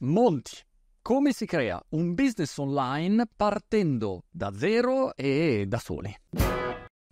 Monti, come si crea un business online partendo da zero e da soli?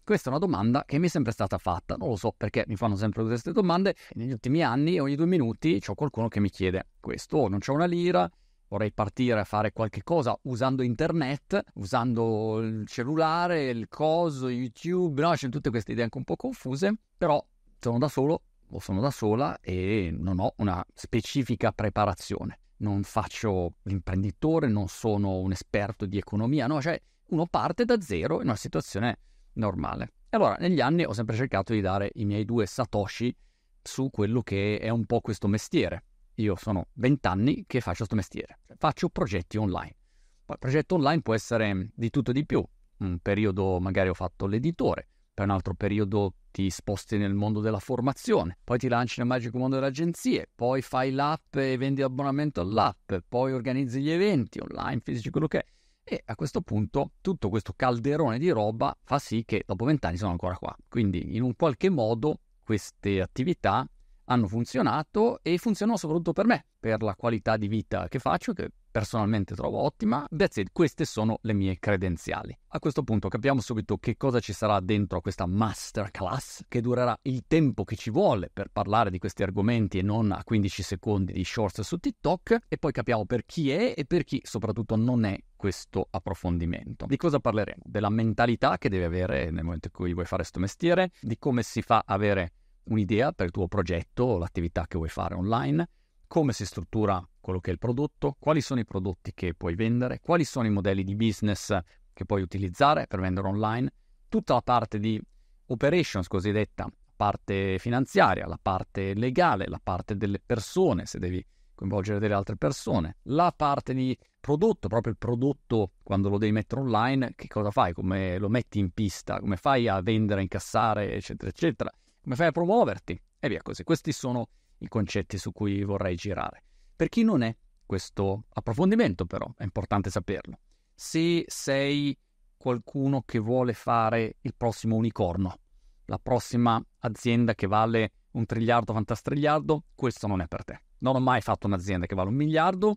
Questa è una domanda che mi è sempre stata fatta, non lo so perché mi fanno sempre queste domande negli ultimi anni ogni due minuti c'è qualcuno che mi chiede questo, non c'è una lira, vorrei partire a fare qualche cosa usando internet, usando il cellulare, il coso, YouTube, no, c'è tutte queste idee anche un po' confuse, però sono da solo o sono da sola e non ho una specifica preparazione non faccio l'imprenditore, non sono un esperto di economia, no? Cioè uno parte da zero in una situazione normale. E allora negli anni ho sempre cercato di dare i miei due satoshi su quello che è un po' questo mestiere. Io sono 20 anni che faccio questo mestiere, cioè faccio progetti online. Poi il progetto online può essere di tutto e di più. Un periodo magari ho fatto l'editore, per un altro periodo ti sposti nel mondo della formazione, poi ti lanci nel magico mondo delle agenzie, poi fai l'app e vendi l'abbonamento all'app, poi organizzi gli eventi online, fisici, quello che è. E a questo punto tutto questo calderone di roba fa sì che dopo vent'anni sono ancora qua. Quindi in un qualche modo queste attività hanno funzionato e funzionano soprattutto per me, per la qualità di vita che faccio, che personalmente trovo ottima. That's it, queste sono le mie credenziali. A questo punto capiamo subito che cosa ci sarà dentro questa masterclass che durerà il tempo che ci vuole per parlare di questi argomenti e non a 15 secondi di shorts su TikTok e poi capiamo per chi è e per chi soprattutto non è questo approfondimento. Di cosa parleremo? Della mentalità che devi avere nel momento in cui vuoi fare questo mestiere, di come si fa avere un'idea per il tuo progetto o l'attività che vuoi fare online, come si struttura quello che è il prodotto, quali sono i prodotti che puoi vendere, quali sono i modelli di business che puoi utilizzare per vendere online, tutta la parte di operations cosiddetta, parte finanziaria, la parte legale, la parte delle persone, se devi coinvolgere delle altre persone, la parte di prodotto, proprio il prodotto quando lo devi mettere online, che cosa fai, come lo metti in pista, come fai a vendere, incassare, eccetera, eccetera, come fai a promuoverti e via così. Questi sono i concetti su cui vorrei girare. Per chi non è questo approfondimento però è importante saperlo. Se sei qualcuno che vuole fare il prossimo unicorno, la prossima azienda che vale un triliardo, fantastrigliardo, questo non è per te. Non ho mai fatto un'azienda che vale un miliardo.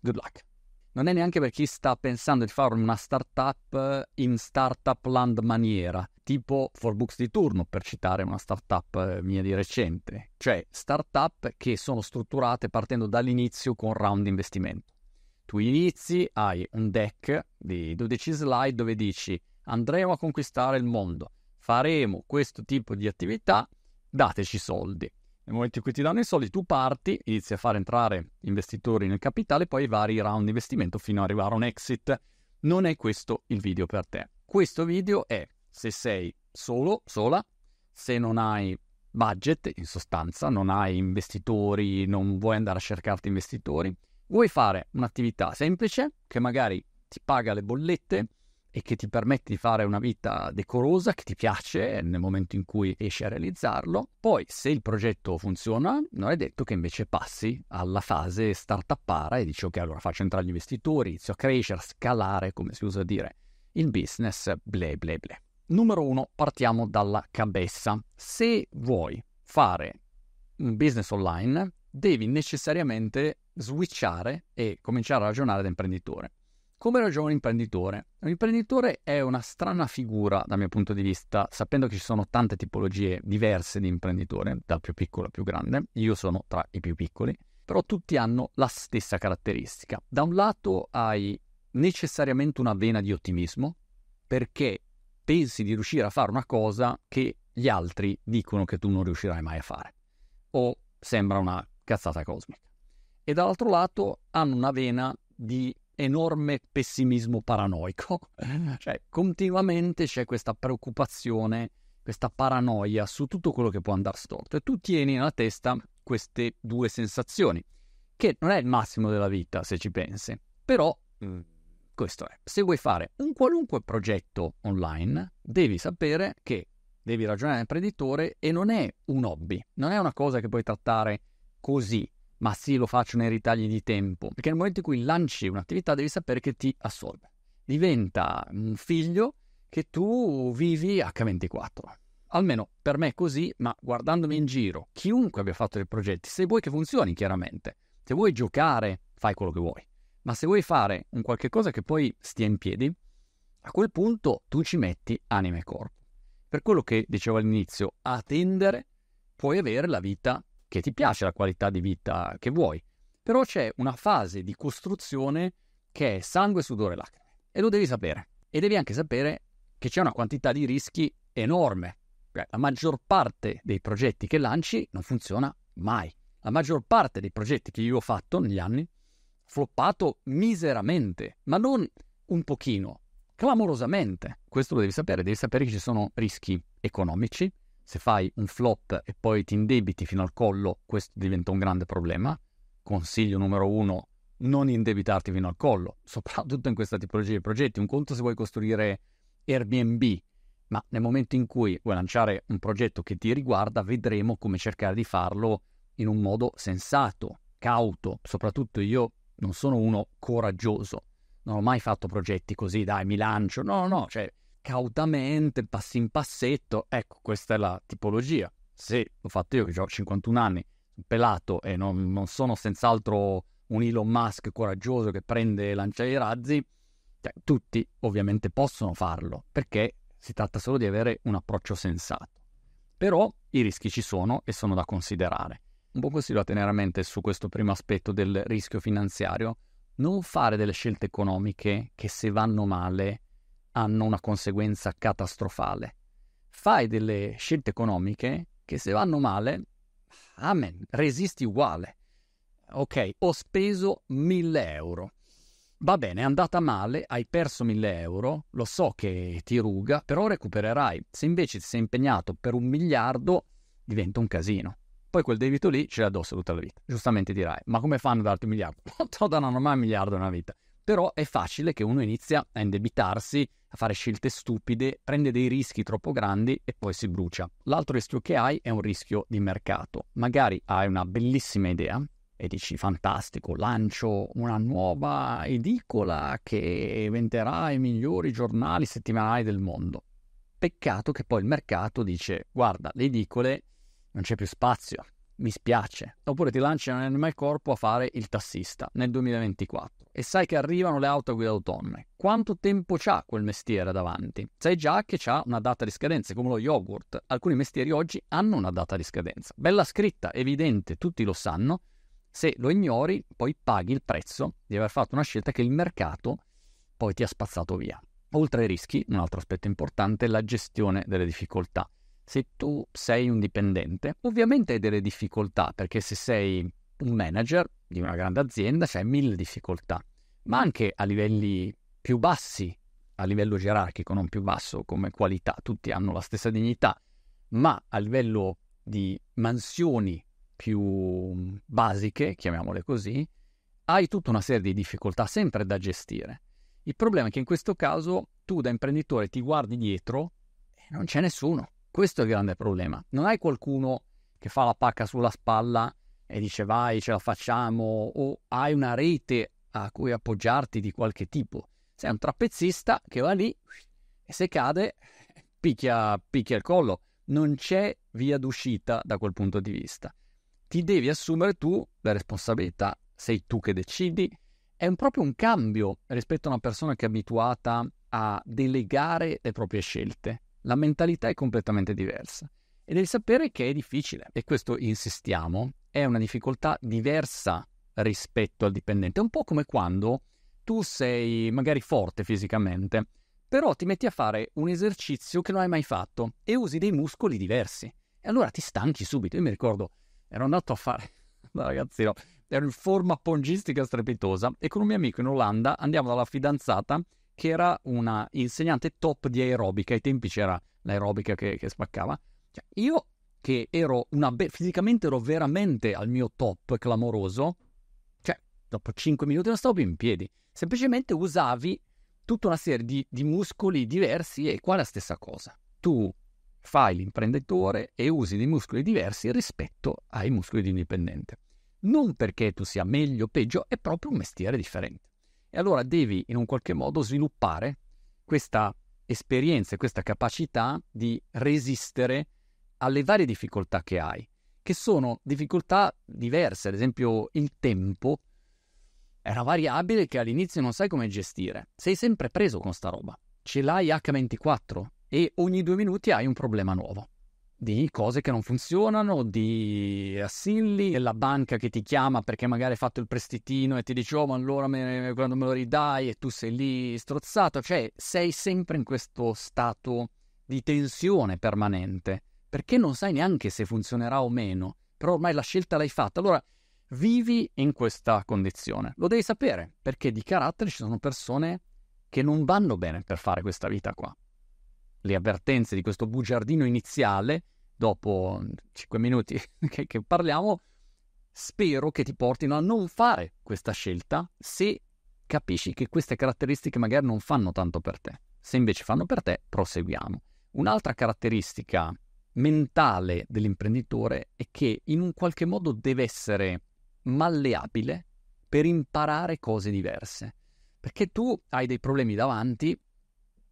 Good luck. Non è neanche per chi sta pensando di fare una startup in startup land maniera, tipo Forbooks di turno, per citare una startup eh, mia di recente, cioè startup che sono strutturate partendo dall'inizio con round di investimento. Tu inizi, hai un deck di 12 slide dove dici andremo a conquistare il mondo, faremo questo tipo di attività, dateci soldi. Nel momento in cui ti danno i soldi, tu parti, inizi a far entrare investitori nel capitale, poi vari round di investimento fino ad arrivare a un exit. Non è questo il video per te. Questo video è se sei solo, sola, se non hai budget, in sostanza, non hai investitori, non vuoi andare a cercarti investitori, vuoi fare un'attività semplice che magari ti paga le bollette e che ti permette di fare una vita decorosa, che ti piace nel momento in cui riesci a realizzarlo. Poi, se il progetto funziona, non è detto che invece passi alla fase start-upara e dici ok, allora faccio entrare gli investitori, inizio a crescere, a scalare, come si usa dire, il business, bla bla bla. Numero uno, partiamo dalla cabeza. Se vuoi fare un business online, devi necessariamente switchare e cominciare a ragionare da imprenditore. Come ragiona un imprenditore? Un imprenditore è una strana figura dal mio punto di vista, sapendo che ci sono tante tipologie diverse di imprenditore, dal più piccolo al più grande, io sono tra i più piccoli, però tutti hanno la stessa caratteristica. Da un lato hai necessariamente una vena di ottimismo, perché pensi di riuscire a fare una cosa che gli altri dicono che tu non riuscirai mai a fare. O sembra una cazzata cosmica. E dall'altro lato hanno una vena di enorme pessimismo paranoico. Cioè, continuamente c'è questa preoccupazione, questa paranoia su tutto quello che può andare storto. E tu tieni nella testa queste due sensazioni, che non è il massimo della vita, se ci pensi. Però mm. Questo è, se vuoi fare un qualunque progetto online, devi sapere che devi ragionare imprenditore e non è un hobby, non è una cosa che puoi trattare così, ma sì lo faccio nei ritagli di tempo, perché nel momento in cui lanci un'attività devi sapere che ti assorbe. Diventa un figlio che tu vivi H24. Almeno per me è così, ma guardandomi in giro, chiunque abbia fatto dei progetti, se vuoi che funzioni chiaramente, se vuoi giocare, fai quello che vuoi. Ma se vuoi fare un qualche cosa che poi stia in piedi, a quel punto tu ci metti anima e corpo. Per quello che dicevo all'inizio, a tendere puoi avere la vita che ti piace, la qualità di vita che vuoi. Però c'è una fase di costruzione che è sangue, sudore e lacrime. E lo devi sapere. E devi anche sapere che c'è una quantità di rischi enorme. La maggior parte dei progetti che lanci non funziona mai. La maggior parte dei progetti che io ho fatto negli anni floppato miseramente, ma non un pochino, clamorosamente. Questo lo devi sapere, devi sapere che ci sono rischi economici. Se fai un flop e poi ti indebiti fino al collo, questo diventa un grande problema. Consiglio numero uno, non indebitarti fino al collo, soprattutto in questa tipologia di progetti. Un conto se vuoi costruire Airbnb, ma nel momento in cui vuoi lanciare un progetto che ti riguarda, vedremo come cercare di farlo in un modo sensato, cauto. Soprattutto io non sono uno coraggioso, non ho mai fatto progetti così, dai, mi lancio, no, no, cioè cautamente, passi in passetto, ecco, questa è la tipologia. Se l'ho fatto io che ho 51 anni, pelato e non, non sono senz'altro un Elon Musk coraggioso che prende e lancia i razzi, cioè, tutti ovviamente possono farlo, perché si tratta solo di avere un approccio sensato. Però i rischi ci sono e sono da considerare un po' questo da tenere a mente su questo primo aspetto del rischio finanziario, non fare delle scelte economiche che se vanno male hanno una conseguenza catastrofale. Fai delle scelte economiche che se vanno male, amen, resisti uguale. Ok, ho speso 1000 euro. Va bene, è andata male, hai perso 1000 euro, lo so che ti ruga, però recupererai. Se invece ti sei impegnato per un miliardo, diventa un casino poi quel debito lì ce l'ha addosso tutta la vita. Giustamente dirai, ma come fanno a darti un miliardo? Quanto danno mai un miliardo nella vita? Però è facile che uno inizia a indebitarsi, a fare scelte stupide, prende dei rischi troppo grandi e poi si brucia. L'altro rischio che hai è un rischio di mercato. Magari hai una bellissima idea, e dici fantastico, lancio una nuova edicola che venderà i migliori giornali settimanali del mondo. Peccato che poi il mercato dice guarda, le edicole non c'è più spazio, mi spiace. Oppure ti lanciano nel corpo a fare il tassista nel 2024 e sai che arrivano le auto a guida autonome. Quanto tempo c'ha quel mestiere davanti? Sai già che c'ha una data di scadenza, come lo yogurt. Alcuni mestieri oggi hanno una data di scadenza. Bella scritta, evidente, tutti lo sanno. Se lo ignori, poi paghi il prezzo di aver fatto una scelta che il mercato poi ti ha spazzato via. Oltre ai rischi, un altro aspetto importante è la gestione delle difficoltà se tu sei un dipendente, ovviamente hai delle difficoltà, perché se sei un manager di una grande azienda c'è mille difficoltà, ma anche a livelli più bassi, a livello gerarchico, non più basso come qualità, tutti hanno la stessa dignità, ma a livello di mansioni più basiche, chiamiamole così, hai tutta una serie di difficoltà sempre da gestire. Il problema è che in questo caso tu da imprenditore ti guardi dietro e non c'è nessuno. Questo è il grande problema. Non hai qualcuno che fa la pacca sulla spalla e dice vai, ce la facciamo, o hai una rete a cui appoggiarti di qualche tipo. Sei un trapezzista che va lì e se cade picchia, picchia il collo. Non c'è via d'uscita da quel punto di vista. Ti devi assumere tu la responsabilità, sei tu che decidi. È un, proprio un cambio rispetto a una persona che è abituata a delegare le proprie scelte la mentalità è completamente diversa e devi sapere che è difficile e questo insistiamo, è una difficoltà diversa rispetto al dipendente, è un po' come quando tu sei magari forte fisicamente, però ti metti a fare un esercizio che non hai mai fatto e usi dei muscoli diversi e allora ti stanchi subito. Io mi ricordo, ero andato a fare da ragazzino, ero in forma pongistica strepitosa e con un mio amico in Olanda andiamo dalla fidanzata che era una insegnante top di aerobica, ai tempi c'era l'aerobica che, che spaccava. Cioè, io che ero una be- fisicamente ero veramente al mio top clamoroso, cioè dopo 5 minuti non stavo più in piedi, semplicemente usavi tutta una serie di, di muscoli diversi e qua è la stessa cosa. Tu fai l'imprenditore e usi dei muscoli diversi rispetto ai muscoli di indipendente. Non perché tu sia meglio o peggio, è proprio un mestiere differente. E allora devi in un qualche modo sviluppare questa esperienza e questa capacità di resistere alle varie difficoltà che hai, che sono difficoltà diverse, ad esempio il tempo è una variabile che all'inizio non sai come gestire, sei sempre preso con sta roba, ce l'hai H24 e ogni due minuti hai un problema nuovo di cose che non funzionano, di assilli, la banca che ti chiama perché magari hai fatto il prestitino e ti dice oh ma allora me, quando me lo ridai e tu sei lì strozzato, cioè sei sempre in questo stato di tensione permanente perché non sai neanche se funzionerà o meno, però ormai la scelta l'hai fatta, allora vivi in questa condizione, lo devi sapere perché di carattere ci sono persone che non vanno bene per fare questa vita qua le avvertenze di questo bugiardino iniziale, dopo 5 mm, minuti che, che parliamo, spero che ti portino a non fare questa scelta se capisci che queste caratteristiche magari non fanno tanto per te. Se invece fanno per te, proseguiamo. Un'altra caratteristica mentale dell'imprenditore è che in un qualche modo deve essere malleabile per imparare cose diverse. Perché tu hai dei problemi davanti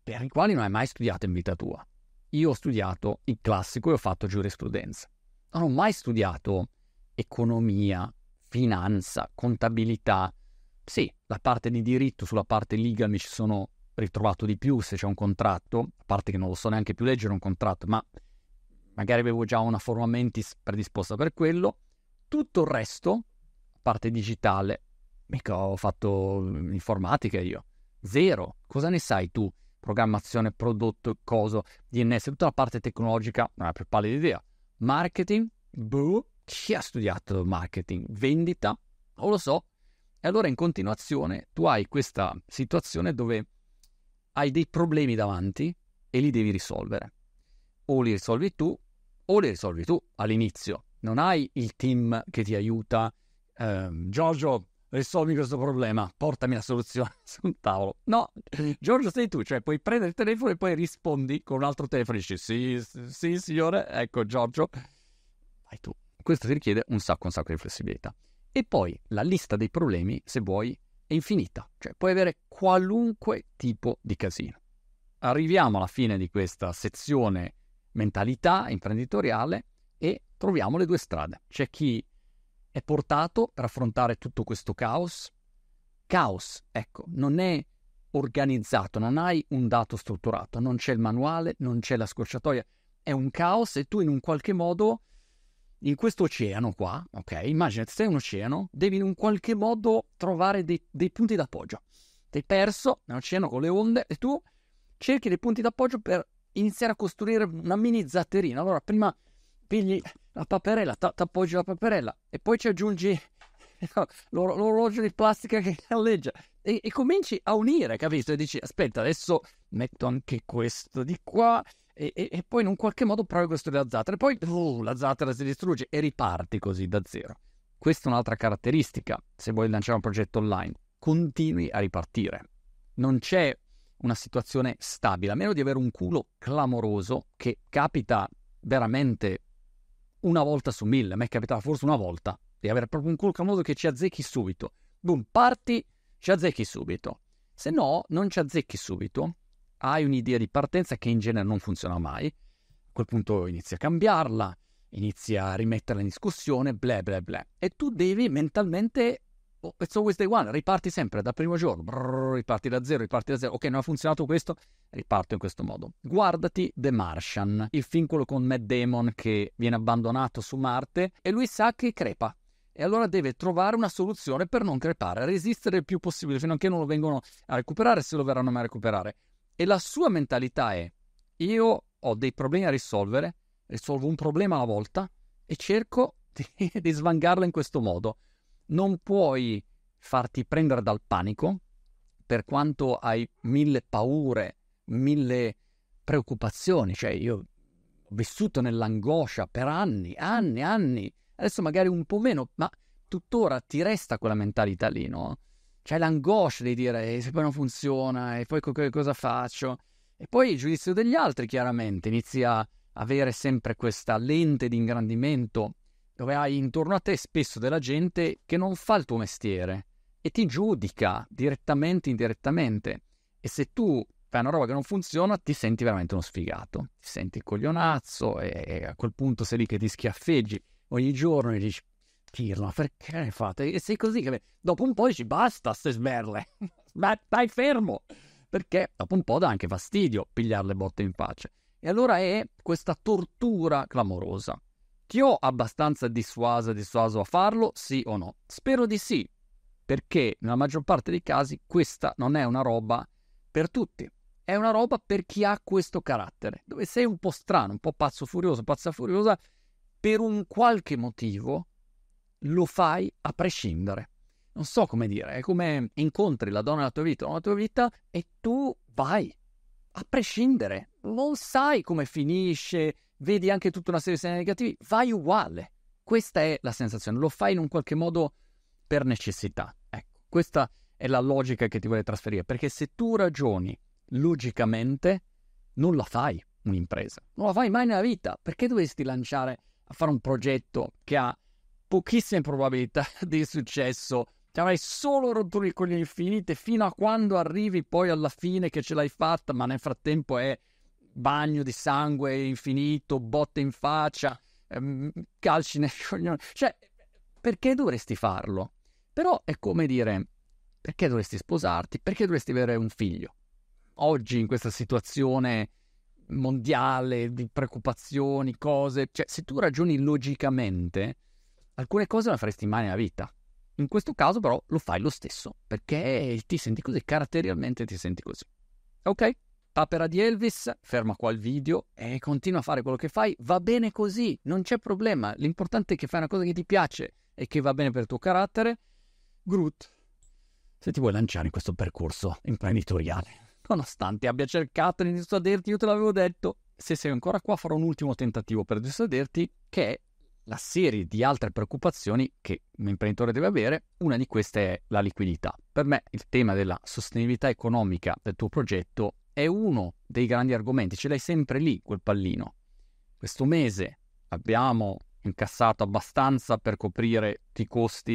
per i quali non hai mai studiato in vita tua. Io ho studiato il classico e ho fatto giurisprudenza. Non ho mai studiato economia, finanza, contabilità. Sì, la parte di diritto, sulla parte legal mi ci sono ritrovato di più se c'è un contratto, a parte che non lo so neanche più leggere un contratto, ma magari avevo già una forma mentis predisposta per quello. Tutto il resto, parte digitale, mica ho fatto informatica io. Zero. Cosa ne sai tu? programmazione, prodotto, coso, DNS, tutta la parte tecnologica, non è per pallida idea. Marketing, boh, chi ha studiato marketing? Vendita? Non lo so. E allora in continuazione tu hai questa situazione dove hai dei problemi davanti e li devi risolvere. O li risolvi tu o li risolvi tu all'inizio. Non hai il team che ti aiuta. Eh, Giorgio, risolvi questo problema, portami la soluzione su un tavolo. No, Giorgio sei tu, cioè puoi prendere il telefono e poi rispondi con un altro telefono e dici sì, sì signore, ecco Giorgio, vai tu. Questo ti richiede un sacco, un sacco di flessibilità. E poi la lista dei problemi, se vuoi, è infinita, cioè puoi avere qualunque tipo di casino. Arriviamo alla fine di questa sezione mentalità imprenditoriale e troviamo le due strade. C'è chi è portato per affrontare tutto questo caos? Caos, ecco, non è organizzato, non hai un dato strutturato, non c'è il manuale, non c'è la scorciatoia, è un caos e tu in un qualche modo, in questo oceano qua, ok, immagina, sei un oceano, devi in un qualche modo trovare dei, dei punti d'appoggio. Sei perso nell'oceano con le onde e tu cerchi dei punti d'appoggio per iniziare a costruire una mini zatterina. Allora prima pigli la paperella, ti appoggi la paperella e poi ci aggiungi l'orologio di plastica che galleggia e, e, cominci a unire, capito? E dici, aspetta, adesso metto anche questo di qua e, e, e poi in un qualche modo provi questo della zattera e poi uh, la zattera si distrugge e riparti così da zero. Questa è un'altra caratteristica, se vuoi lanciare un progetto online, continui a ripartire. Non c'è una situazione stabile, a meno di avere un culo clamoroso che capita veramente una volta su mille, a me capitava forse una volta, di avere proprio un modo che ci azzecchi subito. Boom, parti, ci azzecchi subito. Se no, non ci azzecchi subito, hai un'idea di partenza che in genere non funziona mai, a quel punto inizi a cambiarla, inizi a rimetterla in discussione, bla bla bla. E tu devi mentalmente oh, it's always day one, riparti sempre dal primo giorno, brrr, riparti da zero, riparti da zero, ok non ha funzionato questo, riparto in questo modo. Guardati The Martian, il film quello con Matt Damon che viene abbandonato su Marte e lui sa che crepa, e allora deve trovare una soluzione per non crepare, resistere il più possibile fino a che non lo vengono a recuperare, se lo verranno mai a recuperare. E la sua mentalità è: io ho dei problemi a risolvere, risolvo un problema alla volta e cerco di, di svangarlo in questo modo non puoi farti prendere dal panico, per quanto hai mille paure, mille preoccupazioni, cioè io ho vissuto nell'angoscia per anni, anni, anni, adesso magari un po' meno, ma tuttora ti resta quella mentalità lì, no? C'è l'angoscia di dire e eh, se poi non funziona, e poi cosa faccio? E poi il giudizio degli altri, chiaramente, inizia a avere sempre questa lente di ingrandimento dove hai intorno a te spesso della gente che non fa il tuo mestiere e ti giudica direttamente, indirettamente. E se tu fai una roba che non funziona, ti senti veramente uno sfigato, ti senti coglionazzo e a quel punto sei lì che ti schiaffeggi ogni giorno e dici Kirlo, perché ne fate? E sei così che dopo un po' dici basta ste sberle, ma stai fermo, perché dopo un po' dà anche fastidio pigliare le botte in pace. E allora è questa tortura clamorosa. Ti ho abbastanza dissuaso dissuaso a farlo, sì o no? Spero di sì, perché nella maggior parte dei casi questa non è una roba per tutti. È una roba per chi ha questo carattere, dove sei un po' strano, un po' pazzo furioso, pazza furiosa, per un qualche motivo lo fai a prescindere. Non so come dire, è come incontri la donna della tua vita, della tua vita e tu vai a prescindere. Non sai come finisce, vedi anche tutta una serie di segnali negativi, vai uguale. Questa è la sensazione, lo fai in un qualche modo per necessità. Ecco, questa è la logica che ti vuole trasferire, perché se tu ragioni logicamente, non la fai un'impresa, non la fai mai nella vita, perché dovresti lanciare a fare un progetto che ha pochissime probabilità di successo, ti avrai solo rotture con le infinite fino a quando arrivi poi alla fine che ce l'hai fatta, ma nel frattempo è bagno di sangue infinito, botte in faccia, ehm, calci nel coglione. Cioè, perché dovresti farlo? Però è come dire, perché dovresti sposarti? Perché dovresti avere un figlio? Oggi in questa situazione mondiale di preoccupazioni, cose, cioè se tu ragioni logicamente, alcune cose non le faresti mai nella vita. In questo caso però lo fai lo stesso, perché ti senti così, caratterialmente ti senti così. Ok? Papera di Elvis, ferma qua il video e continua a fare quello che fai, va bene così, non c'è problema, l'importante è che fai una cosa che ti piace e che va bene per il tuo carattere. Groot, se ti vuoi lanciare in questo percorso imprenditoriale, nonostante abbia cercato di dissuaderti, io te l'avevo detto, se sei ancora qua farò un ultimo tentativo per dissuaderti che è la serie di altre preoccupazioni che un imprenditore deve avere, una di queste è la liquidità. Per me il tema della sostenibilità economica del tuo progetto è uno dei grandi argomenti, ce l'hai sempre lì quel pallino. Questo mese abbiamo incassato abbastanza per coprire i costi,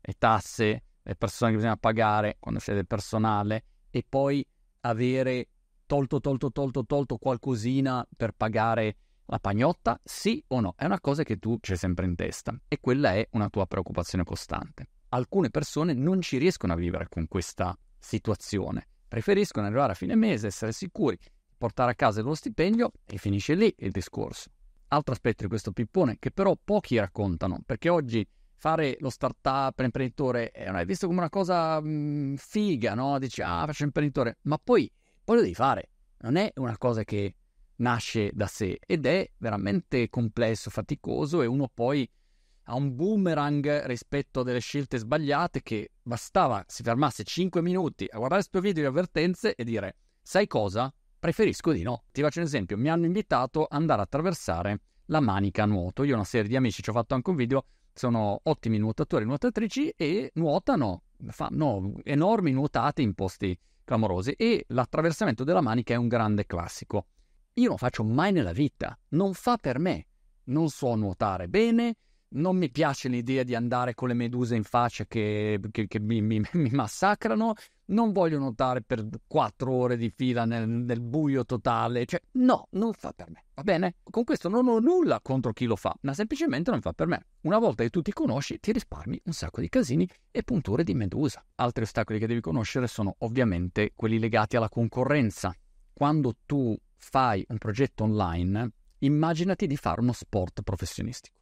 le tasse, le persone che bisogna pagare quando c'è del personale e poi avere tolto, tolto, tolto, tolto qualcosina per pagare la pagnotta, sì o no? È una cosa che tu c'è sempre in testa e quella è una tua preoccupazione costante. Alcune persone non ci riescono a vivere con questa situazione Preferiscono arrivare a fine mese, essere sicuri, portare a casa uno stipendio e finisce lì il discorso. Altro aspetto di questo pippone che però pochi raccontano, perché oggi fare lo startup, up l'imprenditore, eh, è visto come una cosa mh, mm, figa, no? Dici, ah, faccio imprenditore, ma poi, poi lo devi fare. Non è una cosa che nasce da sé ed è veramente complesso, faticoso e uno poi a un boomerang rispetto a delle scelte sbagliate che bastava si fermasse 5 minuti a guardare questo video di avvertenze e dire sai cosa? Preferisco di no. Ti faccio un esempio, mi hanno invitato ad andare a attraversare la manica a nuoto. Io ho una serie di amici, ci ho fatto anche un video, sono ottimi nuotatori e nuotatrici e nuotano, fanno enormi nuotate in posti clamorosi e l'attraversamento della manica è un grande classico. Io non faccio mai nella vita, non fa per me, non so nuotare bene, non mi piace l'idea di andare con le meduse in faccia che, che, che mi, mi, mi, massacrano, non voglio nuotare per quattro ore di fila nel, nel, buio totale, cioè no, non fa per me, va bene? Con questo non ho nulla contro chi lo fa, ma semplicemente non fa per me. Una volta che tu ti conosci ti risparmi un sacco di casini e punture di medusa. Altri ostacoli che devi conoscere sono ovviamente quelli legati alla concorrenza. Quando tu fai un progetto online, immaginati di fare uno sport professionistico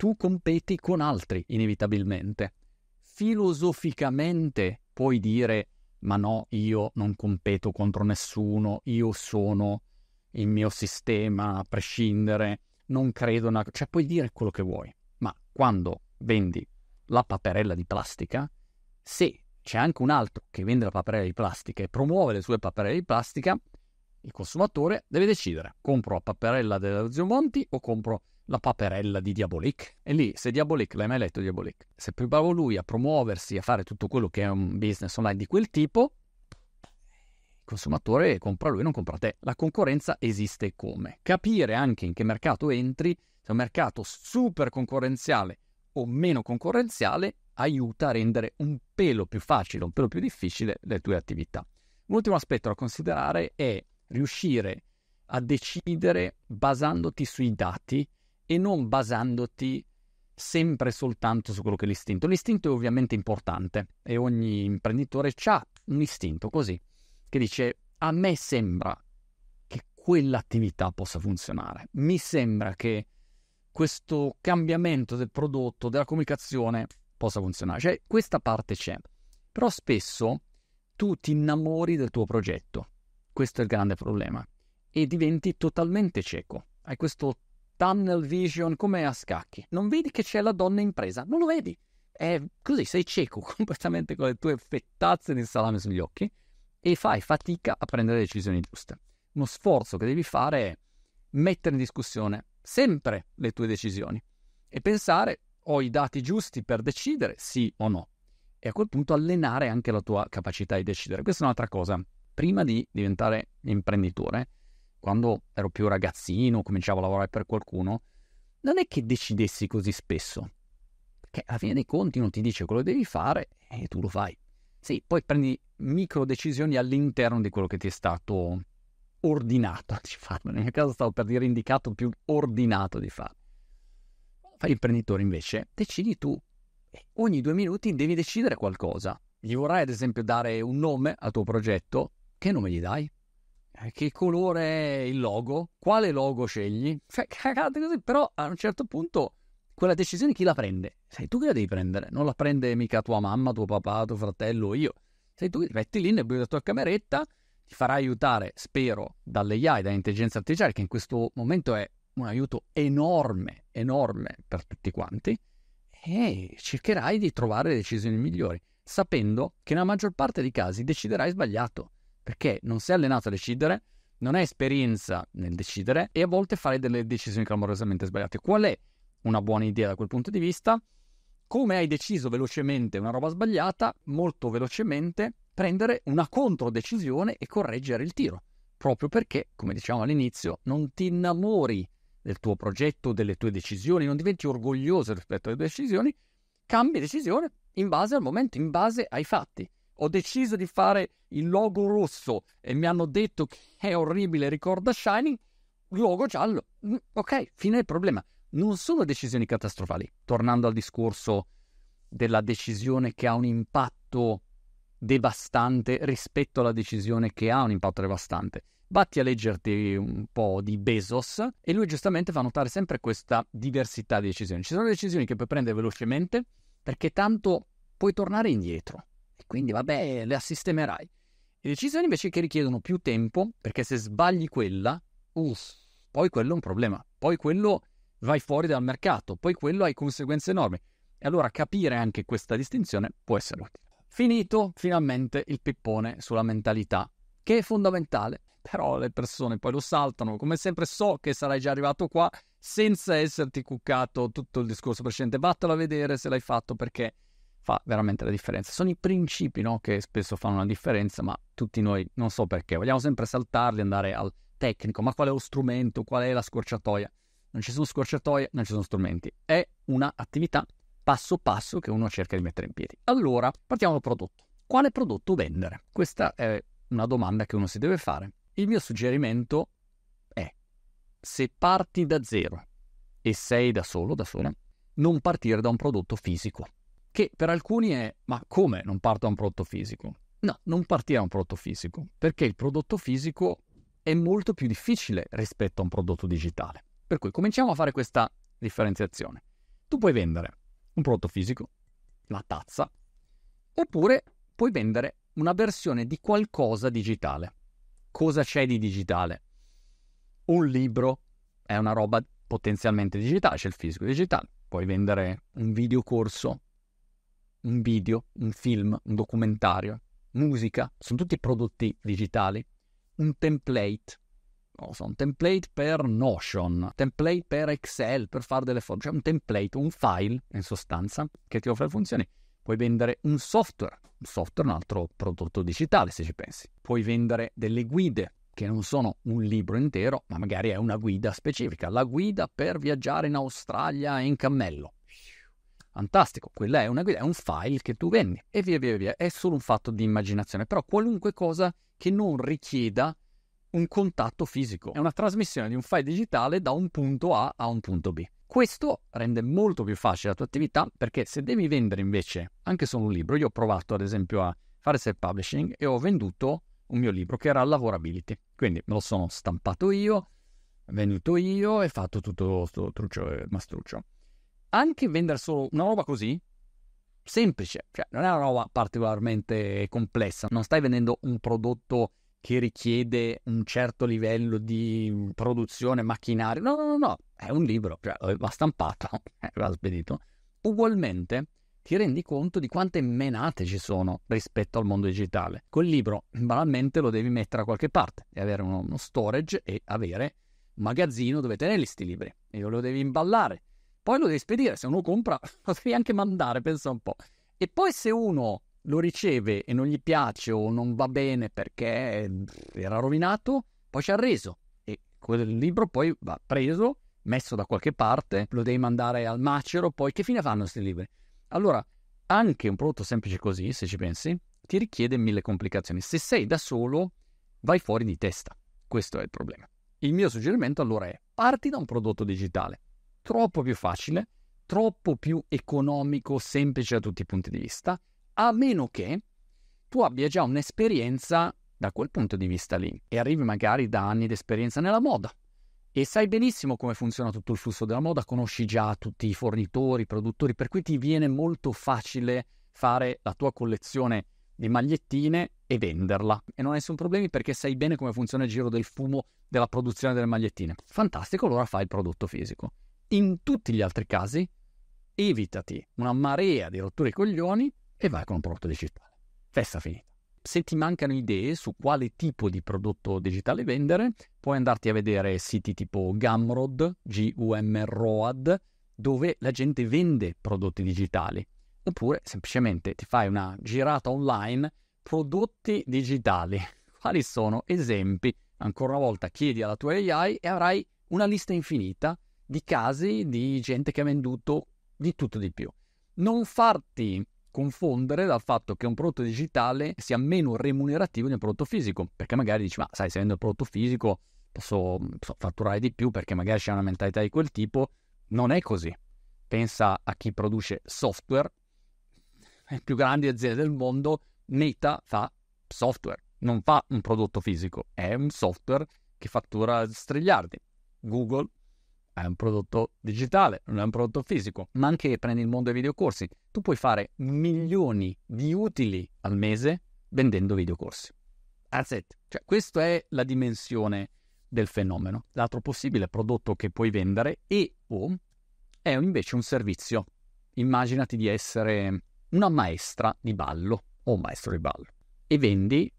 tu competi con altri inevitabilmente. Filosoficamente puoi dire ma no, io non competo contro nessuno, io sono il mio sistema a prescindere, non credo una... cioè puoi dire quello che vuoi, ma quando vendi la paperella di plastica, se c'è anche un altro che vende la paperella di plastica e promuove le sue paperelle di plastica, il consumatore deve decidere, compro la paperella della zio Monti o compro la paperella di Diabolic. E lì, se Diabolic, l'hai mai letto Diabolic? Se è più bravo lui a promuoversi, a fare tutto quello che è un business online di quel tipo, il consumatore compra lui, non compra te. La concorrenza esiste come? Capire anche in che mercato entri, se è un mercato super concorrenziale o meno concorrenziale, aiuta a rendere un pelo più facile, un pelo più difficile le tue attività. L'ultimo aspetto da considerare è riuscire a decidere basandoti sui dati e non basandoti sempre soltanto su quello che è l'istinto. L'istinto è ovviamente importante e ogni imprenditore ha un istinto così che dice a me sembra che quell'attività possa funzionare, mi sembra che questo cambiamento del prodotto, della comunicazione possa funzionare. Cioè questa parte c'è, però spesso tu ti innamori del tuo progetto questo è il grande problema. E diventi totalmente cieco. Hai questo tunnel vision come a scacchi. Non vedi che c'è la donna in presa, non lo vedi. È così, sei cieco completamente con le tue fettazze di salame sugli occhi e fai fatica a prendere le decisioni giuste. Uno sforzo che devi fare è mettere in discussione sempre le tue decisioni e pensare ho i dati giusti per decidere sì o no. E a quel punto allenare anche la tua capacità di decidere. Questa è un'altra cosa prima di diventare imprenditore, quando ero più ragazzino, cominciavo a lavorare per qualcuno, non è che decidessi così spesso, perché alla fine dei conti uno ti dice quello che devi fare e tu lo fai. Sì, poi prendi micro decisioni all'interno di quello che ti è stato ordinato di fare. Nel mio caso stavo per dire indicato più ordinato di fare. Fai imprenditore invece, decidi tu. Ogni due minuti devi decidere qualcosa. Gli vorrai ad esempio dare un nome al tuo progetto, che nome gli dai? Eh, che colore è il logo? Quale logo scegli? Cioè, cagate così, però a un certo punto quella decisione chi la prende? Sei tu che la devi prendere, non la prende mica tua mamma, tuo papà, tuo fratello, io. Sei tu che metti lì nel buio della tua cameretta, ti farà aiutare, spero, dalle AI, dall'intelligenza artificiale, che in questo momento è un aiuto enorme, enorme per tutti quanti, e cercherai di trovare le decisioni migliori, sapendo che nella maggior parte dei casi deciderai sbagliato perché non sei allenato a decidere, non hai esperienza nel decidere e a volte fare delle decisioni clamorosamente sbagliate. Qual è una buona idea da quel punto di vista? Come hai deciso velocemente una roba sbagliata, molto velocemente prendere una controdecisione e correggere il tiro, proprio perché, come diciamo all'inizio, non ti innamori del tuo progetto, delle tue decisioni, non diventi orgoglioso rispetto alle tue decisioni, cambi decisione in base al momento, in base ai fatti ho deciso di fare il logo rosso e mi hanno detto che è orribile, ricorda Shining, logo giallo. Mm, ok, fine del problema. Non sono decisioni catastrofali. Tornando al discorso della decisione che ha un impatto devastante rispetto alla decisione che ha un impatto devastante. Batti a leggerti un po' di Bezos e lui giustamente fa notare sempre questa diversità di decisioni. Ci sono decisioni che puoi prendere velocemente perché tanto puoi tornare indietro. E quindi vabbè, le assistemerai. Le decisioni invece che richiedono più tempo, perché se sbagli quella, uff, poi quello è un problema, poi quello vai fuori dal mercato, poi quello hai conseguenze enormi. E allora capire anche questa distinzione può essere utile. Finito finalmente il pippone sulla mentalità, che è fondamentale, però le persone poi lo saltano. Come sempre so che sarai già arrivato qua senza esserti cuccato tutto il discorso precedente. Vattelo a vedere se l'hai fatto perché fa veramente la differenza. Sono i principi no, che spesso fanno la differenza, ma tutti noi non so perché, vogliamo sempre saltarli, andare al tecnico, ma qual è lo strumento, qual è la scorciatoia? Non ci sono scorciatoie, non ci sono strumenti. È un'attività passo passo che uno cerca di mettere in piedi. Allora, partiamo dal prodotto. Quale prodotto vendere? Questa è una domanda che uno si deve fare. Il mio suggerimento è, se parti da zero e sei da solo, da sola, non partire da un prodotto fisico che per alcuni è ma come non parto da un prodotto fisico? No, non partire da un prodotto fisico, perché il prodotto fisico è molto più difficile rispetto a un prodotto digitale. Per cui cominciamo a fare questa differenziazione. Tu puoi vendere un prodotto fisico, la tazza, oppure puoi vendere una versione di qualcosa digitale. Cosa c'è di digitale? Un libro è una roba potenzialmente digitale, c'è il fisico digitale, puoi vendere un videocorso un video, un film, un documentario, musica, sono tutti prodotti digitali, un template, no, so, un template per Notion, template per Excel, per fare delle foto, cioè un template, un file in sostanza che ti offre funzioni. Puoi vendere un software, un software è un altro prodotto digitale se ci pensi. Puoi vendere delle guide, che non sono un libro intero, ma magari è una guida specifica, la guida per viaggiare in Australia in cammello. Fantastico, quella è una guida, è un file che tu vendi e via via via, è solo un fatto di immaginazione, però qualunque cosa che non richieda un contatto fisico, è una trasmissione di un file digitale da un punto A a un punto B. Questo rende molto più facile la tua attività perché se devi vendere invece anche solo un libro, io ho provato ad esempio a fare self-publishing e ho venduto un mio libro che era Lavorability, quindi me lo sono stampato io, venduto io e fatto tutto sto truccio e eh, mastruccio anche vendere solo una roba così, semplice, cioè non è una roba particolarmente complessa, non stai vendendo un prodotto che richiede un certo livello di produzione macchinario, no, no, no, no. è un libro, cioè eh, va stampato, eh, va spedito. Ugualmente ti rendi conto di quante menate ci sono rispetto al mondo digitale. Col libro banalmente lo devi mettere a qualche parte, e avere uno, uno storage e avere un magazzino dove tenere questi libri e lo devi imballare poi lo devi spedire, se uno compra lo devi anche mandare, pensa un po'. E poi se uno lo riceve e non gli piace o non va bene perché era rovinato, poi ci ha reso e quel libro poi va preso, messo da qualche parte, lo devi mandare al macero, poi che fine fanno questi libri? Allora, anche un prodotto semplice così, se ci pensi, ti richiede mille complicazioni. Se sei da solo, vai fuori di testa. Questo è il problema. Il mio suggerimento allora è parti da un prodotto digitale troppo più facile, troppo più economico, semplice da tutti i punti di vista, a meno che tu abbia già un'esperienza da quel punto di vista lì e arrivi magari da anni di esperienza nella moda e sai benissimo come funziona tutto il flusso della moda, conosci già tutti i fornitori, i produttori, per cui ti viene molto facile fare la tua collezione di magliettine e venderla e non hai nessun problema perché sai bene come funziona il giro del fumo della produzione delle magliettine. Fantastico, allora fai il prodotto fisico. In tutti gli altri casi, evitati una marea di rotture coglioni e vai con un prodotto digitale. Festa finita. Se ti mancano idee su quale tipo di prodotto digitale vendere, puoi andarti a vedere siti tipo Gumroad, G-U-M-Road, dove la gente vende prodotti digitali. Oppure semplicemente ti fai una girata online prodotti digitali. Quali sono esempi? Ancora una volta chiedi alla tua AI e avrai una lista infinita di casi di gente che ha venduto di tutto e di più. Non farti confondere dal fatto che un prodotto digitale sia meno remunerativo di un prodotto fisico, perché magari dici, ma sai, se vendo il prodotto fisico posso, posso fatturare di più perché magari c'è una mentalità di quel tipo. Non è così. Pensa a chi produce software, le più grandi aziende del mondo, Meta fa software, non fa un prodotto fisico, è un software che fattura strigliardi. Google è un prodotto digitale, non è un prodotto fisico, ma anche prendi il mondo dei videocorsi. Tu puoi fare milioni di utili al mese vendendo videocorsi. That's it. Cioè, questa è la dimensione del fenomeno. L'altro possibile prodotto che puoi vendere e o è invece un servizio. Immaginati di essere una maestra di ballo o un maestro di ballo e vendi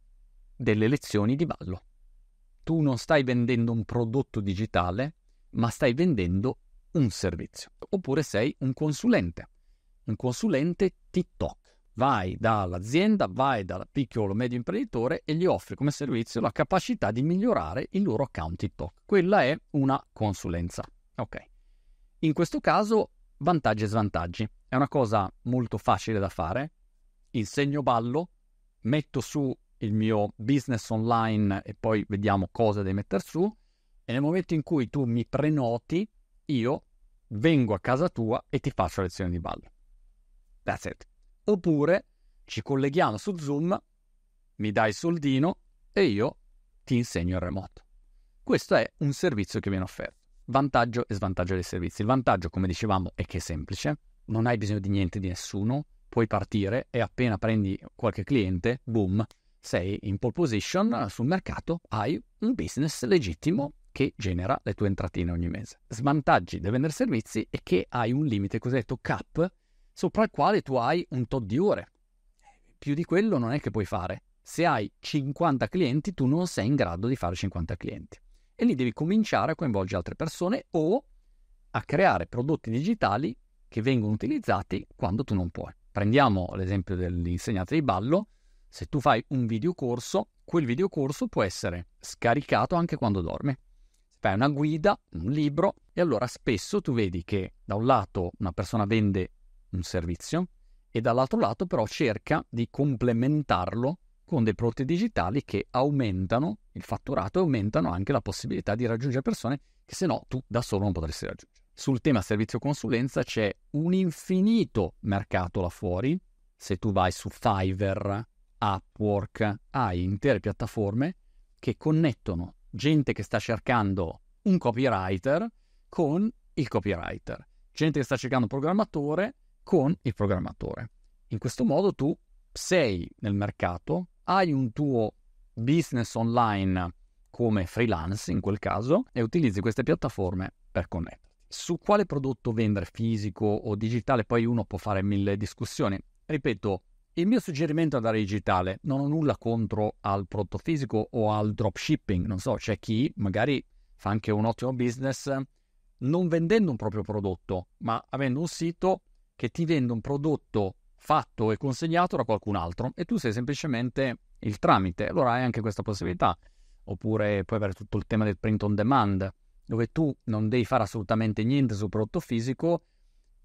delle lezioni di ballo. Tu non stai vendendo un prodotto digitale, ma stai vendendo un servizio. Oppure sei un consulente, un consulente TikTok. Vai dall'azienda, vai dal piccolo medio imprenditore e gli offri come servizio la capacità di migliorare il loro account TikTok. Quella è una consulenza. Ok. In questo caso vantaggi e svantaggi. È una cosa molto facile da fare. Insegno ballo, metto su il mio business online e poi vediamo cosa devi mettere su e nel momento in cui tu mi prenoti, io vengo a casa tua e ti faccio lezioni di ballo. That's it. Oppure ci colleghiamo su Zoom, mi dai il soldino e io ti insegno in remoto. Questo è un servizio che viene offerto. Vantaggio e svantaggio dei servizi. Il vantaggio, come dicevamo, è che è semplice, non hai bisogno di niente di nessuno, puoi partire e appena prendi qualche cliente, boom, sei in pole position sul mercato, hai un business legittimo che genera le tue entratine ogni mese. Svantaggi del vendere servizi è che hai un limite cosiddetto cap sopra il quale tu hai un tot di ore. Più di quello non è che puoi fare. Se hai 50 clienti tu non sei in grado di fare 50 clienti. E lì devi cominciare a coinvolgere altre persone o a creare prodotti digitali che vengono utilizzati quando tu non puoi. Prendiamo l'esempio dell'insegnante di ballo. Se tu fai un videocorso, quel videocorso può essere scaricato anche quando dorme fai una guida, un libro e allora spesso tu vedi che da un lato una persona vende un servizio e dall'altro lato però cerca di complementarlo con dei prodotti digitali che aumentano il fatturato e aumentano anche la possibilità di raggiungere persone che se no tu da solo non potresti raggiungere. Sul tema servizio consulenza c'è un infinito mercato là fuori, se tu vai su Fiverr, Upwork, hai intere piattaforme che connettono gente che sta cercando un copywriter con il copywriter, gente che sta cercando un programmatore con il programmatore. In questo modo tu sei nel mercato, hai un tuo business online come freelance in quel caso e utilizzi queste piattaforme per connetterti. Su quale prodotto vendere fisico o digitale poi uno può fare mille discussioni. Ripeto, il mio suggerimento è andare digitale, non ho nulla contro al prodotto fisico o al dropshipping, non so, c'è chi magari fa anche un ottimo business non vendendo un proprio prodotto, ma avendo un sito che ti vende un prodotto fatto e consegnato da qualcun altro e tu sei semplicemente il tramite, allora hai anche questa possibilità. Oppure puoi avere tutto il tema del print on demand, dove tu non devi fare assolutamente niente sul prodotto fisico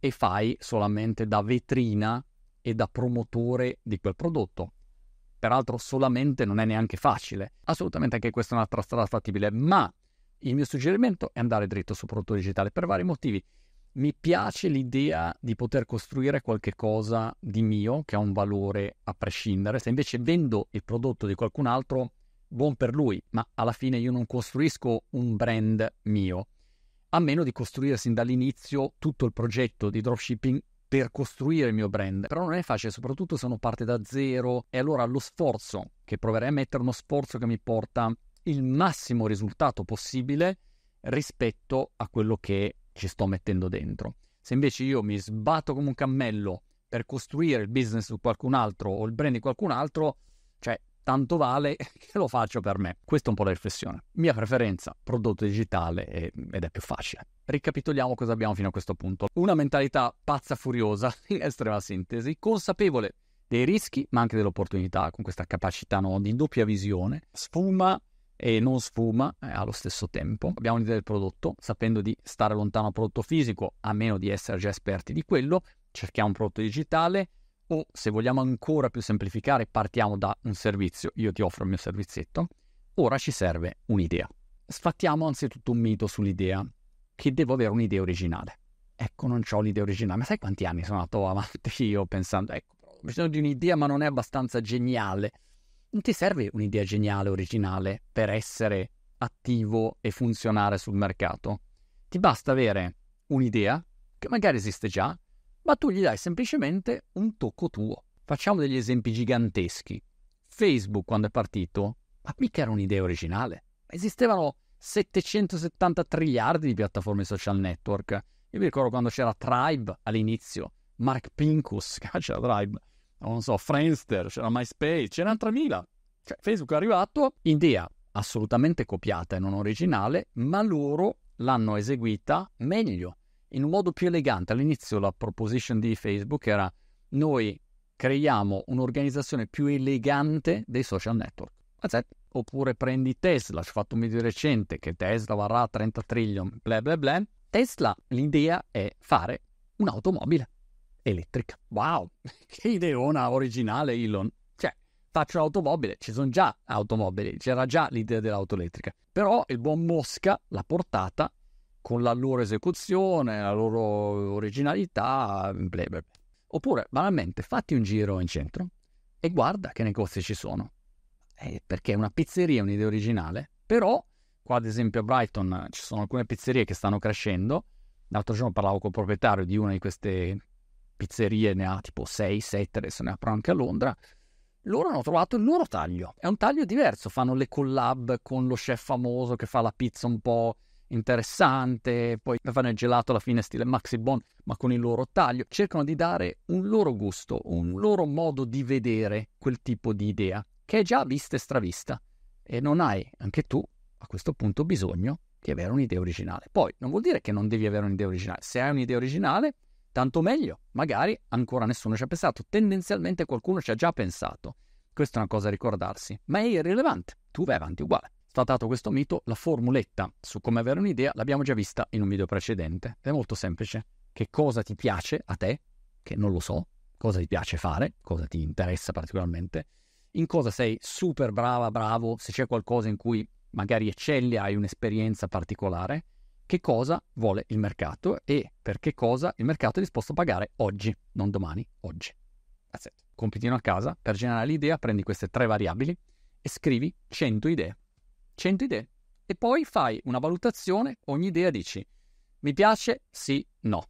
e fai solamente da vetrina e da promotore di quel prodotto. Peraltro solamente non è neanche facile. Assolutamente anche questa è un'altra strada fattibile, ma il mio suggerimento è andare dritto sul prodotto digitale per vari motivi. Mi piace l'idea di poter costruire qualcosa di mio che ha un valore a prescindere. Se invece vendo il prodotto di qualcun altro, buon per lui, ma alla fine io non costruisco un brand mio, a meno di costruire sin dall'inizio tutto il progetto di dropshipping per costruire il mio brand, però non è facile, soprattutto se non parte da zero e allora lo sforzo che proverei a mettere, uno sforzo che mi porta il massimo risultato possibile rispetto a quello che ci sto mettendo dentro. Se invece io mi sbatto come un cammello per costruire il business su qualcun altro o il brand di qualcun altro, tanto vale che lo faccio per me. Questa è un po' la riflessione. Mia preferenza, prodotto digitale è, ed è più facile. Ricapitoliamo cosa abbiamo fino a questo punto. Una mentalità pazza furiosa, in estrema sintesi, consapevole dei rischi ma anche delle opportunità, con questa capacità no, di doppia visione, sfuma e non sfuma eh, allo stesso tempo. Abbiamo l'idea del prodotto, sapendo di stare lontano dal prodotto fisico, a meno di essere già esperti di quello, cerchiamo un prodotto digitale, o se vogliamo ancora più semplificare partiamo da un servizio, io ti offro il mio servizietto, ora ci serve un'idea. Sfattiamo anzitutto un mito sull'idea che devo avere un'idea originale. Ecco, non ho l'idea originale, ma sai quanti anni sono andato avanti io pensando, ecco, ho bisogno di un'idea ma non è abbastanza geniale. Non ti serve un'idea geniale, originale, per essere attivo e funzionare sul mercato. Ti basta avere un'idea che magari esiste già, ma tu gli dai semplicemente un tocco tuo. Facciamo degli esempi giganteschi. Facebook quando è partito, ma mica era un'idea originale. Esistevano 770 triliardi di piattaforme social network. Io mi ricordo quando c'era Tribe all'inizio, Mark Pincus, c'era Tribe, non so, Friendster, c'era MySpace, c'era 3000. Cioè, Facebook è arrivato, idea assolutamente copiata e non originale, ma loro l'hanno eseguita meglio in un modo più elegante. All'inizio la proposition di Facebook era noi creiamo un'organizzazione più elegante dei social network. Oppure prendi Tesla, ci ho fatto un video recente che Tesla varrà 30 trillion, bla bla bla. Tesla, l'idea è fare un'automobile elettrica. Wow, che ideona originale Elon. Cioè, faccio un'automobile, ci sono già automobili, c'era già l'idea dell'auto elettrica. Però il buon Mosca l'ha portata con la loro esecuzione, la loro originalità, bla bla. Oppure, banalmente, fatti un giro in centro e guarda che negozi ci sono. Eh, perché una pizzeria è un'idea originale, però qua ad esempio a Brighton eh, ci sono alcune pizzerie che stanno crescendo. L'altro giorno parlavo con il proprietario di una di queste pizzerie, ne ha tipo 6, 7, adesso ne apro anche a Londra. Loro hanno trovato il loro taglio, è un taglio diverso, fanno le collab con lo chef famoso che fa la pizza un po' interessante, poi fanno il gelato alla fine stile Maxi Bon, ma con il loro taglio, cercano di dare un loro gusto, un loro modo di vedere quel tipo di idea, che è già vista e stravista, e non hai anche tu a questo punto bisogno di avere un'idea originale. Poi non vuol dire che non devi avere un'idea originale, se hai un'idea originale, tanto meglio, magari ancora nessuno ci ha pensato, tendenzialmente qualcuno ci ha già pensato. Questa è una cosa da ricordarsi, ma è irrilevante, tu vai avanti uguale. Trattato questo mito, la formuletta su come avere un'idea l'abbiamo già vista in un video precedente. È molto semplice. Che cosa ti piace a te, che non lo so, cosa ti piace fare, cosa ti interessa particolarmente, in cosa sei super brava, bravo, se c'è qualcosa in cui magari eccelli, hai un'esperienza particolare, che cosa vuole il mercato e per che cosa il mercato è disposto a pagare oggi, non domani, oggi. Compitino a casa, per generare l'idea prendi queste tre variabili e scrivi 100 idee 100 idee e poi fai una valutazione, ogni idea dici mi piace? Sì, no.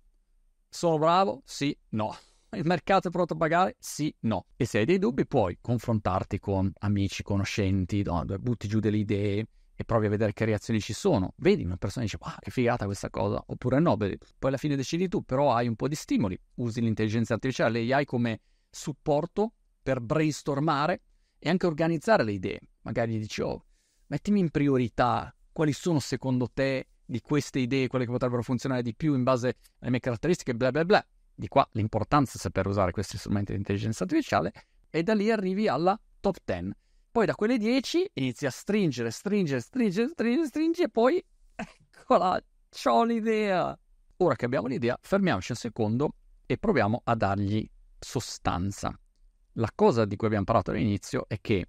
Sono bravo? Sì, no. Il mercato è pronto a pagare? Sì, no. E se hai dei dubbi puoi confrontarti con amici, conoscenti, no, butti giù delle idee e provi a vedere che reazioni ci sono. Vedi una persona dice, ah, che figata questa cosa, oppure no, vedi. poi alla fine decidi tu, però hai un po' di stimoli, usi l'intelligenza artificiale, AI come supporto per brainstormare e anche organizzare le idee. Magari gli dici, oh, mettimi in priorità quali sono secondo te di queste idee quelle che potrebbero funzionare di più in base alle mie caratteristiche, bla bla bla. Di qua l'importanza di saper usare questi strumenti di intelligenza artificiale e da lì arrivi alla top 10. Poi da quelle 10 inizi a stringere, stringere, stringere, stringere, stringere e poi eccola, ho l'idea. Ora che abbiamo l'idea, fermiamoci un secondo e proviamo a dargli sostanza. La cosa di cui abbiamo parlato all'inizio è che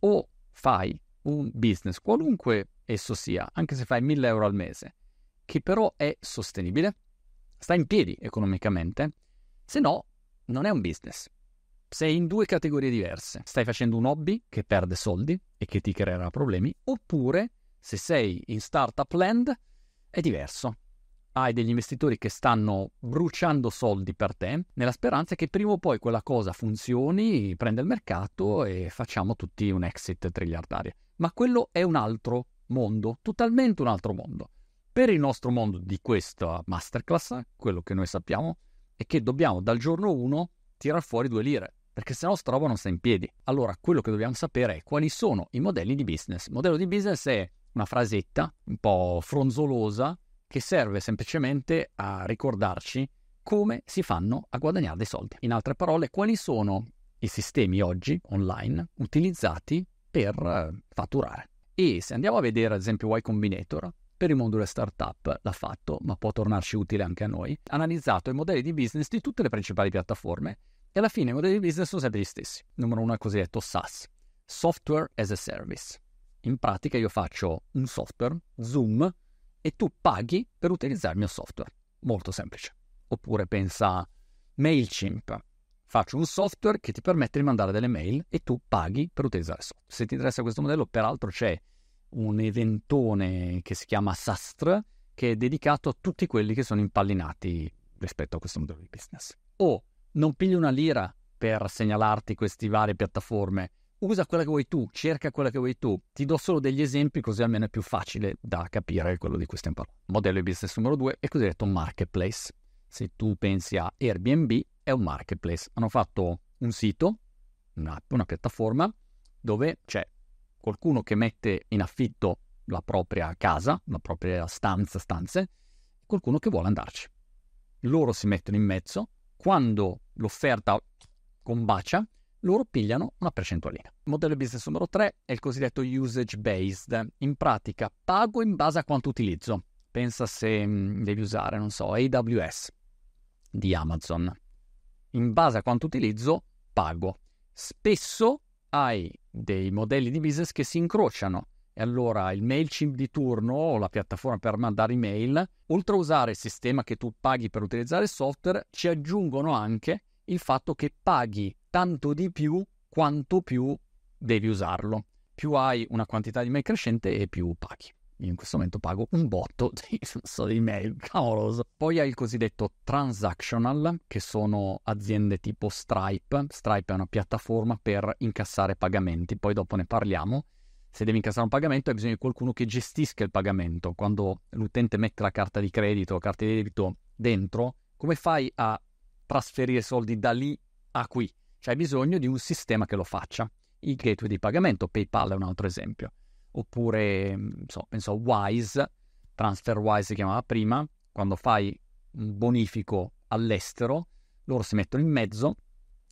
o fai un business, qualunque esso sia, anche se fai 1000 euro al mese, che però è sostenibile, sta in piedi economicamente, se no non è un business. Sei in due categorie diverse. Stai facendo un hobby che perde soldi e che ti creerà problemi, oppure se sei in startup land è diverso hai degli investitori che stanno bruciando soldi per te nella speranza che prima o poi quella cosa funzioni, prenda il mercato e facciamo tutti un exit triliardario. Ma quello è un altro mondo, totalmente un altro mondo. Per il nostro mondo di questa masterclass, quello che noi sappiamo è che dobbiamo dal giorno 1 tirar fuori due lire, perché se no sta roba non sta in piedi. Allora, quello che dobbiamo sapere è quali sono i modelli di business. Il modello di business è una frasetta un po' fronzolosa che serve semplicemente a ricordarci come si fanno a guadagnare dei soldi. In altre parole, quali sono i sistemi oggi online utilizzati per eh, fatturare. E se andiamo a vedere ad esempio Y Combinator, per il mondo delle startup l'ha fatto, ma può tornarci utile anche a noi, ha analizzato i modelli di business di tutte le principali piattaforme e alla fine i modelli di business sono sempre gli stessi. Numero uno è il cosiddetto SaaS, Software as a Service. In pratica io faccio un software, Zoom, e tu paghi per utilizzare il mio software. Molto semplice. Oppure pensa MailChimp. Faccio un software che ti permette di mandare delle mail e tu paghi per utilizzare il software. Se ti interessa questo modello, peraltro c'è un eventone che si chiama Sastre che è dedicato a tutti quelli che sono impallinati rispetto a questo modello di business. O non pigli una lira per segnalarti queste varie piattaforme usa quella che vuoi tu, cerca quella che vuoi tu. Ti do solo degli esempi così almeno è più facile da capire quello di cui stiamo parlando. Modello di business numero 2 è cosiddetto marketplace. Se tu pensi a Airbnb, è un marketplace. Hanno fatto un sito, un'app, una piattaforma, dove c'è qualcuno che mette in affitto la propria casa, la propria stanza, stanze, qualcuno che vuole andarci. Loro si mettono in mezzo, quando l'offerta combacia, loro pigliano una percentualina. Il modello business numero 3 è il cosiddetto usage based, in pratica pago in base a quanto utilizzo. Pensa se mm, devi usare, non so, AWS di Amazon. In base a quanto utilizzo, pago. Spesso hai dei modelli di business che si incrociano e allora il MailChimp di turno o la piattaforma per mandare email, oltre a usare il sistema che tu paghi per utilizzare il software, ci aggiungono anche il fatto che paghi tanto di più quanto più devi usarlo. Più hai una quantità di mail crescente e più paghi. Io in questo momento pago un botto di, so, di mail, cavoloso. Poi hai il cosiddetto transactional, che sono aziende tipo Stripe. Stripe è una piattaforma per incassare pagamenti, poi dopo ne parliamo. Se devi incassare un pagamento hai bisogno di qualcuno che gestisca il pagamento. Quando l'utente mette la carta di credito o carta di debito dentro, come fai a trasferire soldi da lì a qui? C'è bisogno di un sistema che lo faccia. I gateway di pagamento, PayPal è un altro esempio. Oppure, mm, so, penso a Wise, TransferWise si chiamava prima, quando fai un bonifico all'estero, loro si mettono in mezzo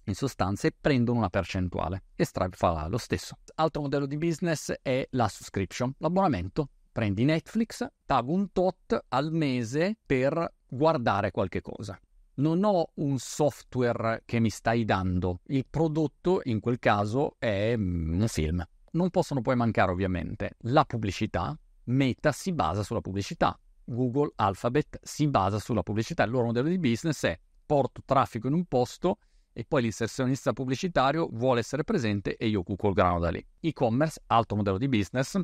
in sostanza e prendono una percentuale e Stripe fa lo stesso. Altro modello di business è la subscription, l'abbonamento. Prendi Netflix, pago un tot al mese per guardare qualche cosa non ho un software che mi stai dando, il prodotto in quel caso è mm, un film. Non possono poi mancare ovviamente la pubblicità, Meta si basa sulla pubblicità, Google Alphabet si basa sulla pubblicità, il loro modello di business è porto traffico in un posto e poi l'inserzionista pubblicitario vuole essere presente e io cuco il grano da lì. E-commerce, altro modello di business,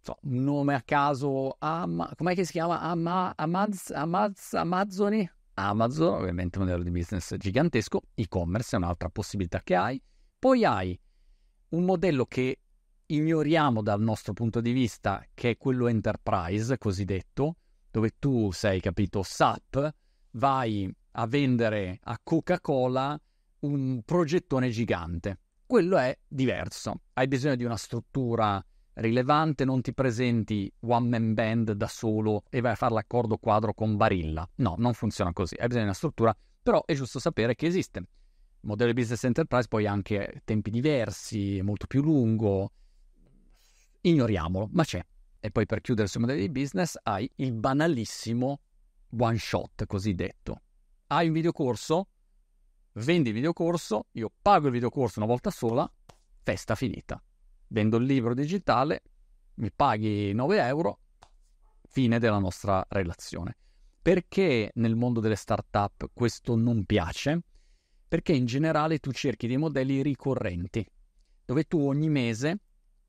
so, nome a caso, ama, com'è che si chiama? Ama, amaz, amaz, Amazzoni? Amazon, ovviamente un modello di business gigantesco, e-commerce è un'altra possibilità che hai. Poi hai un modello che ignoriamo dal nostro punto di vista, che è quello enterprise cosiddetto, dove tu sei, capito, SAP, vai a vendere a Coca-Cola un progettone gigante. Quello è diverso, hai bisogno di una struttura rilevante, non ti presenti one man band da solo e vai a fare l'accordo quadro con Barilla. No, non funziona così, hai bisogno di una struttura, però è giusto sapere che esiste. Il modello di business enterprise poi ha anche tempi diversi, è molto più lungo, ignoriamolo, ma c'è. E poi per chiudere sui modelli di business hai il banalissimo one shot cosiddetto. Hai un videocorso, vendi il videocorso, io pago il videocorso una volta sola, festa finita vendo il libro digitale, mi paghi 9 euro, fine della nostra relazione. Perché nel mondo delle start-up questo non piace? Perché in generale tu cerchi dei modelli ricorrenti, dove tu ogni mese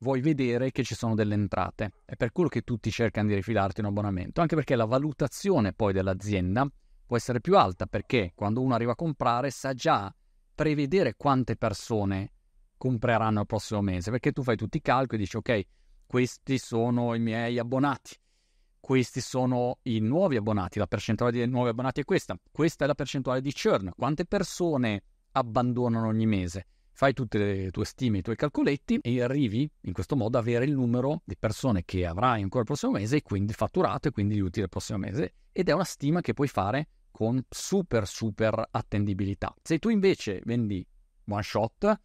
vuoi vedere che ci sono delle entrate. È per quello che tutti cercano di rifilarti un abbonamento, anche perché la valutazione poi dell'azienda può essere più alta, perché quando uno arriva a comprare sa già prevedere quante persone compreranno il prossimo mese, perché tu fai tutti i calcoli e dici ok, questi sono i miei abbonati, questi sono i nuovi abbonati, la percentuale dei nuovi abbonati è questa, questa è la percentuale di churn, quante persone abbandonano ogni mese. Fai tutte le tue stime, i tuoi calcoletti e arrivi in questo modo ad avere il numero di persone che avrai ancora il prossimo mese e quindi fatturato e quindi gli utili il prossimo mese. Ed è una stima che puoi fare con super super attendibilità. Se tu invece vendi one shot,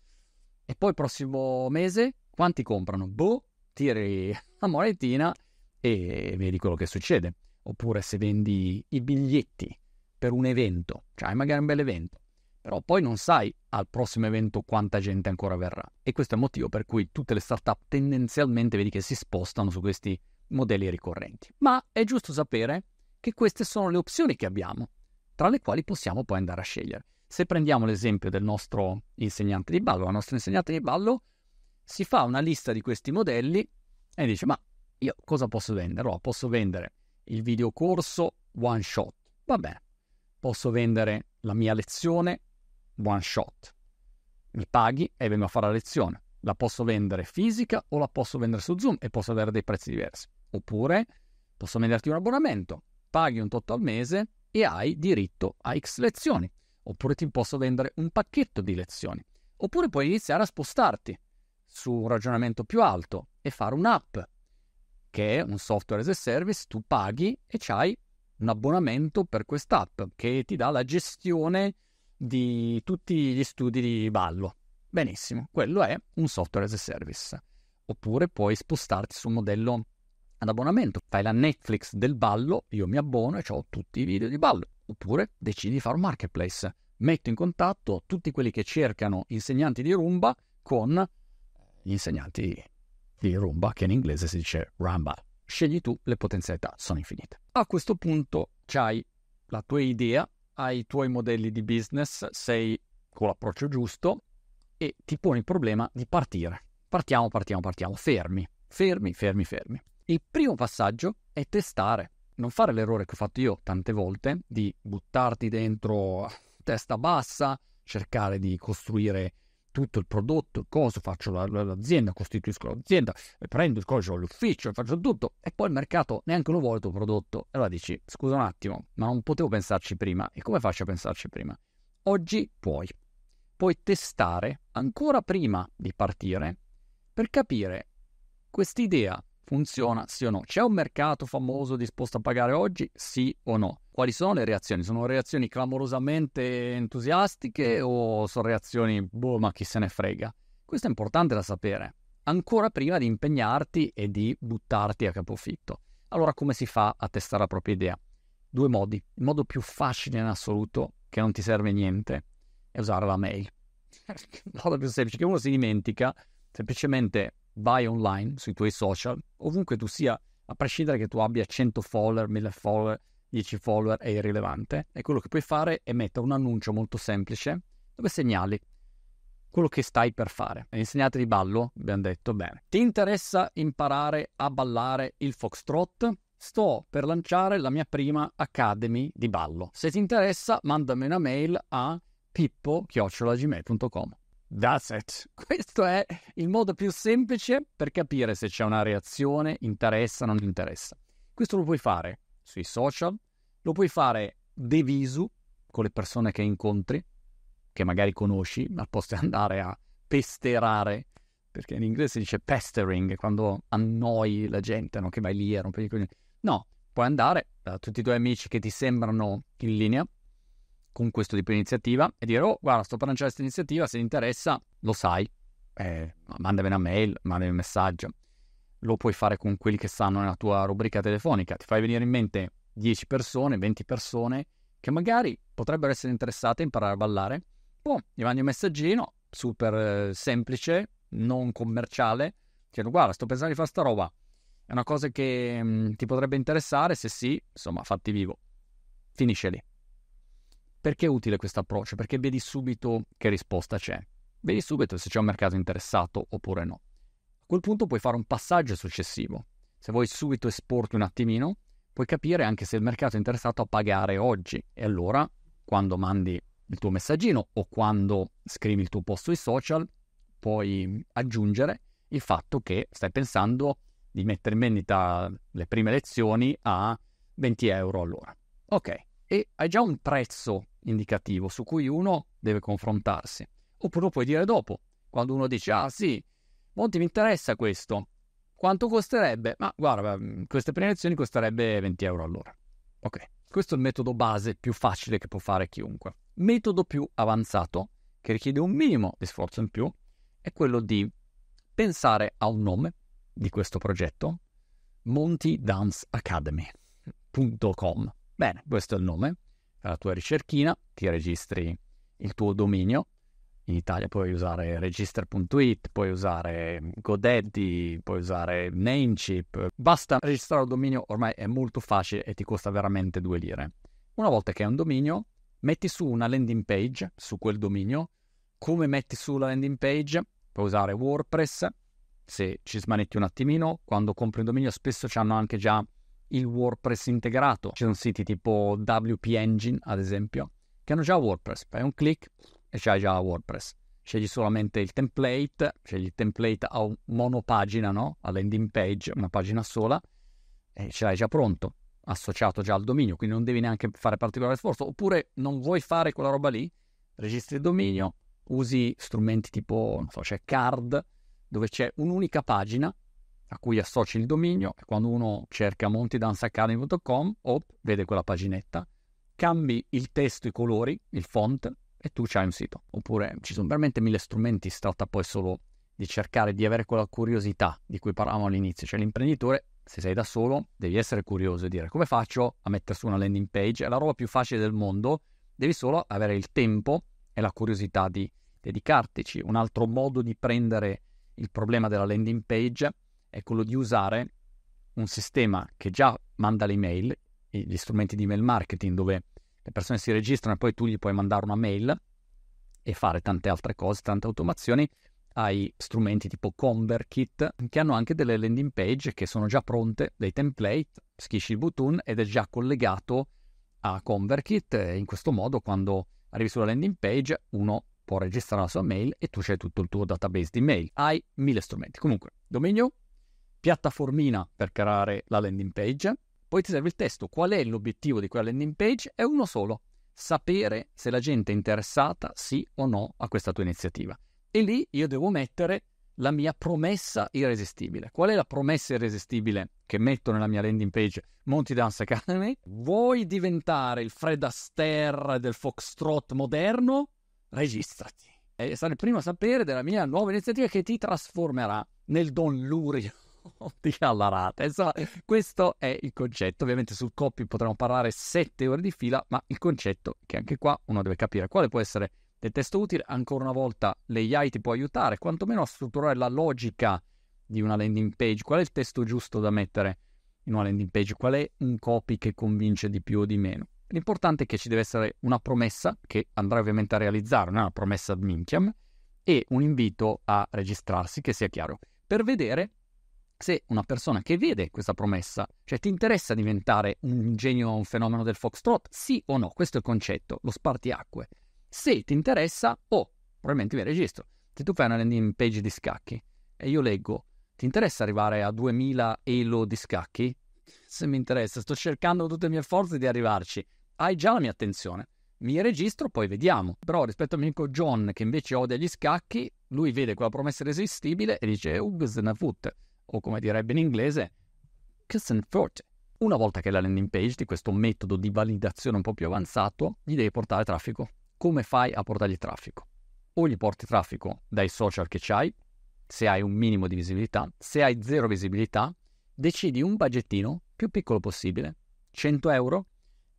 e poi il prossimo mese quanti comprano? Boh, tiri la monetina e vedi quello che succede. Oppure se vendi i biglietti per un evento, cioè magari un bel evento, però poi non sai al prossimo evento quanta gente ancora verrà. E questo è il motivo per cui tutte le startup tendenzialmente vedi che si spostano su questi modelli ricorrenti. Ma è giusto sapere che queste sono le opzioni che abbiamo, tra le quali possiamo poi andare a scegliere. Se prendiamo l'esempio del nostro insegnante di ballo, la nostra insegnante di ballo si fa una lista di questi modelli e dice ma io cosa posso vendere? Allora, ah, posso vendere il videocorso one shot, va bene. Posso vendere la mia lezione one shot. Mi paghi e vengo a fare la lezione. La posso vendere fisica o la posso vendere su Zoom e posso avere dei prezzi diversi. Oppure posso venderti un abbonamento, paghi un tot al mese e hai diritto a X lezioni oppure ti posso vendere un pacchetto di lezioni, oppure puoi iniziare a spostarti su un ragionamento più alto e fare un'app, che è un software as a service, tu paghi e c'hai un abbonamento per quest'app che ti dà la gestione di tutti gli studi di ballo. Benissimo, quello è un software as a service. Oppure puoi spostarti su un modello ad abbonamento. Fai la Netflix del ballo, io mi abbono e ho tutti i video di ballo. Oppure decidi di fare un marketplace. Metto in contatto tutti quelli che cercano insegnanti di rumba con gli eh, insegnanti di rumba, che in inglese si dice rumba. Scegli tu, le potenzialità sono infinite. A questo punto hai la tua idea, hai i tuoi modelli di business, sei con l'approccio giusto e ti poni il problema di partire. Partiamo, partiamo, partiamo, fermi, fermi, fermi, fermi. Il primo passaggio è testare non fare l'errore che ho fatto io tante volte di buttarti dentro testa bassa, cercare di costruire tutto il prodotto, cosa faccio l'azienda, costituisco l'azienda, eh, prendo il codice, l'ufficio, faccio tutto e poi il mercato neanche lo vuole il tuo prodotto. Allora dici, scusa un attimo, ma non potevo pensarci prima. E come faccio a pensarci prima? Oggi puoi. Puoi testare ancora prima di partire per capire quest'idea funziona sì o no? C'è un mercato famoso disposto a pagare oggi sì o no? Quali sono le reazioni? Sono reazioni clamorosamente entusiastiche o sono reazioni boh ma chi se ne frega? Questo è importante da sapere, ancora prima di impegnarti e di buttarti a capofitto. Allora come si fa a testare la propria idea? Due modi. Il modo più facile in assoluto, che non ti serve niente, è usare la mail. Il modo più semplice, che uno si dimentica, semplicemente vai online sui tuoi social, ovunque tu sia, a prescindere che tu abbia 100 follower, 1000 follower, 10 follower è irrilevante, e quello che puoi fare è mettere un annuncio molto semplice dove segnali quello che stai per fare. Insegnate di ballo, abbiamo detto bene. Ti interessa imparare a ballare il foxtrot? Sto per lanciare la mia prima Academy di ballo. Se ti interessa, mandami una mail a pippo-gmail.com. That's it. Questo è il modo più semplice per capire se c'è una reazione, interessa o non interessa. Questo lo puoi fare sui social, lo puoi fare de visu con le persone che incontri, che magari conosci, ma posso andare a pesterare, perché in inglese si dice pestering, quando annoi la gente, no? che vai lì e rompi No, puoi andare da tutti i tuoi amici che ti sembrano in linea, con questo tipo di iniziativa e dire, oh, guarda, sto per lanciare questa iniziativa, se ti interessa, lo sai, eh, mandami una mail, mandami un messaggio. Lo puoi fare con quelli che stanno nella tua rubrica telefonica. Ti fai venire in mente 10 persone, 20 persone che magari potrebbero essere interessate a imparare a ballare. Boh, gli mandi un messaggino super eh, semplice, non commerciale, dicendo guarda, sto pensando di fare sta roba. È una cosa che mh, mm, ti potrebbe interessare, se sì, insomma, fatti vivo. Finisce lì. Perché è utile questo approccio? Perché vedi subito che risposta c'è. Vedi subito se c'è un mercato interessato oppure no. A quel punto puoi fare un passaggio successivo. Se vuoi subito esporti un attimino, puoi capire anche se il mercato è interessato a pagare oggi. E allora, quando mandi il tuo messaggino o quando scrivi il tuo post sui social, puoi aggiungere il fatto che stai pensando di mettere in vendita le prime lezioni a 20 euro all'ora. Ok, e hai già un prezzo indicativo su cui uno deve confrontarsi. Oppure lo puoi dire dopo, quando uno dice, ah sì, Monti mi interessa questo, quanto costerebbe? Ma guarda, queste prime lezioni costerebbe 20 euro all'ora. Ok, questo è il metodo base più facile che può fare chiunque. Metodo più avanzato, che richiede un minimo di sforzo in più, è quello di pensare a un nome di questo progetto, montydanceacademy.com. Bene, questo è il nome, la tua ricerchina, ti registri il tuo dominio. In Italia puoi usare register.it, puoi usare GoDaddy, puoi usare Namecheap. Basta registrare il dominio, ormai è molto facile e ti costa veramente due lire. Una volta che hai un dominio, metti su una landing page su quel dominio. Come metti su la landing page? Puoi usare WordPress. Se ci smanetti un attimino, quando compri un dominio spesso ci hanno anche già il WordPress integrato. Ci sono siti tipo WP Engine, ad esempio, che hanno già WordPress. Fai un clic e c'hai già WordPress. Scegli solamente il template, scegli il template a monopagina, no? A landing page, una pagina sola, e ce l'hai già pronto, associato già al dominio, quindi non devi neanche fare particolare sforzo. Oppure non vuoi fare quella roba lì, registri il dominio, usi strumenti tipo, non so, c'è Card, dove c'è un'unica pagina a cui associ il dominio e quando uno cerca montidanceacademy.com o vede quella paginetta, cambi il testo, i colori, il font e tu c'hai un sito. Oppure ci sono veramente mille strumenti, si tratta poi solo di cercare di avere quella curiosità di cui parlavamo all'inizio, cioè l'imprenditore se sei da solo devi essere curioso e dire come faccio a mettere su una landing page, è la roba più facile del mondo, devi solo avere il tempo e la curiosità di dedicartici. Un altro modo di prendere il problema della landing page è quello di usare un sistema che già manda le mail, gli strumenti di email marketing dove le persone si registrano e poi tu gli puoi mandare una mail e fare tante altre cose, tante automazioni, hai strumenti tipo ConvertKit che hanno anche delle landing page che sono già pronte, dei template, schisci il button ed è già collegato a ConvertKit e in questo modo quando arrivi sulla landing page uno può registrare la sua mail e tu c'hai tutto il tuo database di mail. Hai mille strumenti. Comunque, dominio piattaformina per creare la landing page, poi ti serve il testo. Qual è l'obiettivo di quella landing page? È uno solo, sapere se la gente è interessata sì o no a questa tua iniziativa. E lì io devo mettere la mia promessa irresistibile. Qual è la promessa irresistibile che metto nella mia landing page Monty Dance Academy? Vuoi diventare il Fred Astaire del foxtrot moderno? Registrati. E sarai il primo a sapere della mia nuova iniziativa che ti trasformerà nel Don Lurio soldi alla rata. Insomma, eh. questo è il concetto. Ovviamente sul copy potremmo parlare sette ore di fila, ma il concetto è che anche qua uno deve capire quale può essere del testo utile. Ancora una volta, l'AI ti può aiutare quantomeno a strutturare la logica di una landing page. Qual è il testo giusto da mettere in una landing page? Qual è un copy che convince di più o di meno? L'importante è che ci deve essere una promessa che andrai ovviamente a realizzare, una promessa ad minchiam, e un invito a registrarsi, che sia chiaro, per vedere se una persona che vede questa promessa, cioè ti interessa diventare un genio, un fenomeno del foxtrot, sì o no, questo è il concetto, lo spartiacque. Se ti interessa, oh, probabilmente mi registro. Se tu fai una landing page di scacchi e io leggo, ti interessa arrivare a 2000 elo di scacchi? Se mi interessa, sto cercando tutte le mie forze di arrivarci. Hai già la mia attenzione. Mi registro, poi vediamo. Però rispetto al mio amico John, che invece odia gli scacchi, lui vede quella promessa irresistibile e dice, eh, ugh, ne o come direbbe in inglese, custom forte. Una volta che è la landing page di questo metodo di validazione un po' più avanzato, gli devi portare traffico. Come fai a portargli traffico? O gli porti traffico dai social che c'hai, se hai un minimo di visibilità, se hai zero visibilità, decidi un budgettino più piccolo possibile, 100 euro,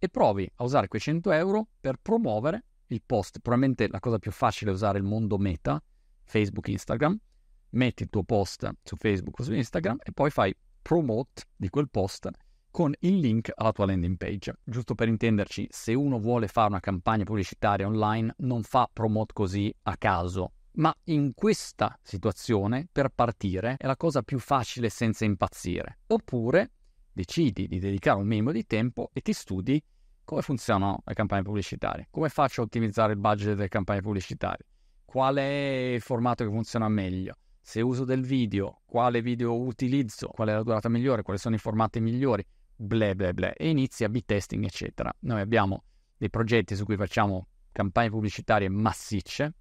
e provi a usare quei 100 euro per promuovere il post. Probabilmente la cosa più facile è usare il mondo meta, Facebook, Instagram, metti il tuo post su Facebook o su Instagram e poi fai promote di quel post con il link alla tua landing page. Giusto per intenderci, se uno vuole fare una campagna pubblicitaria online, non fa promote così a caso. Ma in questa situazione, per partire, è la cosa più facile senza impazzire. Oppure decidi di dedicare un minimo di tempo e ti studi come funzionano le campagne pubblicitarie, come faccio a ottimizzare il budget delle campagne pubblicitarie, qual è il formato che funziona meglio, se uso del video, quale video utilizzo, qual è la durata migliore, quali sono i formati migliori, bla bla bla, e inizia B-testing, eccetera. Noi abbiamo dei progetti su cui facciamo campagne pubblicitarie massicce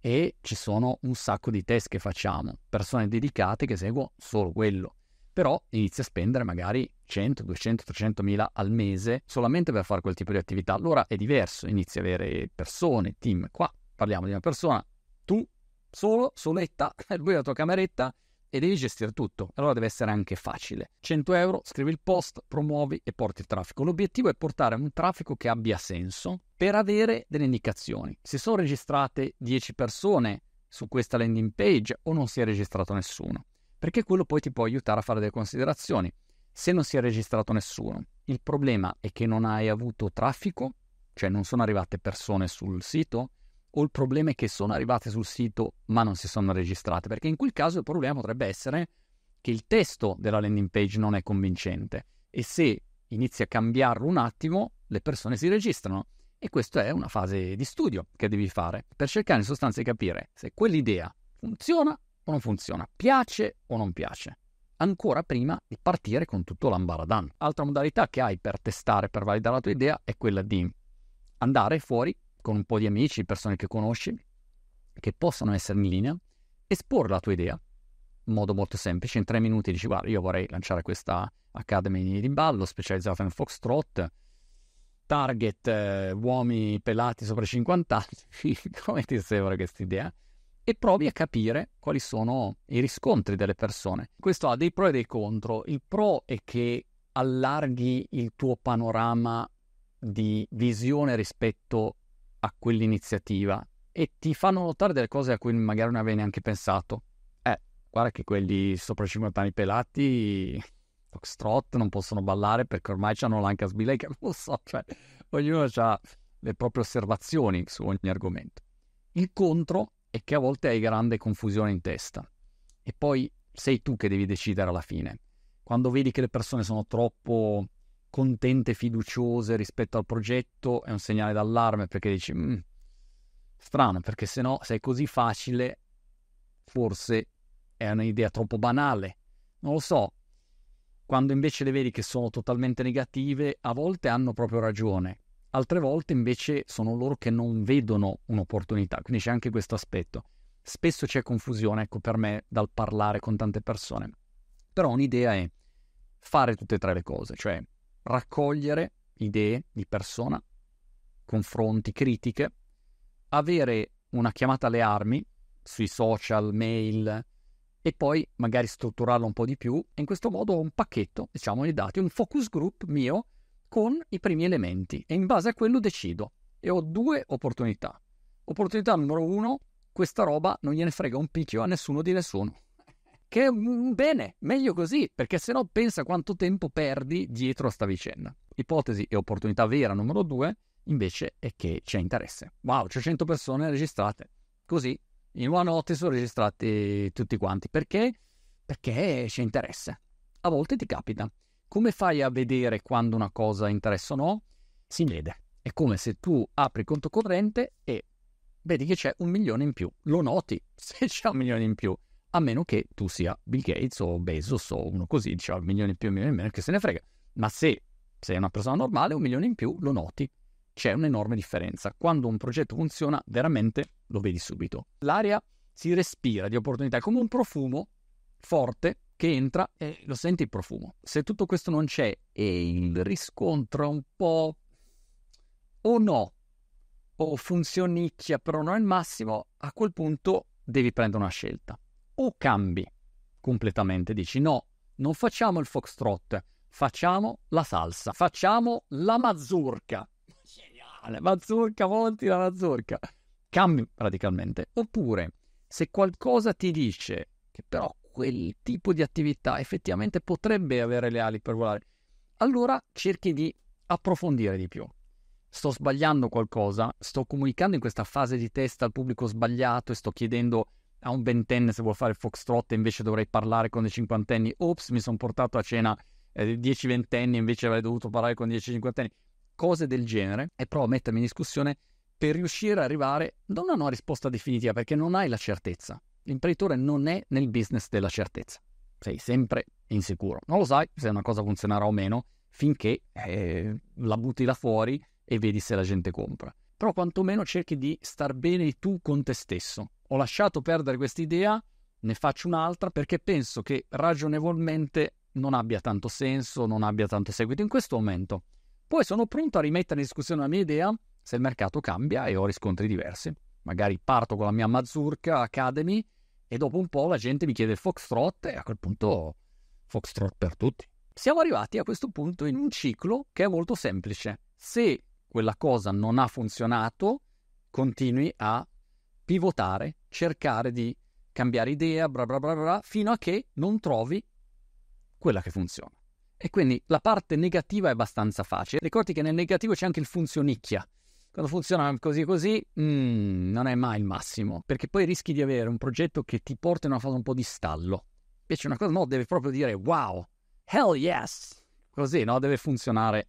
e ci sono un sacco di test che facciamo, persone dedicate che seguo solo quello. Però inizia a spendere magari 100, 200, 300 mila al mese solamente per fare quel tipo di attività. Allora è diverso, inizia a avere persone, team. Qua parliamo di una persona, tu solo, soletta, lui è la tua cameretta e devi gestire tutto. Allora deve essere anche facile. 100 euro, scrivi il post, promuovi e porti il traffico. L'obiettivo è portare un traffico che abbia senso per avere delle indicazioni. Si sono registrate 10 persone su questa landing page o non si è registrato nessuno, perché quello poi ti può aiutare a fare delle considerazioni. Se non si è registrato nessuno, il problema è che non hai avuto traffico, cioè non sono arrivate persone sul sito, o il problema è che sono arrivate sul sito ma non si sono registrate, perché in quel caso il problema potrebbe essere che il testo della landing page non è convincente e se inizi a cambiarlo un attimo le persone si registrano e questa è una fase di studio che devi fare per cercare in sostanza di capire se quell'idea funziona o non funziona, piace o non piace ancora prima di partire con tutto l'ambaradan. Altra modalità che hai per testare, per validare la tua idea è quella di andare fuori con un po' di amici, persone che conosci, che possano essere in linea, esporre la tua idea in modo molto semplice, in tre minuti dici guarda io vorrei lanciare questa Academy di rimballo specializzata in foxtrot, target eh, uomini pelati sopra i 50 anni, come ti sembra questa idea? E provi a capire quali sono i riscontri delle persone. Questo ha dei pro e dei contro. Il pro è che allarghi il tuo panorama di visione rispetto a quell'iniziativa e ti fanno notare delle cose a cui magari non avevi neanche pensato. Eh, guarda che quelli sopra i 50 anni pelati, foxtrot, non possono ballare perché ormai hanno l'anca sbilei non lo so, cioè ognuno ha le proprie osservazioni su ogni argomento. Il contro è che a volte hai grande confusione in testa e poi sei tu che devi decidere alla fine. Quando vedi che le persone sono troppo contente, fiduciose rispetto al progetto, è un segnale d'allarme perché dici, mm, strano, perché se no, se è così facile, forse è un'idea troppo banale. Non lo so. Quando invece le vedi che sono totalmente negative, a volte hanno proprio ragione, altre volte invece sono loro che non vedono un'opportunità, quindi c'è anche questo aspetto. Spesso c'è confusione, ecco per me, dal parlare con tante persone, però un'idea è fare tutte e tre le cose, cioè raccogliere idee di persona, confronti, critiche, avere una chiamata alle armi sui social, mail e poi magari strutturarlo un po' di più e in questo modo ho un pacchetto, diciamo, di dati, un focus group mio con i primi elementi e in base a quello decido e ho due opportunità. Opportunità numero uno, questa roba non gliene frega un picchio a nessuno di nessuno. Che è mm, bene, meglio così, perché se no pensa quanto tempo perdi dietro a sta vicenda. Ipotesi e opportunità vera numero due, invece, è che c'è interesse. Wow, c'è 100 persone registrate. Così, in una notte sono registrati tutti quanti. Perché? Perché c'è interesse. A volte ti capita. Come fai a vedere quando una cosa interessa o no? Si vede. È come se tu apri il conto corrente e vedi che c'è un milione in più. Lo noti se c'è un milione in più a meno che tu sia Bill Gates o Bezos o uno così, diciamo, un milione in più, un milione in meno, che se ne frega. Ma se sei una persona normale, un milione in più lo noti. C'è un'enorme differenza. Quando un progetto funziona, veramente lo vedi subito. L'aria si respira di opportunità, è come un profumo forte che entra e lo senti il profumo. Se tutto questo non c'è e il riscontro è un po' o no, o funzionicchia, però non è il massimo, a quel punto devi prendere una scelta o cambi completamente, dici no, non facciamo il foxtrot, facciamo la salsa, facciamo la mazurka. Geniale, mazurka, monti la mazurka. Cambi radicalmente. Oppure, se qualcosa ti dice che però quel tipo di attività effettivamente potrebbe avere le ali per volare, allora cerchi di approfondire di più. Sto sbagliando qualcosa, sto comunicando in questa fase di testa al pubblico sbagliato e sto chiedendo a un ventenne se vuoi fare foxtrot invece dovrei parlare con dei cinquantenni, ops, mi sono portato a cena eh, dieci ventenni invece avrei dovuto parlare con dieci cinquantenni, cose del genere e provo a mettermi in discussione per riuscire ad arrivare non a una risposta definitiva perché non hai la certezza. L'imprenditore non è nel business della certezza, sei sempre insicuro, non lo sai se una cosa funzionerà o meno finché eh, la butti là fuori e vedi se la gente compra. Però quantomeno cerchi di star bene tu con te stesso, ho lasciato perdere questa idea, ne faccio un'altra perché penso che ragionevolmente non abbia tanto senso, non abbia tanto seguito in questo momento. Poi sono pronto a rimettere in discussione la mia idea se il mercato cambia e ho riscontri diversi. Magari parto con la mia Mazurka Academy e dopo un po' la gente mi chiede il Foxtrot e a quel punto Foxtrot per tutti. Siamo arrivati a questo punto in un ciclo che è molto semplice. Se quella cosa non ha funzionato, continui a pivotare, cercare di cambiare idea, bla bla bla bla, fino a che non trovi quella che funziona. E quindi la parte negativa è abbastanza facile. Ricordi che nel negativo c'è anche il funzionicchia. Quando funziona così così, mm, non è mai il massimo, perché poi rischi di avere un progetto che ti porta in una fase un po' di stallo. Invece una cosa no, deve proprio dire wow, hell yes! Così, no? Deve funzionare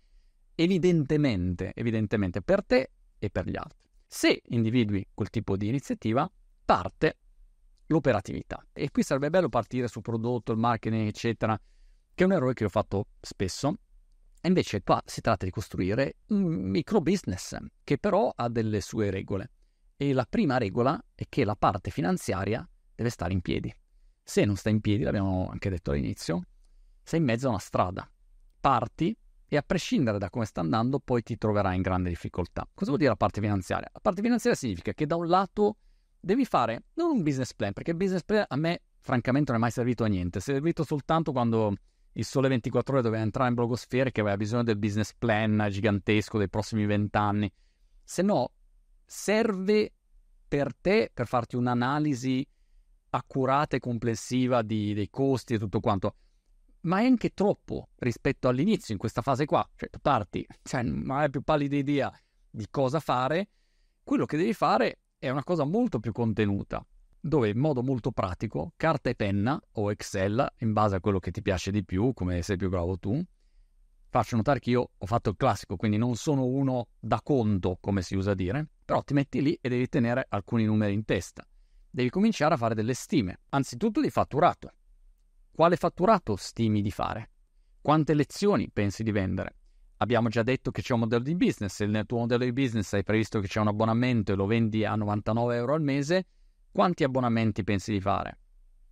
evidentemente, evidentemente per te e per gli altri. Se individui quel tipo di iniziativa, parte l'operatività. E qui sarebbe bello partire sul prodotto, il marketing, eccetera, che è un errore che ho fatto spesso. E invece qua si tratta di costruire un micro business che però ha delle sue regole. E la prima regola è che la parte finanziaria deve stare in piedi. Se non sta in piedi, l'abbiamo anche detto all'inizio, sei in mezzo a una strada. Parti e a prescindere da come sta andando poi ti troverai in grande difficoltà. Cosa vuol dire la parte finanziaria? La parte finanziaria significa che da un lato devi fare non un business plan, perché il business plan a me francamente non è mai servito a niente, è servito soltanto quando il sole 24 ore doveva entrare in blogosfera e che aveva bisogno del business plan gigantesco dei prossimi vent'anni. Se no, serve per te per farti un'analisi accurata e complessiva di, dei costi e tutto quanto ma è anche troppo rispetto all'inizio in questa fase qua, cioè tu parti, cioè non hai più pallida idea di cosa fare, quello che devi fare è una cosa molto più contenuta, dove in modo molto pratico, carta e penna o Excel, in base a quello che ti piace di più, come sei più bravo tu, faccio notare che io ho fatto il classico, quindi non sono uno da conto, come si usa dire, però ti metti lì e devi tenere alcuni numeri in testa. Devi cominciare a fare delle stime, anzitutto di fatturato, quale fatturato stimi di fare? Quante lezioni pensi di vendere? Abbiamo già detto che c'è un modello di business, se nel tuo modello di business hai previsto che c'è un abbonamento e lo vendi a 99 euro al mese, quanti abbonamenti pensi di fare?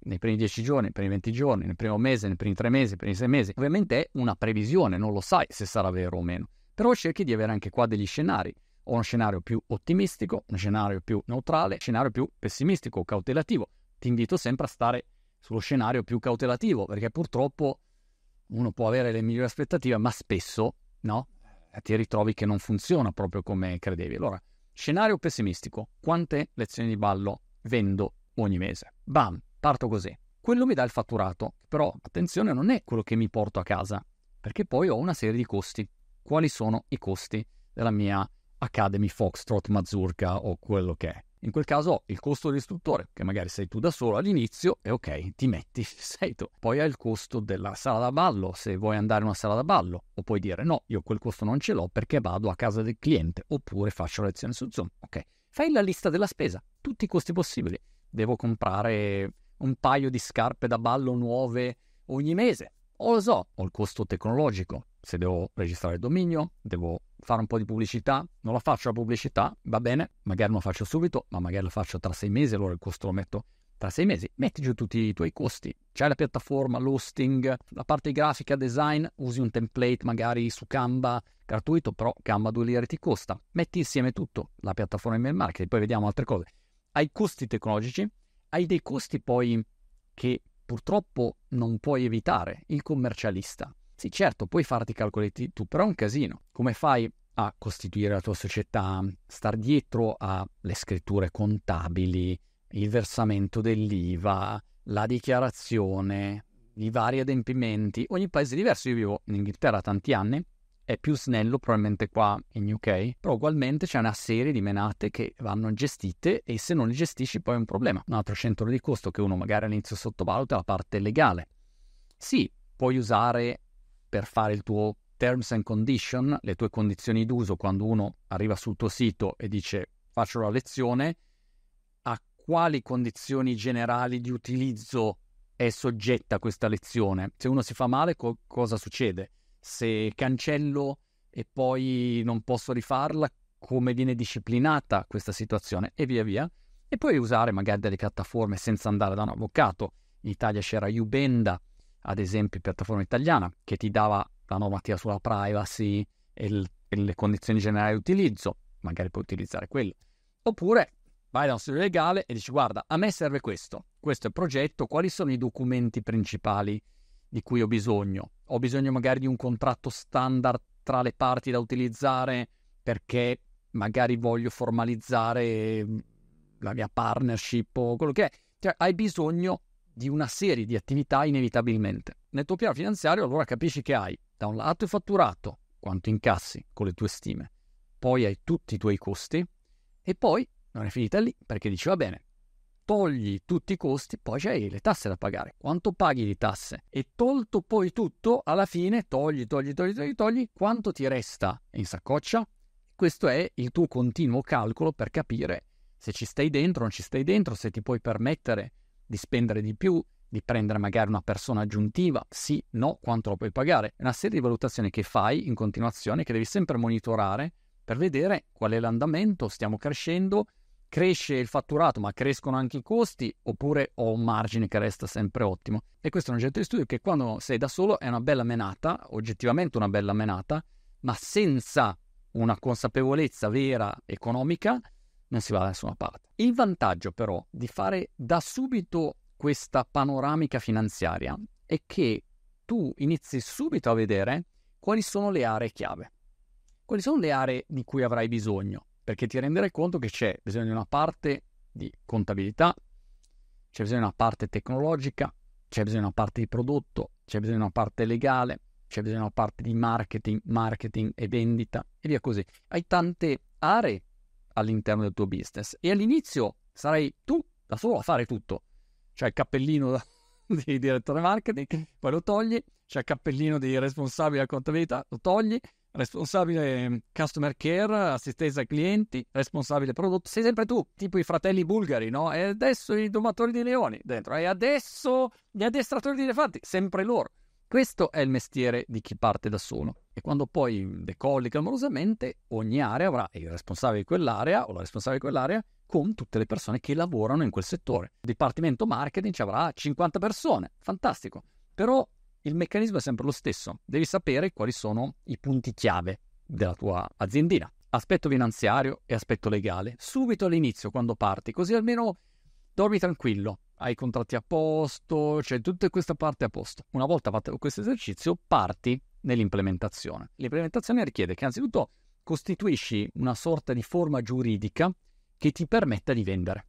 Nei primi 10 giorni, nei primi 20 giorni, nel primo mese, nei primi 3 mesi, nei primi 6 mesi. Ovviamente è una previsione, non lo sai se sarà vero o meno, però cerchi di avere anche qua degli scenari o uno scenario più ottimistico, uno scenario più neutrale, uno scenario più pessimistico o cautelativo. Ti invito sempre a stare sullo scenario più cautelativo, perché purtroppo uno può avere le migliori aspettative, ma spesso no, eh, ti ritrovi che non funziona proprio come credevi. Allora, scenario pessimistico, quante lezioni di ballo vendo ogni mese? Bam, parto così. Quello mi dà il fatturato, però attenzione non è quello che mi porto a casa, perché poi ho una serie di costi. Quali sono i costi della mia Academy Foxtrot Mazurka o quello che è? In quel caso il costo dell'istruttore, che magari sei tu da solo all'inizio, e ok, ti metti, sei tu. Poi hai il costo della sala da ballo, se vuoi andare in una sala da ballo, o puoi dire no, io quel costo non ce l'ho perché vado a casa del cliente, oppure faccio lezione su Zoom. Ok, fai la lista della spesa, tutti i costi possibili. Devo comprare un paio di scarpe da ballo nuove ogni mese, o lo so, ho il costo tecnologico, se devo registrare il dominio, devo fare un po' di pubblicità, non la faccio la pubblicità, va bene, magari non la faccio subito, ma magari la faccio tra sei mesi, allora il costo lo metto tra sei mesi, metti giù tutti i tuoi costi, c'è la piattaforma, l'hosting, la parte grafica, design, usi un template magari su Canva gratuito, però Canva 2 lire ti costa, metti insieme tutto, la piattaforma email marketing, poi vediamo altre cose. Hai costi tecnologici, hai dei costi poi che purtroppo non puoi evitare, il commercialista. Sì, certo, puoi farti i calcoletti tu, però è un casino. Come fai a costituire la tua società, star dietro alle scritture contabili, il versamento dell'IVA, la dichiarazione, i vari adempimenti. Ogni paese è diverso, io vivo in Inghilterra tanti anni, è più snello probabilmente qua in UK, però ugualmente c'è una serie di menate che vanno gestite e se non le gestisci poi è un problema. Un altro centro di costo che uno magari all'inizio sottovaluta è la parte legale. Sì, puoi usare per fare il tuo terms and condition, le tue condizioni d'uso, quando uno arriva sul tuo sito e dice faccio la lezione, a quali condizioni generali di utilizzo è soggetta questa lezione? Se uno si fa male, co- cosa succede? Se cancello e poi non posso rifarla, come viene disciplinata questa situazione e via via. E poi usare magari delle piattaforme senza andare da un avvocato. In Italia c'era Ubenda, ad esempio piattaforma italiana, che ti dava la normativa sulla privacy e, il, e le condizioni generali di utilizzo, magari puoi utilizzare quello. Oppure vai da un studio legale e dici guarda, a me serve questo, questo è il progetto, quali sono i documenti principali di cui ho bisogno? Ho bisogno magari di un contratto standard tra le parti da utilizzare perché magari voglio formalizzare mm, la mia partnership o quello che è. Cioè, hai bisogno di una serie di attività inevitabilmente. Nel tuo piano finanziario allora capisci che hai da un lato il fatturato, quanto incassi con le tue stime, poi hai tutti i tuoi costi e poi non è finita lì perché dici va bene, togli tutti i costi, poi c'hai le tasse da pagare, quanto paghi di tasse e tolto poi tutto, alla fine togli, togli, togli, togli, togli, quanto ti resta in saccoccia? Questo è il tuo continuo calcolo per capire se ci stai dentro o non ci stai dentro, se ti puoi permettere di spendere di più, di prendere magari una persona aggiuntiva, sì, no, quanto lo puoi pagare. È una serie di valutazioni che fai in continuazione, che devi sempre monitorare per vedere qual è l'andamento, stiamo crescendo, cresce il fatturato ma crescono anche i costi oppure ho un margine che resta sempre ottimo. E questo è un oggetto di studio che quando sei da solo è una bella menata, oggettivamente una bella menata, ma senza una consapevolezza vera economica non si va da nessuna parte. Il vantaggio però di fare da subito questa panoramica finanziaria è che tu inizi subito a vedere quali sono le aree chiave, quali sono le aree di cui avrai bisogno, perché ti renderai conto che c'è bisogno di una parte di contabilità, c'è bisogno di una parte tecnologica, c'è bisogno di una parte di prodotto, c'è bisogno di una parte legale, c'è bisogno di una parte di marketing, marketing e vendita e via così. Hai tante aree all'interno del tuo business. E all'inizio sarai tu da solo a fare tutto. C'è il cappellino di direttore marketing, poi lo togli, c'è il cappellino di responsabile contabilità, lo togli, responsabile ehm, customer care, assistenza ai clienti, responsabile prodotto, sei sempre tu, tipo i fratelli bulgari, no? E adesso i domatori di leoni dentro, e adesso gli addestratori di elefanti, sempre loro. Questo è il mestiere di chi parte da solo e quando poi decolli clamorosamente, ogni area avrà il responsabile di quell'area o la responsabile di quell'area con tutte le persone che lavorano in quel settore. Il dipartimento marketing ci avrà 50 persone, fantastico. Però il meccanismo è sempre lo stesso, devi sapere quali sono i punti chiave della tua aziendina. Aspetto finanziario e aspetto legale, subito all'inizio quando parti, così almeno dormi tranquillo, hai i contratti a posto, c'è cioè tutta questa parte a posto. Una volta fatto questo esercizio, parti nell'implementazione. L'implementazione richiede che anzitutto costituisci una sorta di forma giuridica che ti permetta di vendere.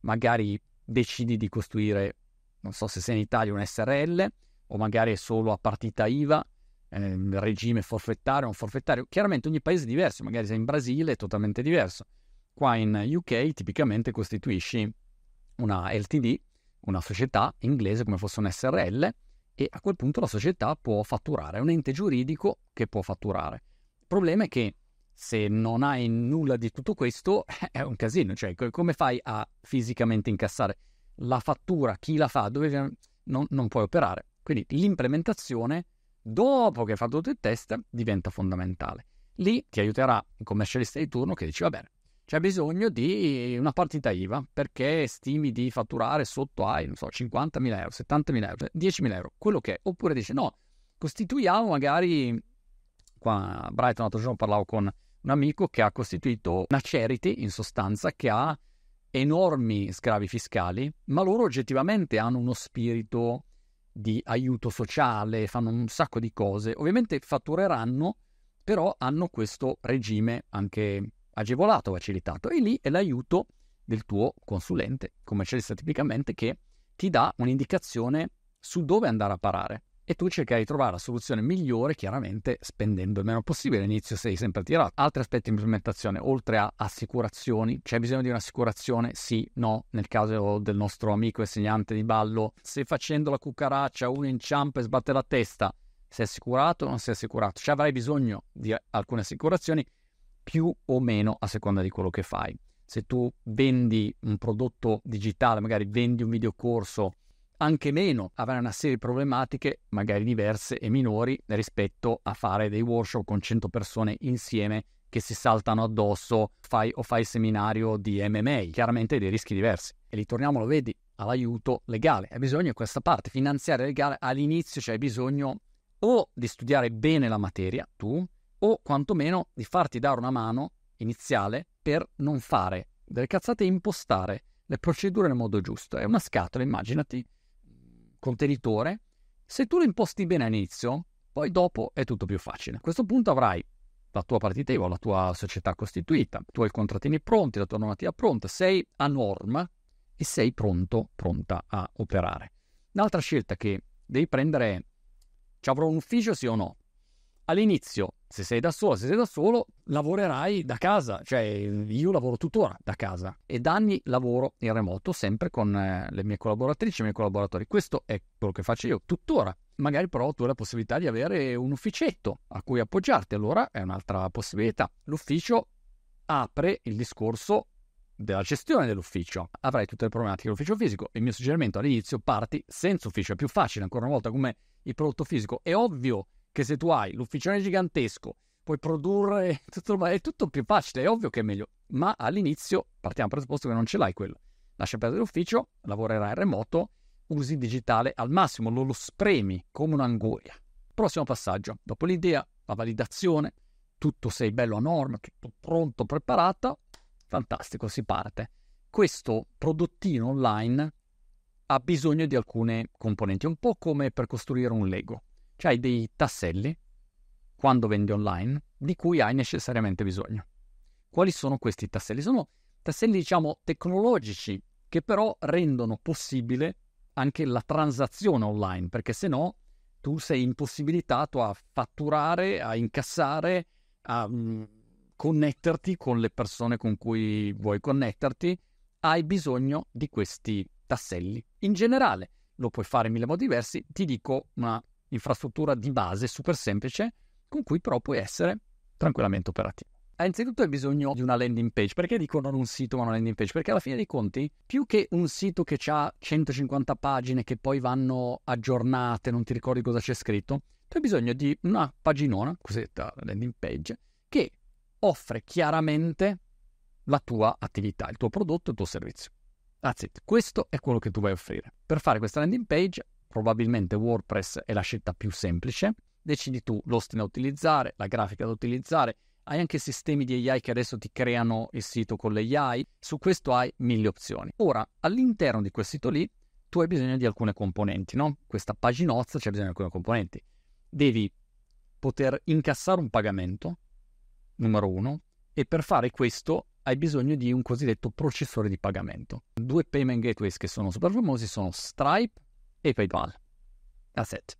Magari decidi di costruire, non so se sei in Italia, un SRL o magari solo a partita IVA, eh, regime forfettario, o forfettario. Chiaramente ogni paese è diverso, magari sei in Brasile è totalmente diverso. Qua in UK tipicamente costituisci una LTD, una società inglese come fosse un SRL e a quel punto la società può fatturare, è un ente giuridico che può fatturare. Il problema è che se non hai nulla di tutto questo è un casino, cioè come fai a fisicamente incassare la fattura, chi la fa, dove non, non puoi operare. Quindi l'implementazione, dopo che hai fatto tutto il test, diventa fondamentale. Lì ti aiuterà il commercialista di turno che dice, va bene, c'è bisogno di una partita IVA perché stimi di fatturare sotto ai, non so, 50.000 euro, 70.000 euro, 10.000 euro, quello che è. Oppure dice no, costituiamo magari, qua a Brighton l'altro giorno parlavo con un amico che ha costituito una charity in sostanza che ha enormi sgravi fiscali, ma loro oggettivamente hanno uno spirito di aiuto sociale, fanno un sacco di cose, ovviamente fattureranno, però hanno questo regime anche agevolato, facilitato, e lì è l'aiuto del tuo consulente commercialista tipicamente che ti dà un'indicazione su dove andare a parare e tu cercherai di trovare la soluzione migliore chiaramente spendendo il meno possibile all'inizio sei sempre attirato. altri aspetti di implementazione oltre a assicurazioni c'è bisogno di un'assicurazione sì no nel caso del nostro amico insegnante di ballo se facendo la cucaraccia uno inciampa e sbatte la testa sei assicurato o non sei assicurato Ci avrai bisogno di alcune assicurazioni più o meno a seconda di quello che fai. Se tu vendi un prodotto digitale, magari vendi un videocorso, anche meno avrai una serie di problematiche magari diverse e minori rispetto a fare dei workshop con 100 persone insieme che si saltano addosso fai, o fai il seminario di MMA, chiaramente dei rischi diversi. E ritorniamo, lo vedi, all'aiuto legale. Hai bisogno di questa parte finanziaria legale. All'inizio c'è bisogno o di studiare bene la materia, tu, o quantomeno di farti dare una mano iniziale per non fare delle cazzate e impostare le procedure nel modo giusto. È una scatola, immaginati, mm, contenitore. Se tu lo imposti bene all'inizio, poi dopo è tutto più facile. A questo punto avrai la tua partita IVA, la tua società costituita, i tuoi i contrattini pronti, la tua normativa pronta, sei a norma e sei pronto, pronta a operare. Un'altra scelta che devi prendere è, ci avrò un ufficio sì o no? All'inizio se sei da solo, se sei da solo, lavorerai da casa, cioè io lavoro tuttora da casa e da anni lavoro in remoto sempre con eh, le mie collaboratrici e i miei collaboratori. Questo è quello che faccio io tuttora. Magari però tu hai la possibilità di avere un ufficetto a cui appoggiarti, allora è un'altra possibilità. L'ufficio apre il discorso della gestione dell'ufficio. Avrai tutte le problematiche dell'ufficio fisico. Il mio suggerimento all'inizio parti senza ufficio, è più facile ancora una volta come il prodotto fisico. È ovvio che se tu hai l'ufficione gigantesco, puoi produrre tutto, è tutto più facile, è ovvio che è meglio, ma all'inizio partiamo dal presupposto che non ce l'hai quello. Lascia perdere l'ufficio, lavorerai in remoto, usi il digitale al massimo, lo, lo spremi come un'anguria. Prossimo passaggio, dopo l'idea, la validazione, tutto sei bello a norma, tutto pronto, preparato, fantastico, si parte. Questo prodottino online ha bisogno di alcune componenti, un po' come per costruire un Lego c'hai dei tasselli, quando vendi online, di cui hai necessariamente bisogno. Quali sono questi tasselli? Sono tasselli, diciamo, tecnologici che però rendono possibile anche la transazione online, perché se no tu sei impossibilitato a fatturare, a incassare, a mm, connetterti con le persone con cui vuoi connetterti, hai bisogno di questi tasselli. In generale lo puoi fare in mille modi diversi, ti dico una infrastruttura di base super semplice con cui però puoi essere tranquillamente operativo. Eh, innanzitutto hai bisogno di una landing page. Perché dico non un sito ma una landing page? Perché alla fine dei conti, più che un sito che ha 150 pagine che poi vanno aggiornate, non ti ricordi cosa c'è scritto, tu hai bisogno di una paginona, cosiddetta landing page, che offre chiaramente la tua attività, il tuo prodotto, il tuo servizio. That's it. Questo è quello che tu vai a offrire. Per fare questa landing page probabilmente WordPress è la scelta più semplice. Decidi tu l'hosting da utilizzare, la grafica da utilizzare, hai anche sistemi di AI che adesso ti creano il sito con le AI, su questo hai mille opzioni. Ora, all'interno di quel sito lì, tu hai bisogno di alcune componenti, no? Questa paginozza c'è bisogno di alcune componenti. Devi poter incassare un pagamento, numero uno, e per fare questo hai bisogno di un cosiddetto processore di pagamento. Due payment gateways che sono super famosi sono Stripe e PayPal. That's it.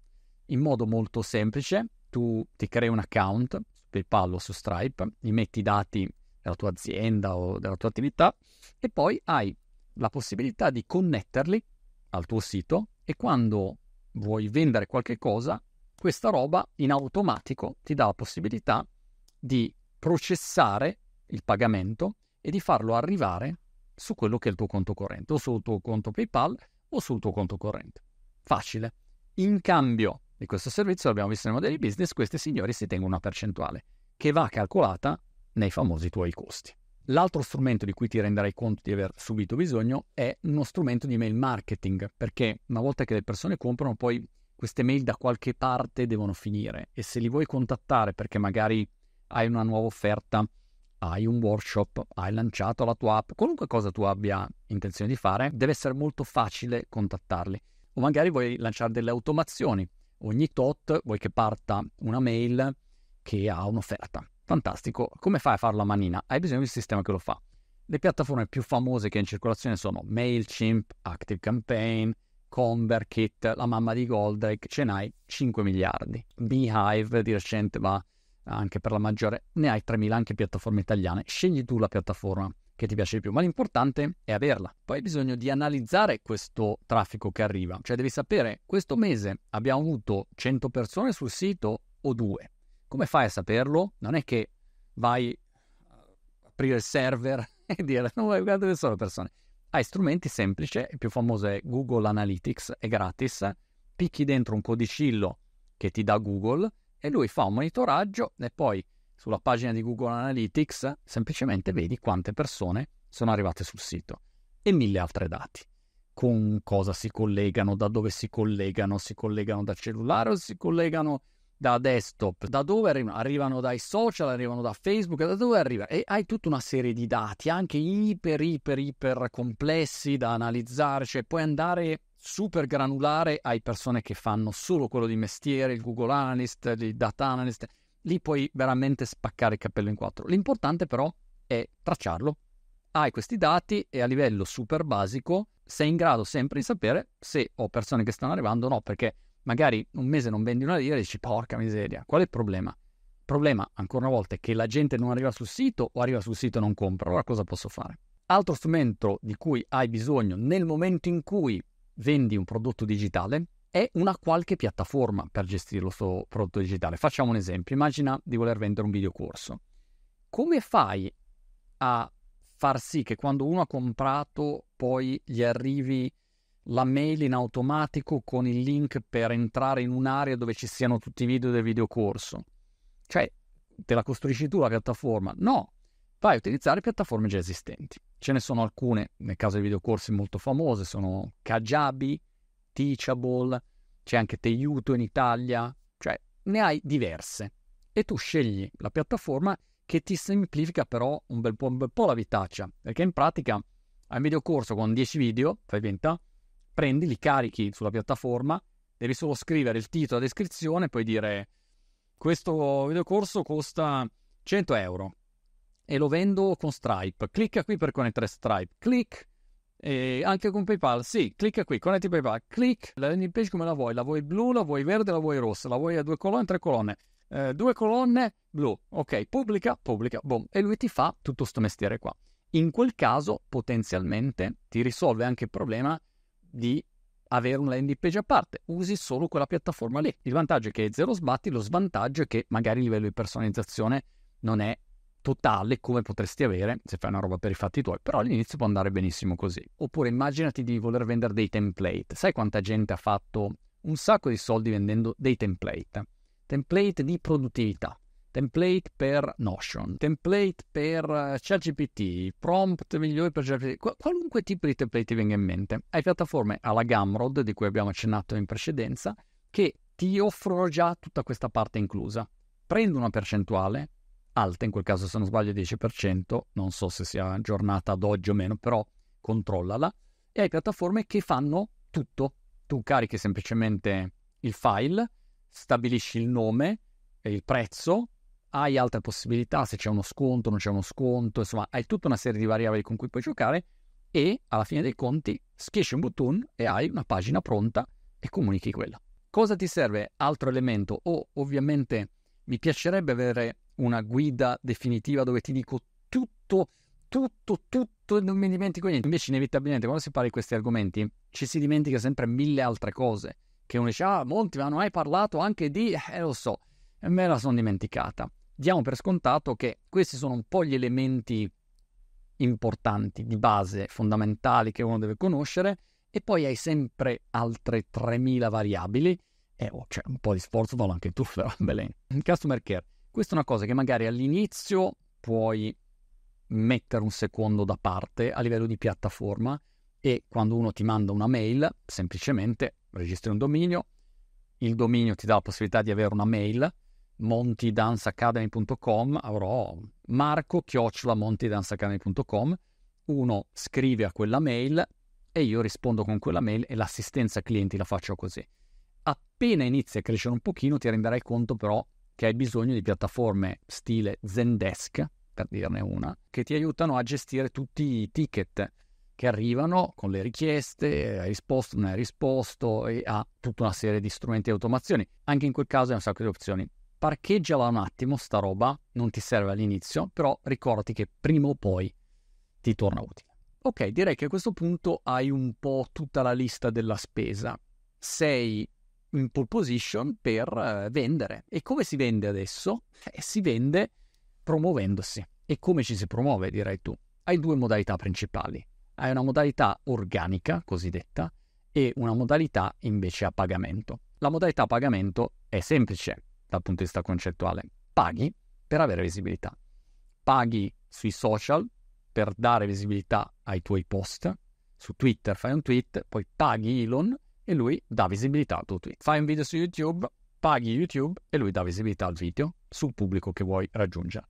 In modo molto semplice, tu ti crei un account su PayPal o su Stripe, gli metti i dati della tua azienda o della tua attività e poi hai la possibilità di connetterli al tuo sito e quando vuoi vendere qualche cosa, questa roba in automatico ti dà la possibilità di processare il pagamento e di farlo arrivare su quello che è il tuo conto corrente o sul tuo conto PayPal o sul tuo conto corrente. Facile. In cambio di questo servizio, l'abbiamo visto nei modelli business, questi signori si tengono una percentuale che va calcolata nei famosi tuoi costi. L'altro strumento di cui ti renderai conto di aver subito bisogno è uno strumento di mail marketing, perché una volta che le persone comprano, poi queste mail da qualche parte devono finire e se li vuoi contattare perché magari hai una nuova offerta, hai un workshop, hai lanciato la tua app, qualunque cosa tu abbia intenzione di fare, deve essere molto facile contattarli o magari vuoi lanciare delle automazioni. Ogni tot vuoi che parta una mail che ha un'offerta. Fantastico. Come fai a farlo a manina? Hai bisogno di un sistema che lo fa. Le piattaforme più famose che in circolazione sono MailChimp, ActiveCampaign, ConverKit, la mamma di Goldrake, ce n'hai 5 miliardi. Beehive di recente va anche per la maggiore, ne hai 3.000 anche piattaforme italiane. Scegli tu la piattaforma che ti piace di più, ma l'importante è averla. Poi hai bisogno di analizzare questo traffico che arriva, cioè devi sapere, questo mese abbiamo avuto 100 persone sul sito o due. Come fai a saperlo? Non è che vai a aprire il server e dire no, guarda dove sono le persone. Hai strumenti semplici, il più famoso è Google Analytics, è gratis, picchi dentro un codicillo che ti dà Google e lui fa un monitoraggio e poi sulla pagina di Google Analytics, semplicemente vedi quante persone sono arrivate sul sito e mille altre dati. Con cosa si collegano, da dove si collegano, si collegano da cellulare o si collegano da desktop, da dove arrivano? Arrivano dai social, arrivano da Facebook, da dove arrivano? E hai tutta una serie di dati, anche iper, iper, iper complessi da analizzare, cioè puoi andare super granulare, ai persone che fanno solo quello di mestiere, il Google Analyst, il Data Analyst, lì puoi veramente spaccare il cappello in quattro. L'importante però è tracciarlo. Hai questi dati e a livello super basico sei in grado sempre di sapere se ho oh, persone che stanno arrivando o no, perché magari un mese non vendi una lira e dici porca miseria, qual è il problema? Il problema, ancora una volta, è che la gente non arriva sul sito o arriva sul sito e non compra. Allora cosa posso fare? Altro strumento di cui hai bisogno nel momento in cui vendi un prodotto digitale è una qualche piattaforma per gestire lo suo prodotto digitale. Facciamo un esempio, immagina di voler vendere un videocorso. Come fai a far sì che quando uno ha comprato poi gli arrivi la mail in automatico con il link per entrare in un'area dove ci siano tutti i video del videocorso? Cioè, te la costruisci tu la piattaforma? No, vai a utilizzare piattaforme già esistenti. Ce ne sono alcune, nel caso dei videocorsi molto famose, sono Kajabi, Teachable, c'è anche Te in Italia, cioè ne hai diverse. E tu scegli la piattaforma che ti semplifica però un bel po', un bel po la vitaccia, perché in pratica hai un video corso con 10 video, fai 20, prendi, li carichi sulla piattaforma, devi solo scrivere il titolo, la descrizione, puoi dire questo video corso costa 100 euro e lo vendo con Stripe, clicca qui per connettere Stripe, clicca e anche con PayPal, sì, clicca qui, connetti PayPal, clic, la landing page come la vuoi, la vuoi blu, la vuoi verde, la vuoi rossa, la vuoi a due colonne, tre colonne, eh, due colonne blu, ok, pubblica, pubblica, boom, e lui ti fa tutto questo mestiere qua. In quel caso, potenzialmente, ti risolve anche il problema di avere una landing page a parte, usi solo quella piattaforma lì. Il vantaggio è che è zero sbatti, lo svantaggio è che magari il livello di personalizzazione non è totale come potresti avere se fai una roba per i fatti tuoi, però all'inizio può andare benissimo così. Oppure immaginati di voler vendere dei template. Sai quanta gente ha fatto un sacco di soldi vendendo dei template? Template di produttività, template per Notion, template per eh, ChatGPT, prompt migliori per ChatGPT, qualunque tipo di template ti venga in mente. Hai piattaforme alla Gumroad, di cui abbiamo accennato in precedenza, che ti offrono già tutta questa parte inclusa. Prendo una percentuale, alta, in quel caso se non sbaglio 10%, non so se sia aggiornata ad oggi o meno, però controllala, e hai piattaforme che fanno tutto. Tu carichi semplicemente il file, stabilisci il nome, e il prezzo, hai altre possibilità, se c'è uno sconto, non c'è uno sconto, insomma, hai tutta una serie di variabili con cui puoi giocare e alla fine dei conti schiacci un bottone e hai una pagina pronta e comunichi quella. Cosa ti serve? Altro elemento o oh, ovviamente mi piacerebbe avere una guida definitiva dove ti dico tutto, tutto, tutto e non mi dimentico niente. Invece inevitabilmente quando si parla di questi argomenti ci si dimentica sempre mille altre cose. Che uno dice, ah Monti, ma non hai parlato anche di... Eh lo so, e me la sono dimenticata. Diamo per scontato che questi sono un po' gli elementi importanti, di base, fondamentali che uno deve conoscere e poi hai sempre altre 3.000 variabili e eh, oh, cioè, un po' di sforzo fallo anche tu però, Belen. Customer care. Questa è una cosa che magari all'inizio puoi mettere un secondo da parte a livello di piattaforma e quando uno ti manda una mail, semplicemente registri un dominio, il dominio ti dà la possibilità di avere una mail, montidanceacademy.com, avrò marco chiocciola montidanceacademy.com, uno scrive a quella mail e io rispondo con quella mail e l'assistenza clienti la faccio così. Appena inizi a crescere un pochino ti renderai conto però che hai bisogno di piattaforme stile Zendesk, per dirne una, che ti aiutano a gestire tutti i ticket che arrivano con le richieste, hai risposto, non hai risposto e ha tutta una serie di strumenti e automazioni. Anche in quel caso hai un sacco di opzioni. Parcheggiala un attimo, sta roba non ti serve all'inizio, però ricordati che prima o poi ti torna utile. Ok, direi che a questo punto hai un po' tutta la lista della spesa. Sei in pole position per eh, vendere. E come si vende adesso? Eh, si vende promuovendosi. E come ci si promuove, direi tu? Hai due modalità principali. Hai una modalità organica, cosiddetta, e una modalità invece a pagamento. La modalità a pagamento è semplice dal punto di vista concettuale. Paghi per avere visibilità. Paghi sui social per dare visibilità ai tuoi post. Su Twitter fai un tweet, poi paghi Elon e lui dà visibilità a tutti. Fai un video su YouTube, paghi YouTube e lui dà visibilità al video sul pubblico che vuoi raggiungere.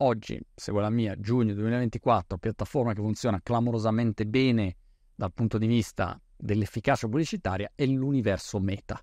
Oggi, secondo la mia, giugno 2024, piattaforma che funziona clamorosamente bene dal punto di vista dell'efficacia pubblicitaria è l'universo meta.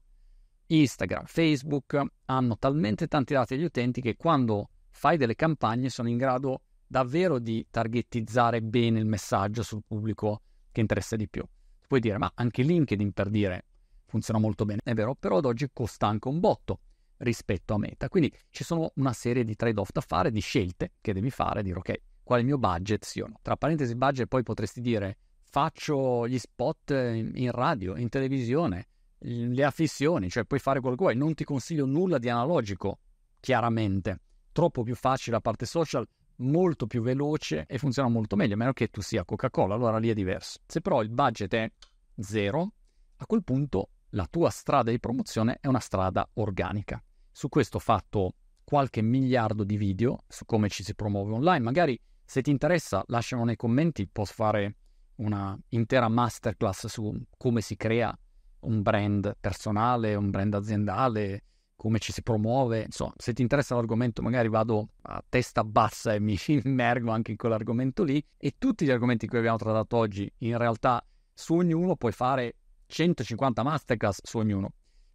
Instagram, Facebook hanno talmente tanti dati agli utenti che quando fai delle campagne sono in grado davvero di targetizzare bene il messaggio sul pubblico che interessa di più. Puoi dire, ma anche LinkedIn per dire funziona molto bene, è vero, però ad oggi costa anche un botto rispetto a Meta. Quindi ci sono una serie di trade-off da fare, di scelte che devi fare, dire ok, qual è il mio budget, sì o no. Tra parentesi budget poi potresti dire faccio gli spot in radio, in televisione, le affissioni, cioè puoi fare quello che vuoi, non ti consiglio nulla di analogico, chiaramente. Troppo più facile la parte social, molto più veloce e funziona molto meglio, a meno che tu sia Coca-Cola, allora lì è diverso. Se però il budget è zero, a quel punto la tua strada di promozione è una strada organica. Su questo ho fatto qualche miliardo di video su come ci si promuove online, magari se ti interessa lascialo nei commenti, posso fare una intera masterclass su come si crea un brand personale, un brand aziendale, come ci si promuove, insomma, se ti interessa l'argomento magari vado a testa bassa e mi immergo anche in quell'argomento lì e tutti gli argomenti che abbiamo trattato oggi in realtà su ognuno puoi fare 150 masterclass su ognuno.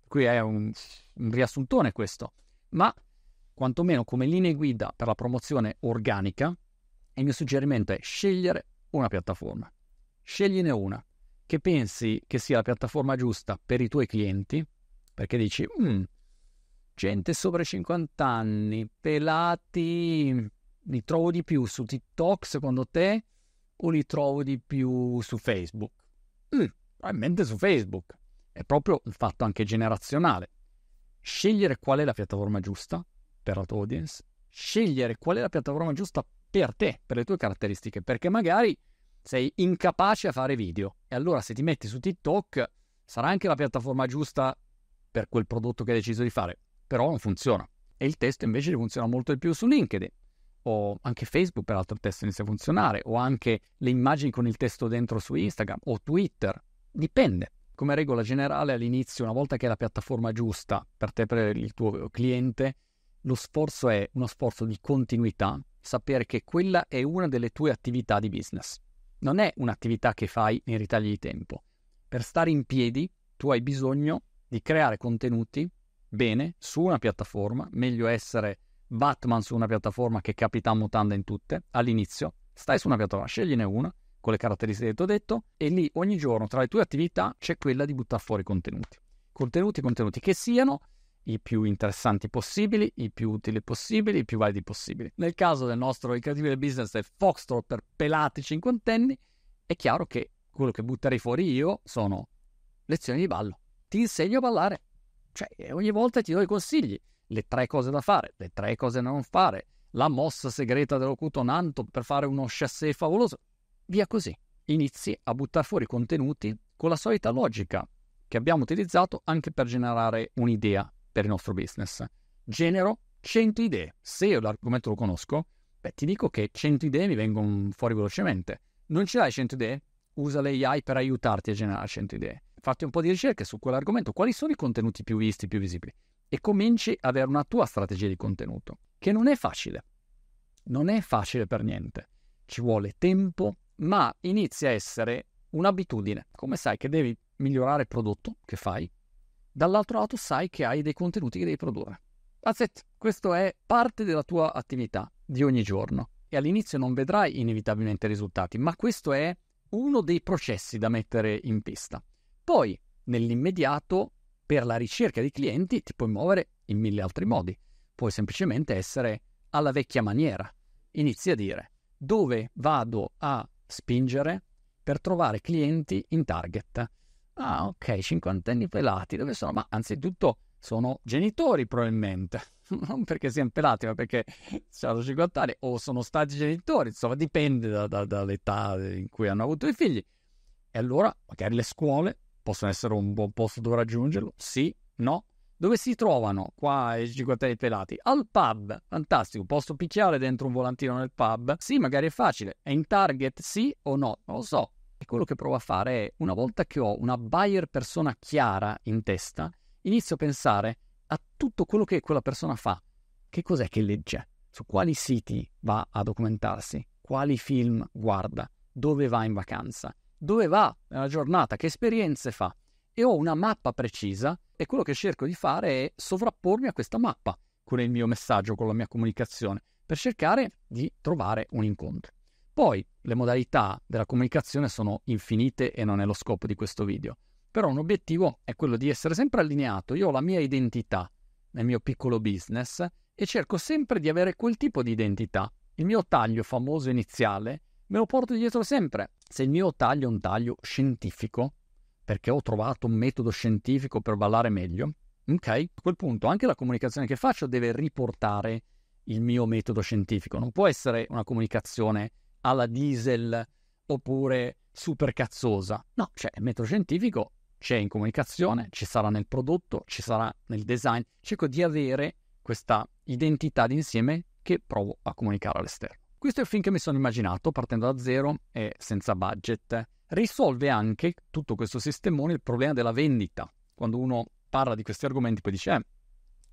Qui è un, un riassuntone questo, ma quantomeno come linea guida per la promozione organica, il mio suggerimento è scegliere una piattaforma. Scegliene una che pensi che sia la piattaforma giusta per i tuoi clienti, perché dici, mm, gente sopra i 50 anni, pelati, li trovo di più su TikTok secondo te o li trovo di più su Facebook? Mm, probabilmente su Facebook, è proprio un fatto anche generazionale. Scegliere qual è la piattaforma giusta per la tua audience, scegliere qual è la piattaforma giusta per te, per le tue caratteristiche, perché magari sei incapace a fare video e allora se ti metti su TikTok sarà anche la piattaforma giusta per quel prodotto che hai deciso di fare però non funziona. E il testo invece funziona molto di più su LinkedIn o anche Facebook peraltro il testo inizia a funzionare o anche le immagini con il testo dentro su Instagram o Twitter, dipende. Come regola generale all'inizio, una volta che è la piattaforma giusta per te, per il tuo cliente, lo sforzo è uno sforzo di continuità, sapere che quella è una delle tue attività di business. Non è un'attività che fai nei ritagli di tempo. Per stare in piedi, tu hai bisogno di creare contenuti bene su una piattaforma, meglio essere Batman su una piattaforma che Capitan Mutanda in tutte, all'inizio, stai su una piattaforma, scegliene una con le caratteristiche che ti ho detto e lì ogni giorno tra le tue attività c'è quella di buttare fuori contenuti. Contenuti, contenuti che siano i più interessanti possibili, i più utili possibili, i più validi possibili. Nel caso del nostro incredibile business del Foxtrot per pelati cinquantenni, è chiaro che quello che butterei fuori io sono lezioni di ballo. Ti insegno a ballare. Cioè, eh, ogni volta ti do i consigli, le tre cose da fare, le tre cose da non fare, la mossa segreta dell'Ocuto Nanto per fare uno chassé favoloso. Via così. Inizi a buttare fuori contenuti con la solita logica che abbiamo utilizzato anche per generare un'idea per il nostro business. Genero 100 idee. Se io l'argomento lo conosco, beh, ti dico che 100 idee mi vengono fuori velocemente. Non ce l'hai 100 idee? usa l'AI per aiutarti a generare 100 idee. Fatti un po' di ricerche su quell'argomento, quali sono i contenuti più visti, più visibili e cominci ad avere una tua strategia di contenuto, che non è facile, non è facile per niente, ci vuole tempo, ma inizia a essere un'abitudine, come sai che devi migliorare il prodotto che fai, dall'altro lato sai che hai dei contenuti che devi produrre. That's it, questo è parte della tua attività di ogni giorno e all'inizio non vedrai inevitabilmente risultati, ma questo è uno dei processi da mettere in pista. Poi, nell'immediato, per la ricerca di clienti ti puoi muovere in mille altri modi. Puoi semplicemente essere alla vecchia maniera. Inizi a dire dove vado a spingere per trovare clienti in target. Ah, ok, cinquantenni pelati, dove sono? Ma anzitutto sono genitori probabilmente, non perché siano pelati, ma perché hanno 50 anni o sono stati genitori, insomma dipende da, da, dall'età in cui hanno avuto i figli. E allora magari le scuole possono essere un buon posto dove raggiungerlo, sì, no. Dove si trovano qua i 50 pelati? Al pub, fantastico, posso picchiare dentro un volantino nel pub? Sì, magari è facile, è in target, sì o no, non lo so. E quello che provo a fare è, una volta che ho una buyer persona chiara in testa, inizio a pensare a tutto quello che quella persona fa. Che cos'è che legge? Su quali siti va a documentarsi? Quali film guarda? Dove va in vacanza? Dove va nella giornata? Che esperienze fa? E ho una mappa precisa e quello che cerco di fare è sovrappormi a questa mappa con il mio messaggio, con la mia comunicazione, per cercare di trovare un incontro. Poi le modalità della comunicazione sono infinite e non è lo scopo di questo video. Però un obiettivo è quello di essere sempre allineato. Io ho la mia identità nel mio piccolo business e cerco sempre di avere quel tipo di identità. Il mio taglio famoso iniziale me lo porto dietro sempre. Se il mio taglio è un taglio scientifico, perché ho trovato un metodo scientifico per ballare meglio, ok? A quel punto anche la comunicazione che faccio deve riportare il mio metodo scientifico. Non può essere una comunicazione alla diesel oppure super cazzosa. No, cioè il metodo scientifico c'è in comunicazione, ci sarà nel prodotto, ci sarà nel design. Cerco di avere questa identità d'insieme che provo a comunicare all'esterno. Questo è il film che mi sono immaginato partendo da zero e senza budget. Risolve anche tutto questo sistemone il problema della vendita. Quando uno parla di questi argomenti poi dice, eh,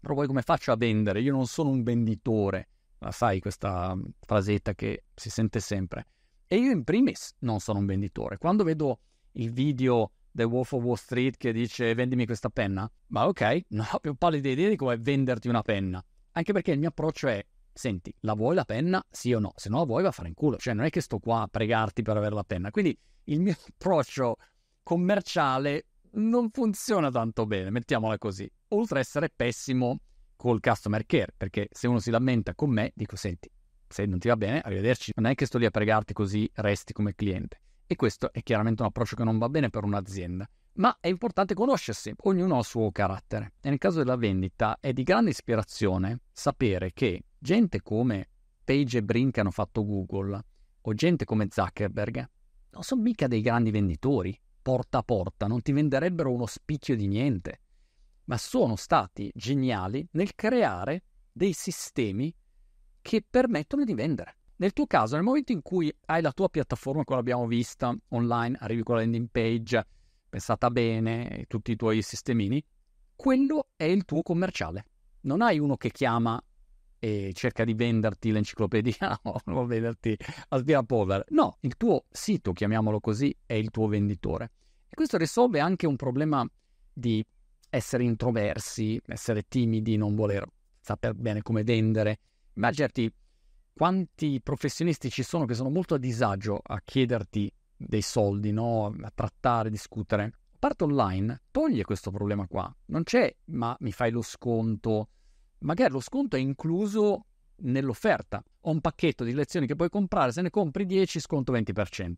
però poi come faccio a vendere? Io non sono un venditore. La sai questa frasetta che si sente sempre. E io in primis non sono un venditore. Quando vedo il video The Wolf of Wall Street che dice vendimi questa penna? Ma ok, non ho più pallida idea di come venderti una penna. Anche perché il mio approccio è, senti, la vuoi la penna? Sì o no? Se no la vuoi va a fare in culo. Cioè non è che sto qua a pregarti per avere la penna. Quindi il mio approccio commerciale non funziona tanto bene, mettiamola così. Oltre a essere pessimo col customer care, perché se uno si lamenta con me, dico senti, se non ti va bene, arrivederci. Non è che sto lì a pregarti così resti come cliente. E questo è chiaramente un approccio che non va bene per un'azienda. Ma è importante conoscersi, ognuno ha il suo carattere. E nel caso della vendita è di grande ispirazione sapere che gente come Page e Brin che hanno fatto Google o gente come Zuckerberg non sono mica dei grandi venditori, porta a porta, non ti venderebbero uno spicchio di niente, ma sono stati geniali nel creare dei sistemi che permettono di vendere. Nel tuo caso, nel momento in cui hai la tua piattaforma, quella abbiamo vista online, arrivi con la landing page, pensata bene, tutti i tuoi sistemini, quello è il tuo commerciale. Non hai uno che chiama e cerca di venderti l'enciclopedia o no, venderti aspirapolvere. No, il tuo sito, chiamiamolo così, è il tuo venditore. E questo risolve anche un problema di essere introversi, essere timidi, non voler sapere bene come vendere. Immaginati quanti professionisti ci sono che sono molto a disagio a chiederti dei soldi, no? a trattare, a discutere. La parte online toglie questo problema qua. Non c'è ma mi fai lo sconto. Magari lo sconto è incluso nell'offerta. Ho un pacchetto di lezioni che puoi comprare, se ne compri 10 sconto 20%.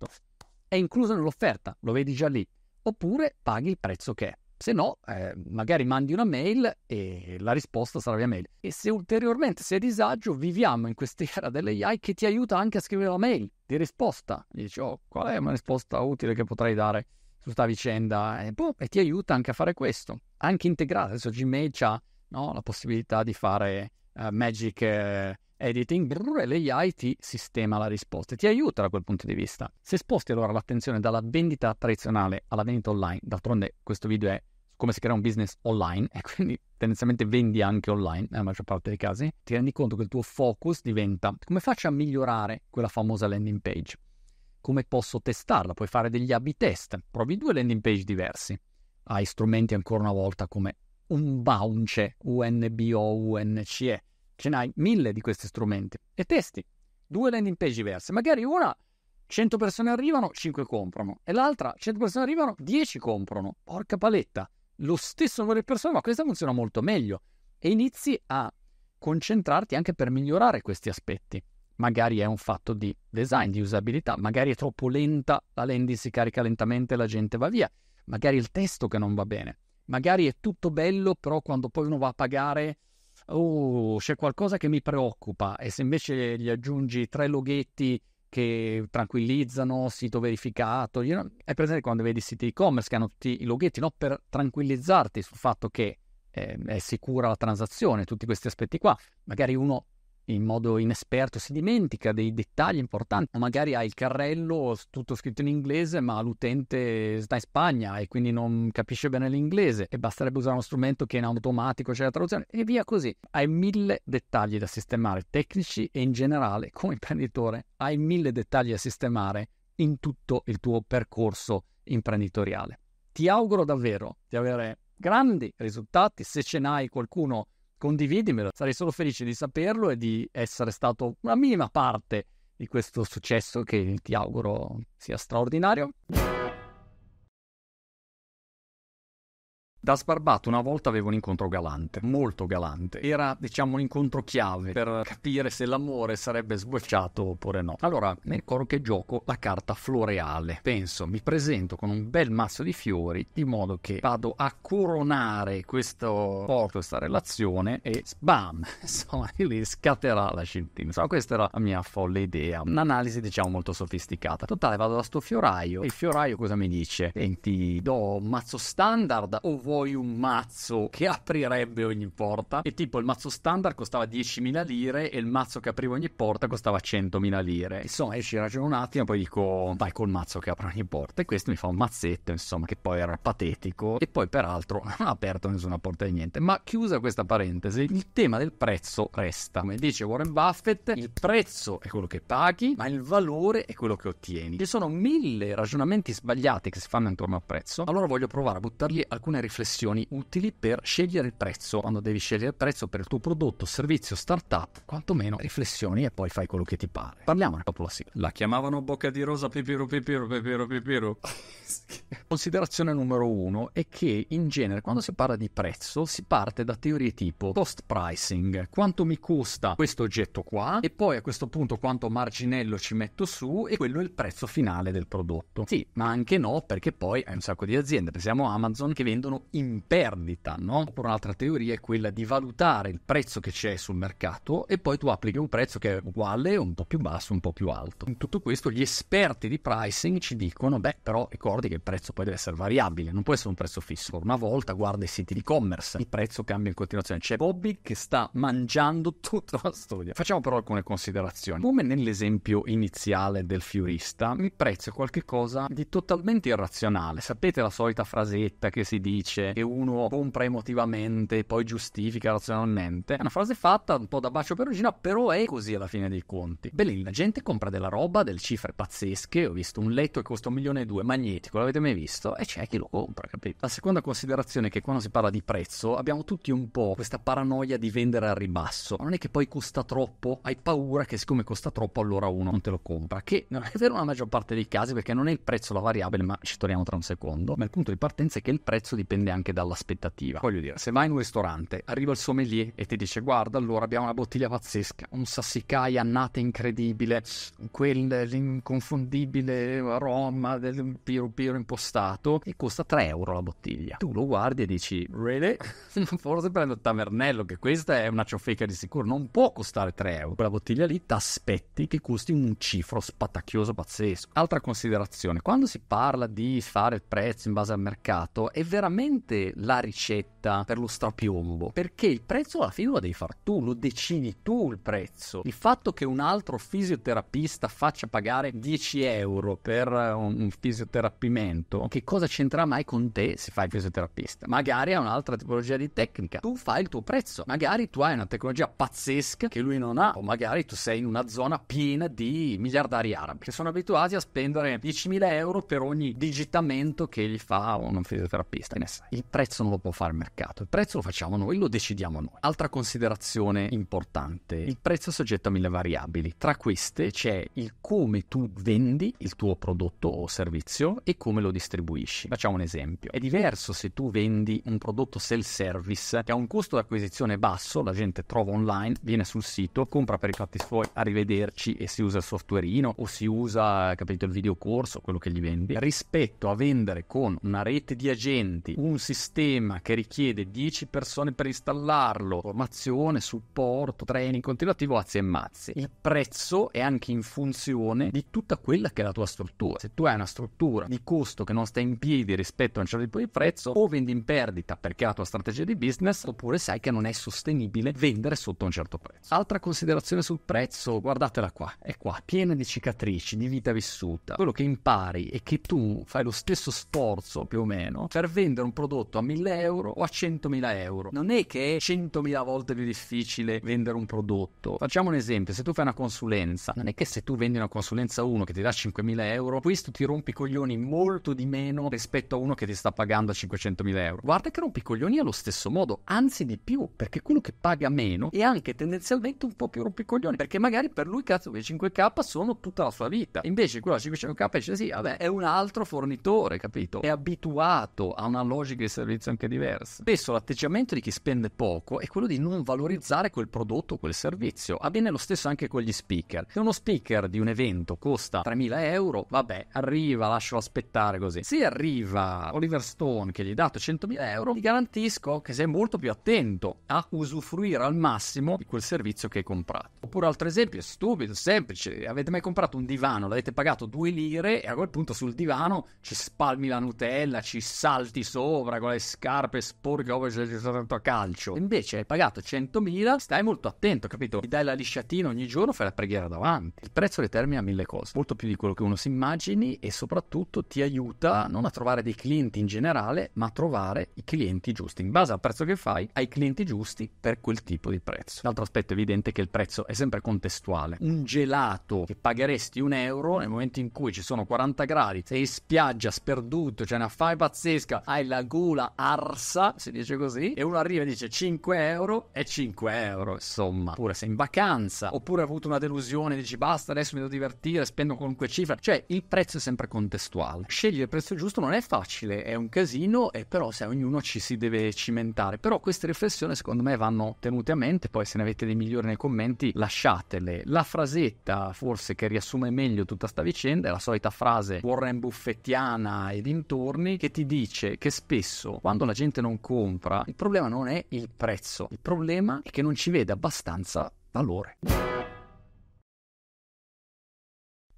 È incluso nell'offerta, lo vedi già lì. Oppure paghi il prezzo che è. Se no, eh, magari mandi una mail e la risposta sarà via mail. E se ulteriormente sei a disagio, viviamo in quest'era dell'AI che ti aiuta anche a scrivere la mail di risposta. dici, oh, qual è una risposta utile che potrei dare su questa vicenda? E, boh, e, ti aiuta anche a fare questo. Anche integrato. Adesso Gmail ha no, la possibilità di fare uh, magic... Uh, editing brrr, e l'AI ti sistema la risposta e ti aiuta da quel punto di vista. Se sposti allora l'attenzione dalla vendita tradizionale alla vendita online, d'altronde questo video è come si crea un business online e quindi tendenzialmente vendi anche online nella maggior parte dei casi, ti rendi conto che il tuo focus diventa come faccio a migliorare quella famosa landing page? Come posso testarla? Puoi fare degli A-B test, provi due landing page diversi, hai strumenti ancora una volta come un bounce, UNBO, UNCE, ce n'hai mille di questi strumenti e testi due landing page diverse. Magari una 100 persone arrivano, 5 comprano, e l'altra 100 persone arrivano, 10 comprano. Porca paletta, lo stesso numero di persone, ma questa funziona molto meglio. E inizi a concentrarti anche per migliorare questi aspetti. Magari è un fatto di design, di usabilità, magari è troppo lenta, la landing si carica lentamente e la gente va via, magari il testo che non va bene, magari è tutto bello, però quando poi uno va a pagare oh, c'è qualcosa che mi preoccupa e se invece gli aggiungi tre loghetti che tranquillizzano, sito verificato, è presente quando vedi siti e-commerce che hanno tutti i loghetti, no? per tranquillizzarti sul fatto che eh, è sicura la transazione, tutti questi aspetti qua, magari uno in modo inesperto, si dimentica dei dettagli importanti, o magari ha il carrello tutto scritto in inglese, ma l'utente sta in Spagna e quindi non capisce bene l'inglese e basterebbe usare uno strumento che in automatico c'è la traduzione e via così. Hai mille dettagli da sistemare, tecnici e in generale, come imprenditore, hai mille dettagli da sistemare in tutto il tuo percorso imprenditoriale. Ti auguro davvero di avere grandi risultati, se ce n'hai qualcuno condividimelo, sarei solo felice di saperlo e di essere stato una minima parte di questo successo che ti auguro sia straordinario. Da sbarbato una volta avevo un incontro galante, molto galante. Era, diciamo, un incontro chiave per capire se l'amore sarebbe sbocciato oppure no. Allora, mi ricordo che gioco la carta floreale. Penso, mi presento con un bel mazzo di fiori, di modo che vado a coronare questo porto, questa relazione e bam! Insomma, lì scatterà la scintilla. Insomma, questa era la mia folle idea. Un'analisi, diciamo, molto sofisticata. Totale, vado da sto fioraio e il fioraio cosa mi dice? Senti, do un mazzo standard o fuori un mazzo che aprirebbe ogni porta e tipo il mazzo standard costava 10.000 lire e il mazzo che apriva ogni porta costava 100.000 lire. Insomma, io ci ragiono un attimo poi dico vai col mazzo che apre ogni porta e questo mi fa un mazzetto, insomma, che poi era patetico e poi peraltro non ha aperto nessuna porta di niente. Ma chiusa questa parentesi, il tema del prezzo resta. Come dice Warren Buffett, il prezzo è quello che paghi, ma il valore è quello che ottieni. Ci sono mille ragionamenti sbagliati che si fanno intorno al prezzo. Allora voglio provare a buttargli alcune riflessioni riflessioni utili per scegliere il prezzo. Quando devi scegliere il prezzo per il tuo prodotto, servizio, startup, quantomeno riflessioni e poi fai quello che ti pare. Parliamone dopo la sigla. La chiamavano bocca di rosa pipiro pipiro pipiro pipiro. Considerazione numero uno è che in genere quando si parla di prezzo si parte da teorie tipo cost pricing, quanto mi costa questo oggetto qua e poi a questo punto quanto marginello ci metto su e quello è il prezzo finale del prodotto. Sì, ma anche no perché poi hai un sacco di aziende, pensiamo a Amazon che vendono in perdita, no? Oppure un'altra teoria è quella di valutare il prezzo che c'è sul mercato e poi tu applichi un prezzo che è uguale, un po' più basso, un po' più alto. In tutto questo gli esperti di pricing ci dicono, beh, però ricordi che il prezzo poi deve essere variabile, non può essere un prezzo fisso. Una volta guarda i siti di e-commerce, il prezzo cambia in continuazione. C'è Bobby che sta mangiando tutta la storia. Facciamo però alcune considerazioni. Come nell'esempio iniziale del fiorista, il prezzo è qualcosa di totalmente irrazionale. Sapete la solita frasetta che si dice semplice che uno compra emotivamente e poi giustifica razionalmente. È una frase fatta un po' da bacio perugina, però è così alla fine dei conti. Bellini, la gente compra della roba, delle cifre pazzesche. Ho visto un letto che costa un milione e due, magnetico, l'avete mai visto? E c'è chi lo compra, capito? La seconda considerazione è che quando si parla di prezzo abbiamo tutti un po' questa paranoia di vendere al ribasso. Ma non è che poi costa troppo, hai paura che siccome costa troppo allora uno non te lo compra, che non è vero nella maggior parte dei casi perché non è il prezzo la variabile, ma ci torniamo tra un secondo. Ma il punto di partenza è che il prezzo dipende dipende anche dall'aspettativa. Voglio dire, se vai in un ristorante, arriva il sommelier e ti dice guarda, allora abbiamo una bottiglia pazzesca, un sassicaia annata incredibile, quell'inconfondibile aroma del piro piro impostato e costa 3 euro la bottiglia. Tu lo guardi e dici, really? Forse prendo il tavernello, che questa è una ciofeca di sicuro, non può costare 3 euro. Quella bottiglia lì ti aspetti che costi un cifro spatacchioso pazzesco. Altra considerazione, quando si parla di fare il prezzo in base al mercato, è veramente veramente la ricetta per lo strapiombo, perché il prezzo alla fine lo devi far tu, lo decidi tu il prezzo. Il fatto che un altro fisioterapista faccia pagare 10 euro per eh, un fisioterapimento, che cosa c'entra mai con te se fai il fisioterapista? Magari ha un'altra tipologia di tecnica, tu fai il tuo prezzo, magari tu hai una tecnologia pazzesca che lui non ha, o magari tu sei in una zona piena di miliardari arabi che sono abituati a spendere 10.000 euro per ogni digitamento che gli fa un fisioterapista, in essere. Il prezzo non lo può fare il mercato, il prezzo lo facciamo noi, lo decidiamo noi. Altra considerazione importante, il prezzo è soggetto a mille variabili. Tra queste c'è il come tu vendi il tuo prodotto o servizio e come lo distribuisci. Facciamo un esempio. È diverso se tu vendi un prodotto self-service che ha un costo d'acquisizione basso, la gente trova online, viene sul sito, compra per i fatti suoi, arrivederci e si usa il softwareino o si usa, capito, il videocorso, quello che gli vendi, rispetto a vendere con una rete di agenti, un sistema che richiede 10 persone per installarlo, formazione, supporto, training continuativo, azzi e mazzi. Il prezzo è anche in funzione di tutta quella che è la tua struttura. Se tu hai una struttura di costo che non sta in piedi rispetto a un certo tipo di prezzo, o vendi in perdita perché è la tua strategia di business, oppure sai che non è sostenibile vendere sotto un certo prezzo. Altra considerazione sul prezzo, guardatela qua, è qua, piena di cicatrici, di vita vissuta. Quello che impari è che tu fai lo stesso sforzo più o meno per vendere un prodotto prodotto a 1000 euro o a 100.000 euro. Non è che è 100.000 volte più difficile vendere un prodotto. Facciamo un esempio, se tu fai una consulenza, non è che se tu vendi una consulenza a uno che ti dà 5.000 euro, questo ti rompi i coglioni molto di meno rispetto a uno che ti sta pagando a 500.000 euro. Guarda che rompi i coglioni allo stesso modo, anzi di più, perché quello che paga meno è anche tendenzialmente un po' più rompi i coglioni, perché magari per lui cazzo quei 5k sono tutta la sua vita. Invece quello a 500k dice sì, vabbè, è un altro fornitore, capito? È abituato a una logica di servizio anche diversi. Spesso l'atteggiamento di chi spende poco è quello di non valorizzare quel prodotto o quel servizio. Avviene lo stesso anche con gli speaker. Se uno speaker di un evento costa 3.000 euro, vabbè, arriva, lascialo aspettare così. Se arriva Oliver Stone che gli ha dato 100.000 euro, ti garantisco che sei molto più attento a usufruire al massimo di quel servizio che hai comprato. Oppure altro esempio, stupido, semplice, avete mai comprato un divano, l'avete pagato 2 lire e a quel punto sul divano ci spalmi la Nutella, ci salti sopra sopra con le scarpe sporche come se ci fosse tanto a calcio. Invece hai pagato 100.000, stai molto attento, capito? Ti dai la lisciatina ogni giorno, fai la preghiera davanti. Il prezzo determina mille cose, molto più di quello che uno si immagini e soprattutto ti aiuta non a trovare dei clienti in generale, ma a trovare i clienti giusti. In base al prezzo che fai, hai clienti giusti per quel tipo di prezzo. L'altro aspetto evidente è che il prezzo è sempre contestuale. Un gelato che pagheresti un euro nel momento in cui ci sono 40 gradi, sei in spiaggia, sperduto, c'è una fai pazzesca, hai la gula arsa, si dice così, e uno arriva e dice 5 euro è 5 euro, insomma. Oppure sei in vacanza, oppure hai avuto una delusione, dici basta, adesso mi devo divertire, spendo qualunque cifra. Cioè, il prezzo è sempre contestuale. Scegliere il prezzo giusto non è facile, è un casino, e però se ognuno ci si deve cimentare. Però queste riflessioni secondo me vanno tenute a mente, poi se ne avete dei migliori nei commenti lasciatele. La frasetta forse che riassume meglio tutta sta vicenda è la solita frase Warren Buffettiana e dintorni che ti dice che spesso spesso quando la gente non compra, il problema non è il prezzo, il problema è che non ci vede abbastanza valore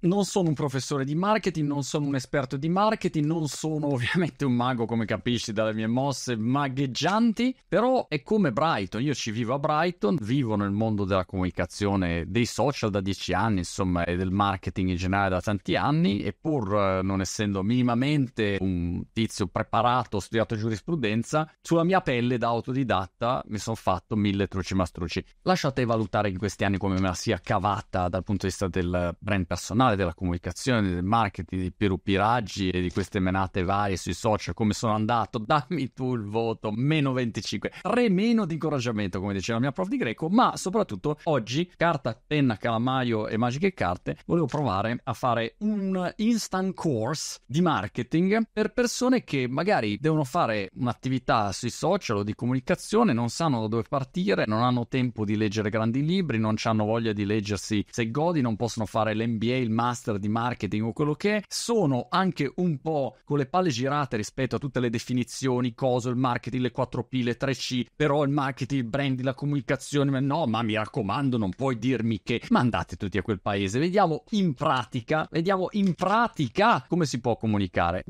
non sono un professore di marketing, non sono un esperto di marketing, non sono ovviamente un mago come capisci dalle mie mosse magheggianti, però è come Brighton, io ci vivo a Brighton, vivo nel mondo della comunicazione, dei social da dieci anni, insomma, e del marketing in generale da tanti anni, e pur eh, non essendo minimamente un tizio preparato, studiato giurisprudenza, sulla mia pelle da autodidatta mi sono fatto mille truci mastruci. Lasciate valutare in questi anni come me la sia cavata dal punto di vista del brand personale generale della comunicazione, del marketing, dei pirupiraggi e di queste menate varie sui social, come sono andato, dammi tu il voto, meno 25, re meno di incoraggiamento, come diceva la mia prof di greco, ma soprattutto oggi, carta, penna, calamaio e magiche carte, volevo provare a fare un instant course di marketing per persone che magari devono fare un'attività sui social o di comunicazione, non sanno da dove partire, non hanno tempo di leggere grandi libri, non hanno voglia di leggersi se godi, non possono fare l'MBA, il marketing, master di marketing o quello che è, sono anche un po' con le palle girate rispetto a tutte le definizioni, cosa, il marketing, le 4P, le 3C, però il marketing, il branding, la comunicazione, no, ma mi raccomando, non puoi dirmi che mandate tutti a quel paese, vediamo in pratica, vediamo in pratica come si può comunicare.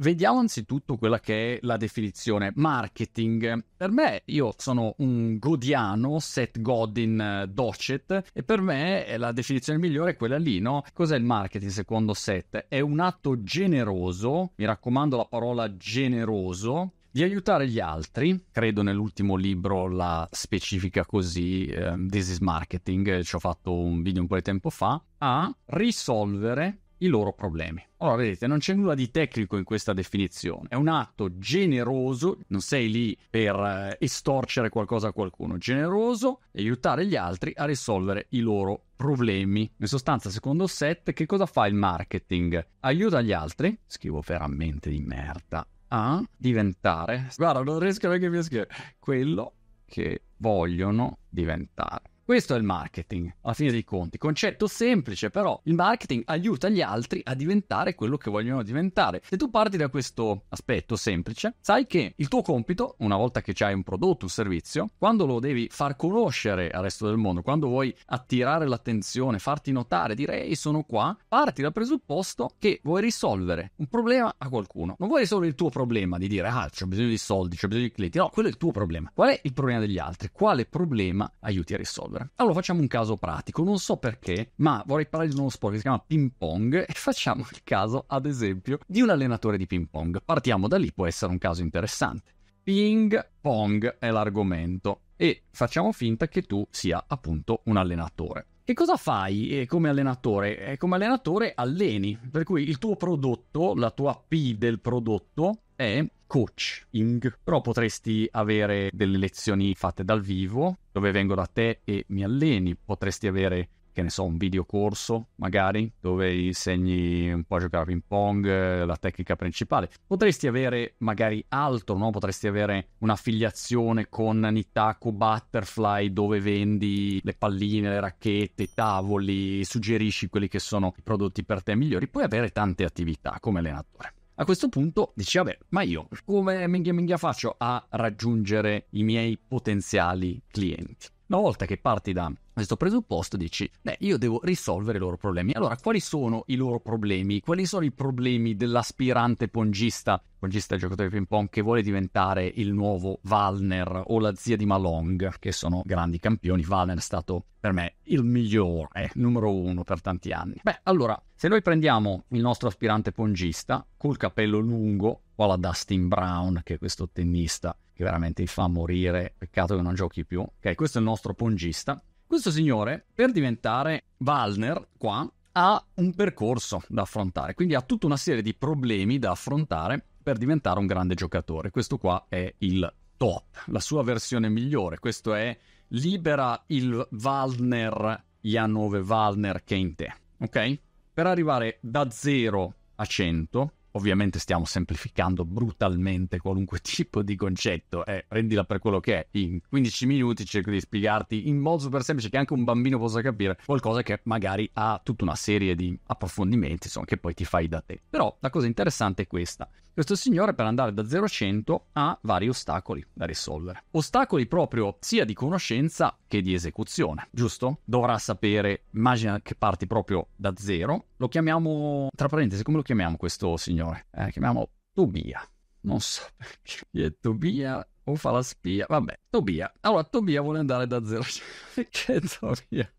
Vediamo anzitutto quella che è la definizione marketing. Per me, io sono un godiano, Seth Godin eh, Docet, e per me eh, la definizione migliore è quella lì, no? Cos'è il marketing secondo set? È un atto generoso, mi raccomando la parola generoso, di aiutare gli altri. Credo nell'ultimo libro la specifica così, eh, This is Marketing, eh, ci ho fatto un video un po' di tempo fa, a risolvere i loro problemi. Allora, vedete, non c'è nulla di tecnico in questa definizione. È un atto generoso, non sei lì per eh, estorcere qualcosa a qualcuno. Generoso e aiutare gli altri a risolvere i loro problemi. In sostanza, secondo Seth, che cosa fa il marketing? Aiuta gli altri, scrivo veramente di merda, a diventare. Guarda, non riesco neanche a scrivere quello che vogliono diventare. Questo è il marketing, alla fine dei conti. Concetto semplice, però il marketing aiuta gli altri a diventare quello che vogliono diventare. Se tu parti da questo aspetto semplice, sai che il tuo compito, una volta che hai un prodotto, un servizio, quando lo devi far conoscere al resto del mondo, quando vuoi attirare l'attenzione, farti notare, dire ehi sono qua, parti dal presupposto che vuoi risolvere un problema a qualcuno. Non vuoi risolvere il tuo problema di dire ah ho bisogno di soldi, ho bisogno di clienti. No, quello è il tuo problema. Qual è il problema degli altri? Quale problema aiuti a risolvere? squadra. Allora facciamo un caso pratico, non so perché, ma vorrei parlare di uno sport che si chiama ping pong e facciamo il caso, ad esempio, di un allenatore di ping pong. Partiamo da lì, può essere un caso interessante. Ping pong è l'argomento e facciamo finta che tu sia appunto un allenatore. Che cosa fai eh, come allenatore? Eh, come allenatore alleni, per cui il tuo prodotto, la tua P del prodotto è coaching, però potresti avere delle lezioni fatte dal vivo, dove vengo da te e mi alleni, potresti avere che ne so, un videocorso magari dove insegni un po' a giocare a ping pong, eh, la tecnica principale. Potresti avere magari altro, no? Potresti avere un'affiliazione con Nitaku Butterfly dove vendi le palline, le racchette, i tavoli, suggerisci quelli che sono i prodotti per te migliori. Puoi avere tante attività come allenatore. A questo punto dici, vabbè, ma io come minchia minchia faccio a raggiungere i miei potenziali clienti? Una volta che parti da questo presupposto dici, beh, io devo risolvere i loro problemi. Allora, quali sono i loro problemi? Quali sono i problemi dell'aspirante pongista? Pongista è giocatore di ping pong che vuole diventare il nuovo Valner o la zia di Malong, che sono grandi campioni. Valner è stato per me il migliore, eh, numero uno per tanti anni. Beh, allora, se noi prendiamo il nostro aspirante pongista col capello lungo, qua la Dustin Brown, che è questo tennista che veramente fa morire, peccato che non giochi più. Ok, questo è il nostro pongista questo signore, per diventare Valner, qua, ha un percorso da affrontare, quindi ha tutta una serie di problemi da affrontare per diventare un grande giocatore. Questo qua è il top, la sua versione migliore. Questo è libera il Valner Janove Valner che è in te, ok? Per arrivare da 0 a 100 Ovviamente stiamo semplificando brutalmente qualunque tipo di concetto e eh, rendila per quello che è. In 15 minuti cerco di spiegarti in modo super semplice che anche un bambino possa capire qualcosa che magari ha tutta una serie di approfondimenti, insomma, che poi ti fai da te. Però la cosa interessante è questa questo signore per andare da 0 a 100 ha vari ostacoli da risolvere. Ostacoli proprio sia di conoscenza che di esecuzione, giusto? Dovrà sapere, immagina che parti proprio da 0. Lo chiamiamo, tra parentesi, come lo chiamiamo questo signore? Eh, chiamiamo Tobia. Non so perché è Tobia o fa la spia. Vabbè, Tobia. Allora, Tobia vuole andare da 0 a 100. che Tobia?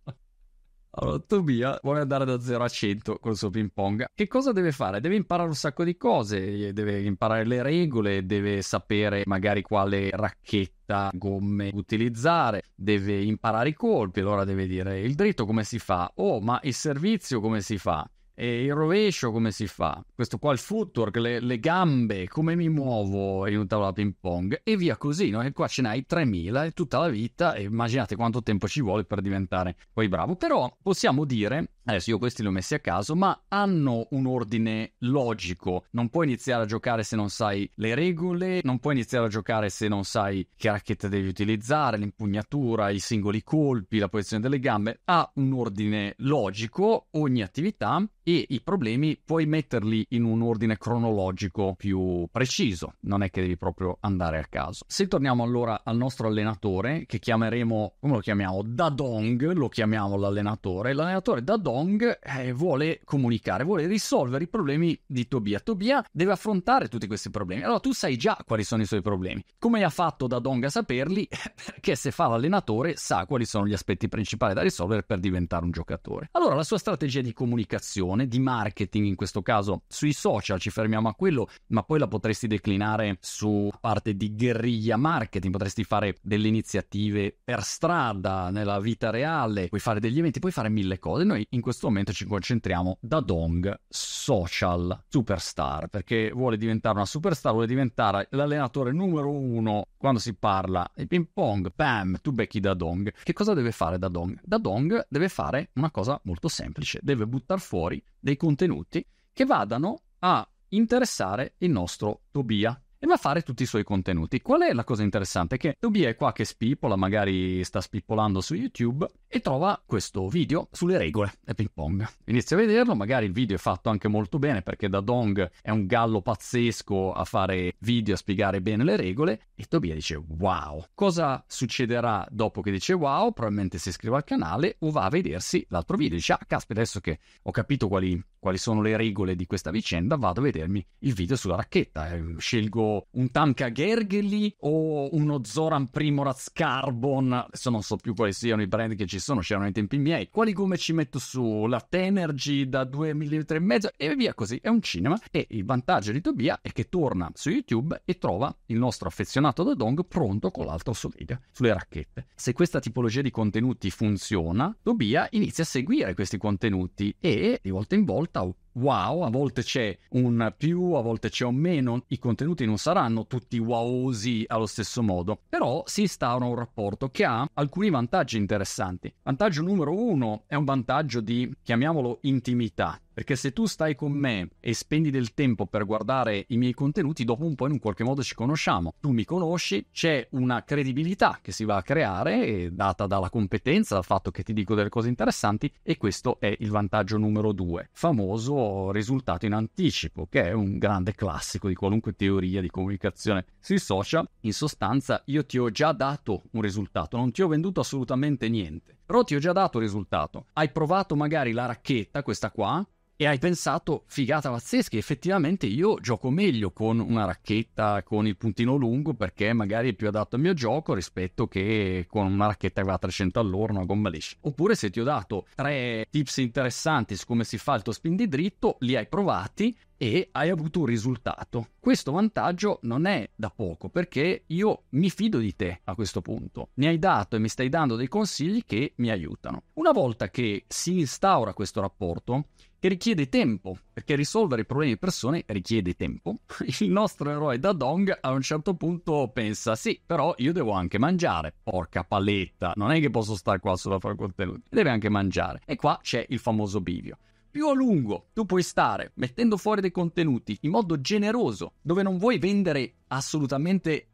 Allora, Tobia vuole andare da 0 a 100 col suo ping pong. Che cosa deve fare? Deve imparare un sacco di cose, deve imparare le regole, deve sapere magari quale racchetta, gomme utilizzare, deve imparare i colpi, allora deve dire il dritto come si fa, oh ma il servizio come si fa. E il rovescio come si fa? Questo qua il footwork, le, le gambe, come mi muovo in un tavolo da ping pong e via così, no? E qua ce n'hai 3000 e tutta la vita e immaginate quanto tempo ci vuole per diventare poi bravo. Però possiamo dire Adesso io questi li ho messi a caso, ma hanno un ordine logico. Non puoi iniziare a giocare se non sai le regole, non puoi iniziare a giocare se non sai che racchetta devi utilizzare, l'impugnatura, i singoli colpi, la posizione delle gambe. Ha un ordine logico ogni attività e i problemi puoi metterli in un ordine cronologico più preciso, non è che devi proprio andare a caso. Se torniamo allora al nostro allenatore, che chiameremo, come lo chiamiamo? Dadong, lo chiamiamo l'allenatore. L'allenatore Dadong Dong eh, vuole comunicare, vuole risolvere i problemi di Tobia. Tobia deve affrontare tutti questi problemi. Allora tu sai già quali sono i suoi problemi. Come ha fatto da Dong a saperli? Eh, perché se fa l'allenatore sa quali sono gli aspetti principali da risolvere per diventare un giocatore. Allora la sua strategia di comunicazione, di marketing in questo caso, sui social ci fermiamo a quello, ma poi la potresti declinare su parte di guerriglia marketing, potresti fare delle iniziative per strada, nella vita reale, puoi fare degli eventi, puoi fare mille cose. Noi in in questo momento ci concentriamo da Dong social superstar, perché vuole diventare una superstar, vuole diventare l'allenatore numero uno quando si parla di ping pong, bam, tu becchi da Dong. Che cosa deve fare da Dong? Da Dong deve fare una cosa molto semplice, deve buttare fuori dei contenuti che vadano a interessare il nostro Tobia, e va a fare tutti i suoi contenuti. Qual è la cosa interessante? Che Tobi è qua che spippola, magari sta spippolando su YouTube e trova questo video sulle regole e ping pong. Inizia a vederlo, magari il video è fatto anche molto bene perché da Dong è un gallo pazzesco a fare video, a spiegare bene le regole e Tobi dice wow. Cosa succederà dopo che dice wow? Probabilmente si iscrive al canale o va a vedersi l'altro video. Dice ah caspita adesso che ho capito quali, quali sono le regole di questa vicenda vado a vedermi il video sulla racchetta. Eh, scelgo un Tamka Gergely o uno Zoran Primoraz Carbon, adesso non so più quali siano i brand che ci sono, c'erano ai tempi miei, quali gomme ci metto su, la Tenergy da 2 mm e mezzo e via così, è un cinema e il vantaggio di Tobia è che torna su YouTube e trova il nostro affezionato da Dong pronto con l'altro sul video, sulle racchette. Se questa tipologia di contenuti funziona, Tobia inizia a seguire questi contenuti e di volta in volta wow, a volte c'è un più, a volte c'è un meno, i contenuti non saranno tutti wowosi allo stesso modo, però si instaura un rapporto che ha alcuni vantaggi interessanti. Vantaggio numero uno è un vantaggio di, chiamiamolo, intimità. Perché se tu stai con me e spendi del tempo per guardare i miei contenuti, dopo un po' in un qualche modo ci conosciamo. Tu mi conosci, c'è una credibilità che si va a creare, eh, data dalla competenza, dal fatto che ti dico delle cose interessanti, e questo è il vantaggio numero due. Famoso risultato in anticipo, che è un grande classico di qualunque teoria di comunicazione sui social. In sostanza, io ti ho già dato un risultato, non ti ho venduto assolutamente niente. Però ti ho già dato il risultato. Hai provato magari la racchetta, questa qua, e hai pensato figata pazzesca effettivamente io gioco meglio con una racchetta con il puntino lungo perché magari è più adatto al mio gioco rispetto che con una racchetta che va a 300 all'ora una gomma liscia oppure se ti ho dato tre tips interessanti su come si fa il tuo spin di dritto li hai provati e hai avuto un risultato. Questo vantaggio non è da poco perché io mi fido di te a questo punto. ne hai dato e mi stai dando dei consigli che mi aiutano. Una volta che si instaura questo rapporto, che richiede tempo, perché risolvere i problemi di persone richiede tempo. Il nostro eroe da Dong a un certo punto pensa: sì, però io devo anche mangiare. Porca paletta, non è che posso stare qua solo a fare contenuti, deve anche mangiare. E qua c'è il famoso bivio. Più a lungo tu puoi stare mettendo fuori dei contenuti in modo generoso, dove non vuoi vendere assolutamente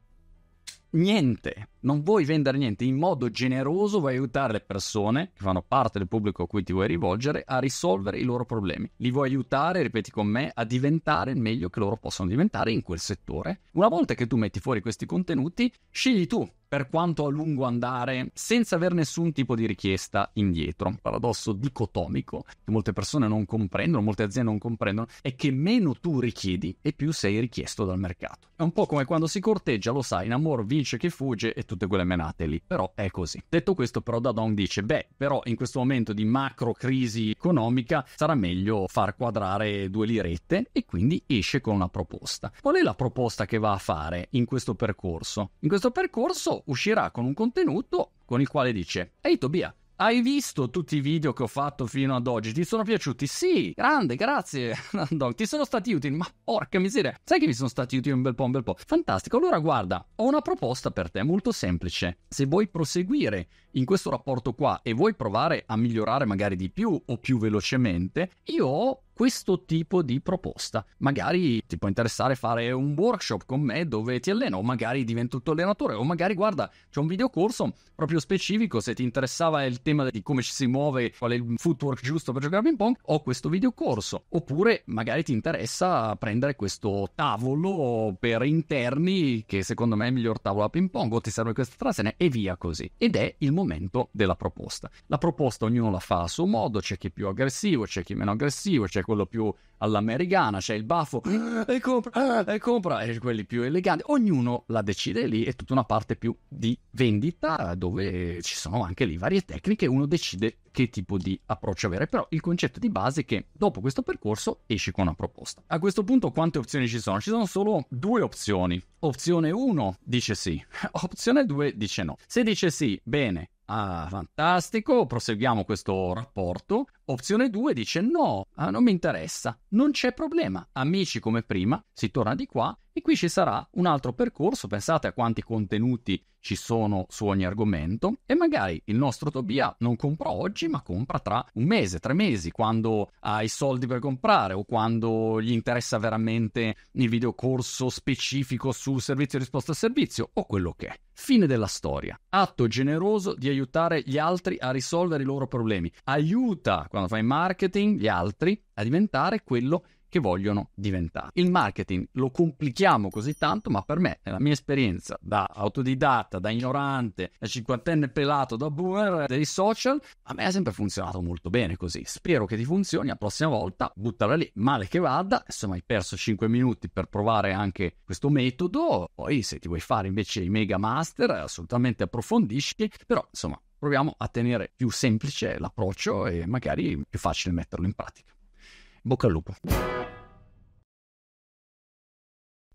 niente, non vuoi vendere niente, in modo generoso vuoi aiutare le persone che fanno parte del pubblico a cui ti vuoi rivolgere a risolvere i loro problemi. Li vuoi aiutare, ripeti con me, a diventare il meglio che loro possono diventare in quel settore. Una volta che tu metti fuori questi contenuti, scegli tu per quanto a lungo andare, senza aver nessun tipo di richiesta indietro. Paradosso dicotomico che molte persone non comprendono, molte aziende non comprendono, è che meno tu richiedi e più sei richiesto dal mercato. È un po' come quando si corteggia, lo sai, in amor vince chi fugge e tutte quelle menate lì, però è così. Detto questo, però Dadong dice, beh, però in questo momento di macro crisi economica sarà meglio far quadrare due lirette e quindi esce con una proposta. Qual è la proposta che va a fare in questo percorso? In questo percorso uscirà con un contenuto con il quale dice Ehi Tobia, hai visto tutti i video che ho fatto fino ad oggi? Ti sono piaciuti? Sì, grande, grazie. ti sono stati utili, ma porca miseria. Sai che mi sono stati utili un bel po', un bel po'. Fantastico. Allora guarda, ho una proposta per te, molto semplice. Se vuoi proseguire in questo rapporto qua e vuoi provare a migliorare magari di più o più velocemente, io ho questo tipo di proposta. Magari ti può interessare fare un workshop con me dove ti alleno, o magari divento il tuo allenatore, o magari guarda, c'è un videocorso proprio specifico se ti interessava il tema di come ci si muove, qual è il footwork giusto per giocare a ping pong, ho questo videocorso. Oppure magari ti interessa prendere questo tavolo per interni che secondo me è il miglior tavolo a ping pong, o ti serve questa trasena e via così. Ed è il momento della proposta. La proposta ognuno la fa a suo modo, c'è chi è più aggressivo, c'è chi è meno aggressivo, c'è quello più all'americana, c'è il baffo eh. e compra eh. e compra e quelli più eleganti, ognuno la decide lì e tutta una parte più di vendita dove ci sono anche lì varie tecniche, uno decide che tipo di approccio avere, però il concetto di base è che dopo questo percorso esci con una proposta. A questo punto quante opzioni ci sono? Ci sono solo due opzioni. Opzione 1 dice sì, opzione 2 dice no. Se dice sì, bene, Ah, fantastico, proseguiamo questo rapporto. Opzione 2 dice no, ah, non mi interessa, non c'è problema. Amici come prima, si torna di qua e qui ci sarà un altro percorso, pensate a quanti contenuti ci sono su ogni argomento e magari il nostro Tobia non compra oggi ma compra tra un mese, tre mesi, quando ha i soldi per comprare o quando gli interessa veramente il videocorso specifico sul servizio risposta al servizio o quello che è. Fine della storia. Atto generoso di aiutare gli altri a risolvere i loro problemi. Aiuta, quando fai marketing, gli altri a diventare quello che che vogliono diventare. Il marketing lo complichiamo così tanto, ma per me, nella mia esperienza da autodidatta, da ignorante, da cinquantenne pelato, da boomer dei social, a me ha sempre funzionato molto bene così. Spero che ti funzioni, la prossima volta buttala lì, male che vada, insomma hai perso 5 minuti per provare anche questo metodo, poi se ti vuoi fare invece i mega master assolutamente approfondisci, però insomma proviamo a tenere più semplice l'approccio e magari più facile metterlo in pratica. Boca Lupa.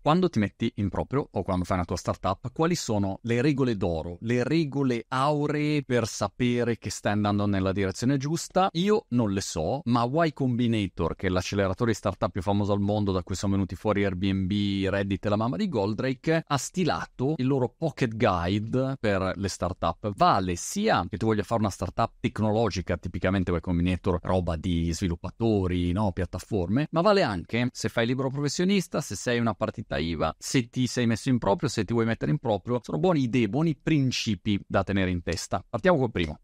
Quando ti metti in proprio o quando fai una tua startup, quali sono le regole d'oro, le regole auree per sapere che stai andando nella direzione giusta? Io non le so, ma Y Combinator, che è l'acceleratore di startup più famoso al mondo, da cui sono venuti fuori Airbnb, Reddit e la mamma di Goldrake, ha stilato il loro pocket guide per le startup. Vale sia che tu voglia fare una startup tecnologica, tipicamente Y Combinator, roba di sviluppatori, no? piattaforme, ma vale anche se fai libero professionista, se sei una partita bolletta IVA, se ti sei messo in proprio, se ti vuoi mettere in proprio, sono buone idee, buoni principi da tenere in testa. Partiamo col primo.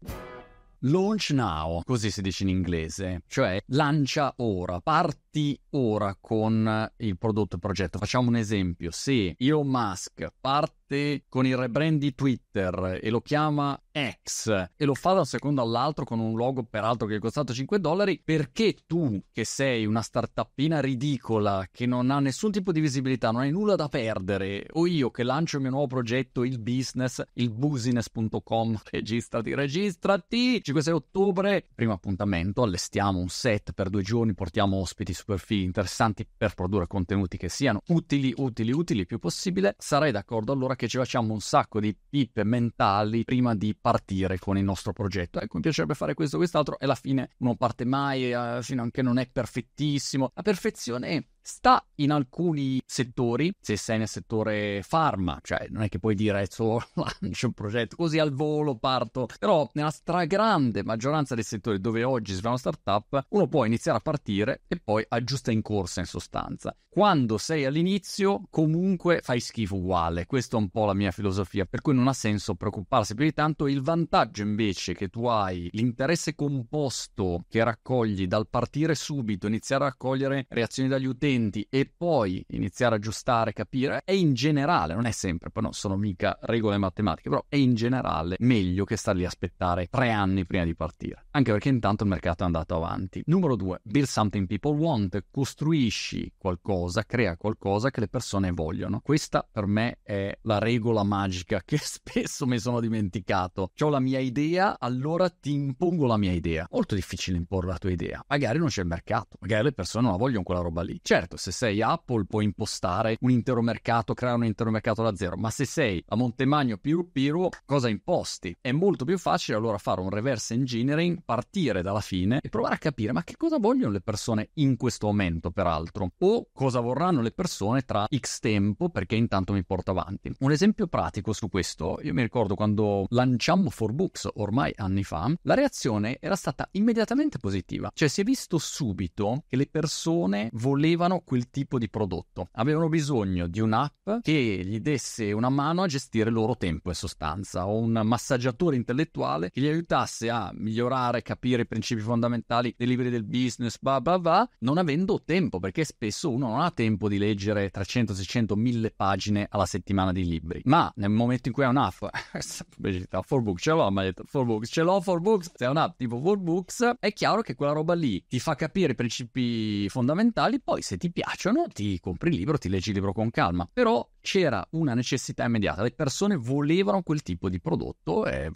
Launch now, così si dice in inglese, cioè lancia ora, parte parti ora con il prodotto e progetto. Facciamo un esempio. Se Elon Musk parte con il rebrand di Twitter e lo chiama X e lo fa da un secondo all'altro con un logo peraltro che è costato 5 dollari, perché tu che sei una startupina ridicola che non ha nessun tipo di visibilità, non hai nulla da perdere o io che lancio il mio nuovo progetto, il business, il business.com, registrati, registrati, 5-6 ottobre, primo appuntamento, allestiamo un set per due giorni, portiamo ospiti su perfili interessanti per produrre contenuti che siano utili, utili, utili il più possibile, sarei d'accordo allora che ci facciamo un sacco di pippe mentali prima di partire con il nostro progetto. Ecco, mi piacerebbe fare questo, quest'altro e alla fine non parte mai, eh, fino a che non è perfettissimo. La perfezione sta in alcuni settori, se sei nel settore farma, cioè non è che puoi dire solo lancio un progetto così al volo parto, però nella stragrande maggioranza dei settori dove oggi si una startup, uno può iniziare a partire e poi aggiusta in corsa in sostanza. Quando sei all'inizio comunque fai schifo uguale, questa è un po' la mia filosofia, per cui non ha senso preoccuparsi più di tanto, il vantaggio invece che tu hai, l'interesse composto che raccogli dal partire subito, iniziare a raccogliere reazioni dagli utenti, strumenti e poi iniziare a aggiustare, capire, è in generale, non è sempre, però non sono mica regole matematiche, però è in generale meglio che star lì a aspettare tre anni prima di partire, anche perché intanto il mercato è andato avanti. Numero due, build something people want, costruisci qualcosa, crea qualcosa che le persone vogliono. Questa per me è la regola magica che spesso mi sono dimenticato. Ho la mia idea, allora ti impongo la mia idea. Molto difficile imporre la tua idea. Magari non c'è il mercato, magari le persone non la vogliono quella roba lì. Cioè, Certo, se sei Apple puoi impostare un intero mercato, creare un intero mercato da zero, ma se sei a Montemagno Piru Piru, cosa imposti? È molto più facile allora fare un reverse engineering, partire dalla fine e provare a capire ma che cosa vogliono le persone in questo momento, peraltro, o cosa vorranno le persone tra X tempo perché intanto mi porto avanti. Un esempio pratico su questo, io mi ricordo quando lanciamo 4Books ormai anni fa, la reazione era stata immediatamente positiva, cioè si è visto subito che le persone volevano mano quel tipo di prodotto. Avevano bisogno di un'app che gli desse una mano a gestire il loro tempo in sostanza, o un massaggiatore intellettuale che gli aiutasse a migliorare, capire i principi fondamentali dei libri del business, bla bla bla, non avendo tempo, perché spesso uno non ha tempo di leggere 300, 600, 1000 pagine alla settimana di libri. Ma nel momento in cui è un'app, pubblicità, books ce l'ho, ma detto 4Books, ce l'ho 4Books, se è un'app tipo 4Books, è chiaro che quella roba lì ti fa capire i principi fondamentali, poi se ti piacciono, ti compri il libro, ti leggi il libro con calma, però c'era una necessità immediata, le persone volevano quel tipo di prodotto e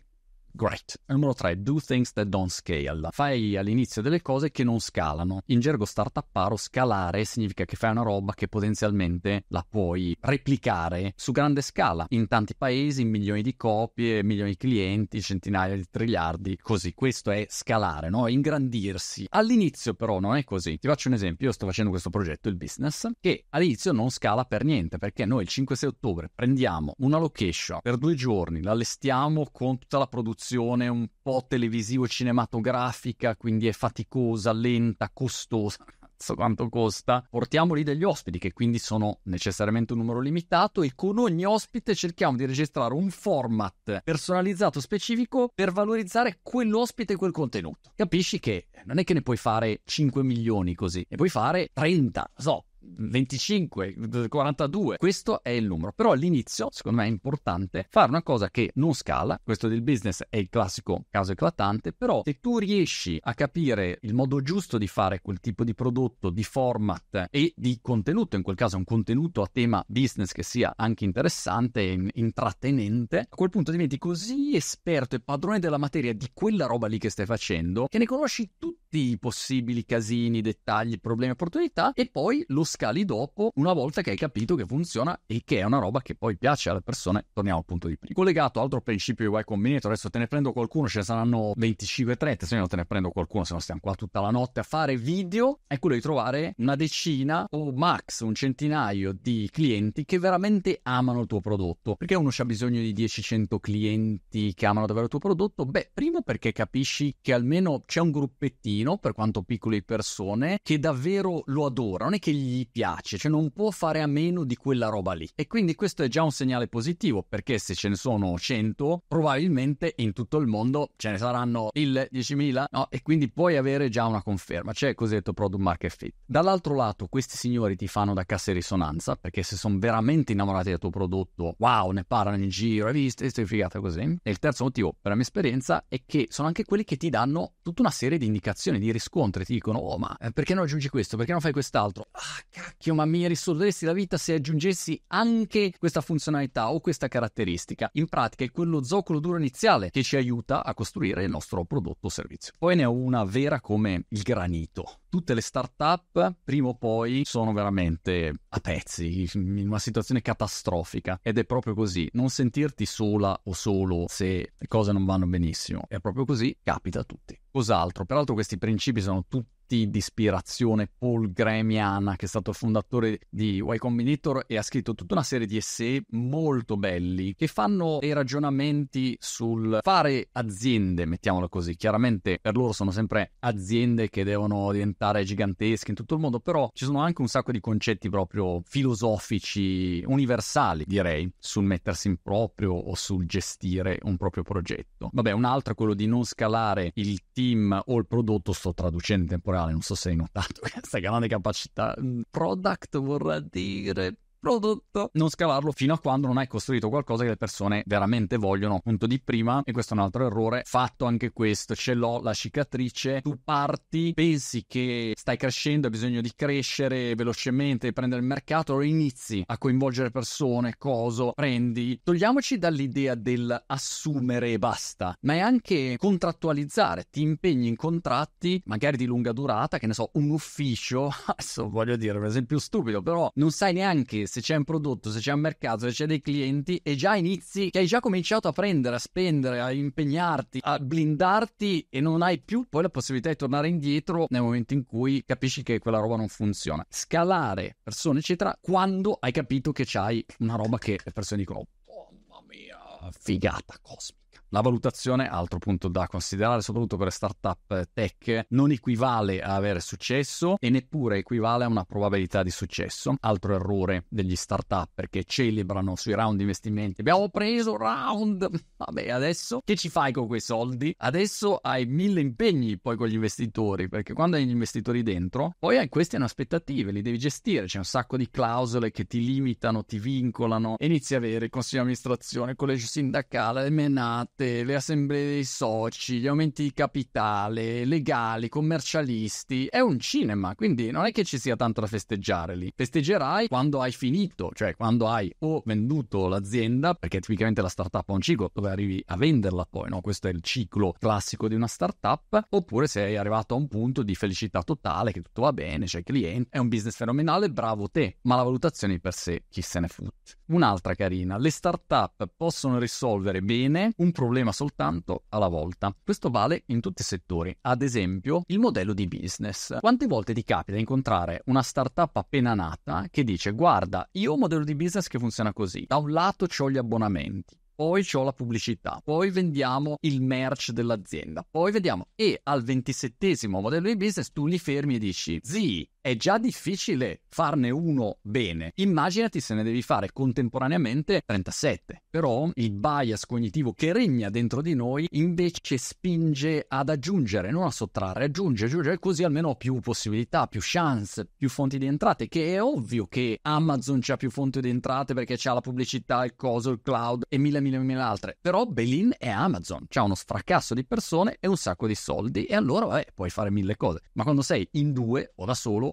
Great. Numero 3. Do things that don't scale. Fai all'inizio delle cose che non scalano. In gergo startupparo, scalare significa che fai una roba che potenzialmente la puoi replicare su grande scala, in tanti paesi, in milioni di copie, milioni di clienti, centinaia di triliardi, così. Questo è scalare, no? Ingrandirsi. All'inizio però non è così. Ti faccio un esempio. Io sto facendo questo progetto, il business, che all'inizio non scala per niente, perché noi il 5-6 ottobre prendiamo una location per due giorni, la allestiamo con tutta la produzione produzione un po' televisivo-cinematografica, quindi è faticosa, lenta, costosa. Cazzo, quanto costa? Portiamo lì degli ospiti che quindi sono necessariamente un numero limitato e con ogni ospite cerchiamo di registrare un format personalizzato specifico per valorizzare quell'ospite e quel contenuto. Capisci che non è che ne puoi fare 5 milioni così, ne puoi fare 30, so, 25, 42. Questo è il numero. Però all'inizio, secondo me, è importante fare una cosa che non scala. Questo del business è il classico caso eclatante. Però se tu riesci a capire il modo giusto di fare quel tipo di prodotto, di format e di contenuto, in quel caso un contenuto a tema business che sia anche interessante e intrattenente, a quel punto diventi così esperto e padrone della materia di quella roba lì che stai facendo che ne conosci tutti tutti i possibili casini, dettagli, problemi, opportunità e poi lo scali dopo una volta che hai capito che funziona e che è una roba che poi piace alle persone. Torniamo al punto di prima. Collegato altro principio di Y Combinator, adesso te ne prendo qualcuno, ce ne saranno 25-30, se no te ne prendo qualcuno, se no stiamo qua tutta la notte a fare video, è quello di trovare una decina o max un centinaio di clienti che veramente amano il tuo prodotto. Perché uno c'ha bisogno di 10-100 clienti che amano davvero il tuo prodotto? Beh, primo perché capisci che almeno c'è un gruppettino bambino, per quanto piccole persone, che davvero lo adora, non è che gli piace, cioè non può fare a meno di quella roba lì. E quindi questo è già un segnale positivo, perché se ce ne sono 100, probabilmente in tutto il mondo ce ne saranno 1000, 10.000, no? E quindi puoi avere già una conferma, cioè il cosiddetto product market fit. Dall'altro lato, questi signori ti fanno da cassa e risonanza, perché se sono veramente innamorati del tuo prodotto, wow, ne parlano in giro, hai visto, è figata così. E il terzo motivo, per la mia esperienza, è che sono anche quelli che ti danno tutta una serie di indicazioni situazioni di riscontri ti dicono oh ma eh, perché non aggiungi questo, perché non fai quest'altro? Ah cacchio ma mi risolveresti la vita se aggiungessi anche questa funzionalità o questa caratteristica. In pratica è quello zoccolo duro iniziale che ci aiuta a costruire il nostro prodotto o servizio. Poi ne ho una vera come il granito. Tutte le startup, prima o poi sono veramente a pezzi, in una situazione catastrofica ed è proprio così, non sentirti sola o solo se le cose non vanno benissimo, è proprio così, capita a tutti cos'altro. Peraltro questi principi sono tutti di ispirazione Paul Gremiana, che è stato fondatore di Y Combinator e ha scritto tutta una serie di essay molto belli che fanno dei ragionamenti sul fare aziende, mettiamolo così. Chiaramente per loro sono sempre aziende che devono diventare gigantesche in tutto il mondo, però ci sono anche un sacco di concetti proprio filosofici, universali direi, sul mettersi in proprio o sul gestire un proprio progetto. Vabbè, un altro è quello di non scalare il team o il prodotto, sto traducendo temporaneamente digitale, non so se hai notato questa grande capacità. Mm, product vorrà dire prodotto, non scavarlo fino a quando non hai costruito qualcosa che le persone veramente vogliono. Punto di prima, e questo è un altro errore, fatto anche questo, ce l'ho la cicatrice, tu parti, pensi che stai crescendo, hai bisogno di crescere velocemente, prendere il mercato, allora inizi a coinvolgere persone, coso, prendi. Togliamoci dall'idea del assumere e basta, ma è anche contrattualizzare, ti impegni in contratti, magari di lunga durata, che ne so, un ufficio, adesso voglio dire per esempio stupido, però non sai neanche se c'è un prodotto, se c'è un mercato, se c'è dei clienti e già inizi, che hai già cominciato a prendere, a spendere, a impegnarti, a blindarti e non hai più poi la possibilità di tornare indietro nel momento in cui capisci che quella roba non funziona. Scalare persone, eccetera, quando hai capito che c'hai una roba che le persone dicono, oh mamma mia, figata cosmica. La valutazione, altro punto da considerare, soprattutto per startup tech, non equivale a avere successo e neppure equivale a una probabilità di successo. Altro errore degli startup perché celebrano sui round di investimenti. Abbiamo preso round! Vabbè, adesso che ci fai con quei soldi? Adesso hai mille impegni poi con gli investitori, perché quando hai gli investitori dentro, poi hai queste aspettative, li devi gestire. C'è un sacco di clausole che ti limitano, ti vincolano. Inizi a avere il consiglio di amministrazione, il collegio sindacale, le menate quote, le assemblee dei soci, gli aumenti di capitale, legali, commercialisti, è un cinema, quindi non è che ci sia tanto da festeggiare lì. Festeggerai quando hai finito, cioè quando hai o venduto l'azienda, perché tipicamente la startup ha un ciclo dove arrivi a venderla poi, no? Questo è il ciclo classico di una startup, oppure sei arrivato a un punto di felicità totale, che tutto va bene, c'è il cliente, è un business fenomenale, bravo te, ma la valutazione per sé chi se ne fotte. Un'altra carina, le startup possono risolvere bene un problema problema soltanto alla volta. Questo vale in tutti i settori, ad esempio il modello di business. Quante volte ti capita incontrare una startup appena nata che dice guarda, io ho un modello di business che funziona così, da un lato ho gli abbonamenti, poi ho la pubblicità, poi vendiamo il merch dell'azienda, poi vediamo e al ventisettesimo modello di business tu li fermi e dici zii, è già difficile farne uno bene. Immaginati se ne devi fare contemporaneamente 37. Però il bias cognitivo che regna dentro di noi invece spinge ad aggiungere, non a sottrarre, aggiunge, aggiungere, così almeno ho più possibilità, più chance, più fonti di entrate, che è ovvio che Amazon c'ha più fonti di entrate perché c'ha la pubblicità, il coso, il cloud e mille mille mille altre. Però Belin è Amazon, c'ha uno fracasso di persone e un sacco di soldi e allora vabbè, puoi fare mille cose. Ma quando sei in due o da solo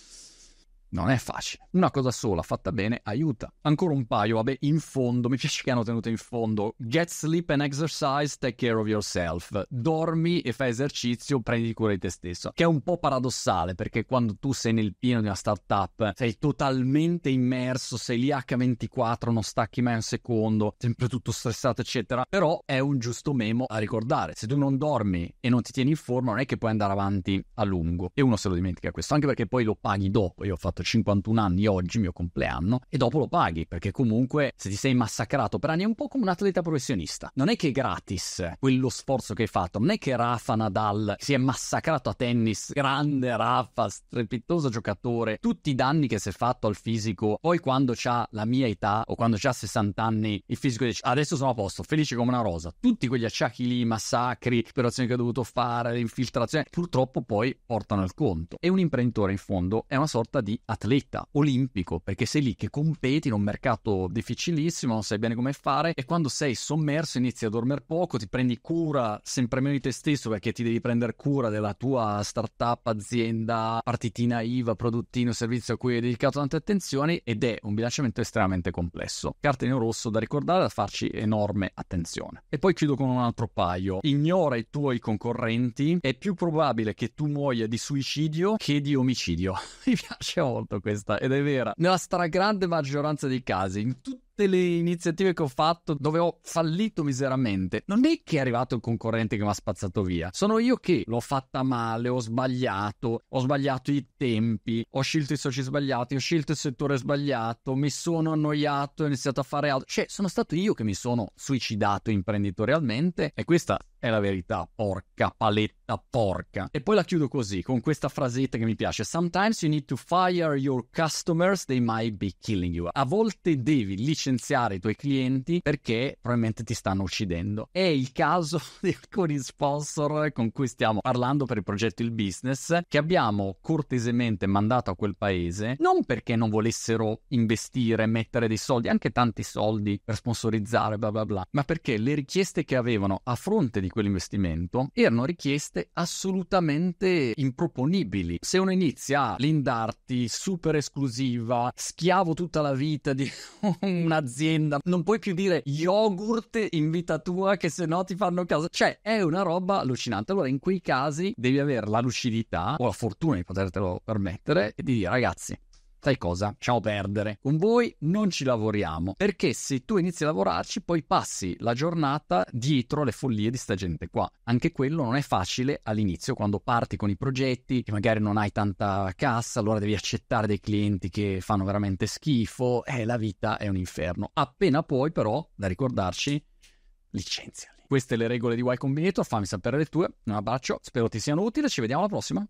Non è facile. Una cosa sola fatta bene aiuta. Ancora un paio, vabbè, in fondo, mi piace che hanno tenuto in fondo. Get sleep and exercise, take care of yourself. Dormi e fai esercizio, prendi cura di te stesso. Che è un po' paradossale perché quando tu sei nel pieno di una startup sei totalmente immerso, sei lì H24, non stacchi mai un secondo, sempre tutto stressato, eccetera. Però è un giusto memo a ricordare. Se tu non dormi e non ti tieni in forma, non è che puoi andare avanti a lungo. E uno se lo dimentica questo, anche perché poi lo paghi dopo. Io ho fatto fatto 51 anni oggi, mio compleanno, e dopo lo paghi, perché comunque se ti sei massacrato per anni è un po' come un atleta professionista. Non è che è gratis quello sforzo che hai fatto, non è che Rafa Nadal si è massacrato a tennis, grande Rafa, strepitoso giocatore, tutti i danni che si è fatto al fisico, poi quando c'ha la mia età o quando c'ha 60 anni il fisico dice adesso sono a posto, felice come una rosa, tutti quegli acciacchi lì, massacri, operazioni che ho dovuto fare, infiltrazioni, purtroppo poi portano al conto. E un imprenditore in fondo è una sorta di atleta olimpico, perché sei lì che competi in un mercato difficilissimo, non sai bene come fare e quando sei sommerso inizi a dormire poco, ti prendi cura sempre meno di te stesso perché ti devi prendere cura della tua startup, azienda, partitina IVA, produttino, servizio a cui hai dedicato tante attenzioni ed è un bilanciamento estremamente complesso. Carte rosso da ricordare, da farci enorme attenzione. E poi chiudo con un altro paio. Ignora i tuoi concorrenti, è più probabile che tu muoia di suicidio che di omicidio. Mi piace molto molto questa ed è vera. Nella stragrande maggioranza dei casi, in tutte le iniziative che ho fatto dove ho fallito miseramente, non è che è arrivato il concorrente che mi ha spazzato via. Sono io che l'ho fatta male, ho sbagliato, ho sbagliato i tempi, ho scelto i soci sbagliati, ho scelto il settore sbagliato, mi sono annoiato, ho iniziato a fare altro. Cioè, sono stato io che mi sono suicidato imprenditorialmente e questa è la verità, porca paletta da ah, porca. E poi la chiudo così, con questa frasetta che mi piace. Sometimes you need to fire your customers, they might be killing you. A volte devi licenziare i tuoi clienti perché probabilmente ti stanno uccidendo. È il caso di alcuni sponsor con cui stiamo parlando per il progetto Il Business, che abbiamo cortesemente mandato a quel paese, non perché non volessero investire, mettere dei soldi, anche tanti soldi per sponsorizzare, bla bla bla, ma perché le richieste che avevano a fronte di quell'investimento erano richieste scelte assolutamente improponibili. Se uno inizia a lindarti super esclusiva, schiavo tutta la vita di un'azienda, non puoi più dire yogurt in vita tua che se no ti fanno caso. Cioè, è una roba allucinante. Allora, in quei casi devi avere la lucidità o la fortuna di potertelo permettere e di dire ragazzi, sai cosa? Ciao perdere. Con voi non ci lavoriamo perché se tu inizi a lavorarci poi passi la giornata dietro alle follie di sta gente qua. Anche quello non è facile all'inizio quando parti con i progetti che magari non hai tanta cassa, allora devi accettare dei clienti che fanno veramente schifo eh, la vita è un inferno. Appena puoi però, da ricordarci, licenziali. Queste le regole di Y Combinator, fammi sapere le tue. Un abbraccio, spero ti siano utili, ci vediamo alla prossima.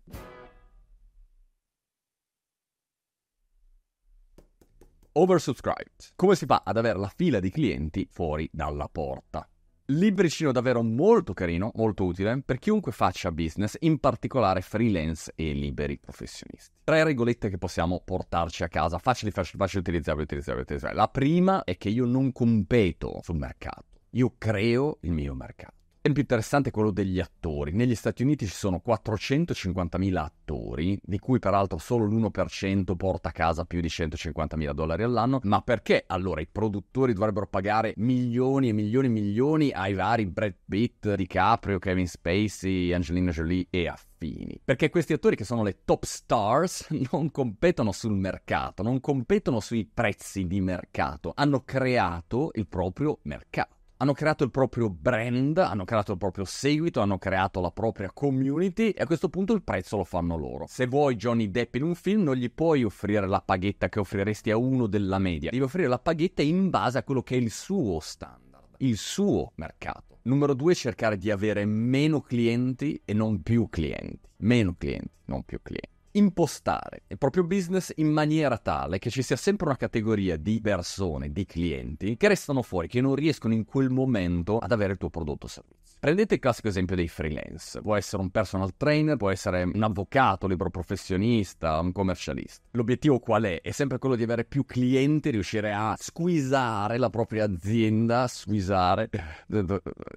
oversubscribed. Come si fa ad avere la fila di clienti fuori dalla porta? Libricino davvero molto carino, molto utile per chiunque faccia business, in particolare freelance e liberi professionisti. Tre regolette che possiamo portarci a casa, facili, facili, facili, utilizzabili, utilizzabili, utilizzabili. La prima è che io non competo sul mercato, io creo il mio mercato il più interessante è quello degli attori. Negli Stati Uniti ci sono 450.000 attori, di cui peraltro solo l'1% porta a casa più di 150.000 dollari all'anno. Ma perché allora i produttori dovrebbero pagare milioni e milioni e milioni ai vari Brad Pitt, DiCaprio, Kevin Spacey, Angelina Jolie e affini? Perché questi attori che sono le top stars non competono sul mercato, non competono sui prezzi di mercato, hanno creato il proprio mercato hanno creato il proprio brand, hanno creato il proprio seguito, hanno creato la propria community e a questo punto il prezzo lo fanno loro. Se vuoi Johnny Depp in un film non gli puoi offrire la paghetta che offriresti a uno della media, devi offrire la paghetta in base a quello che è il suo standard, il suo mercato. Numero due, cercare di avere meno clienti e non più clienti. Meno clienti, non più clienti impostare il proprio business in maniera tale che ci sia sempre una categoria di persone, di clienti che restano fuori, che non riescono in quel momento ad avere il tuo prodotto o servizio. Prendete il classico esempio dei freelance, può essere un personal trainer, può essere un avvocato, un libro professionista, un commercialista. L'obiettivo qual è? È sempre quello di avere più clienti, riuscire a squisare la propria azienda, squisare, eh,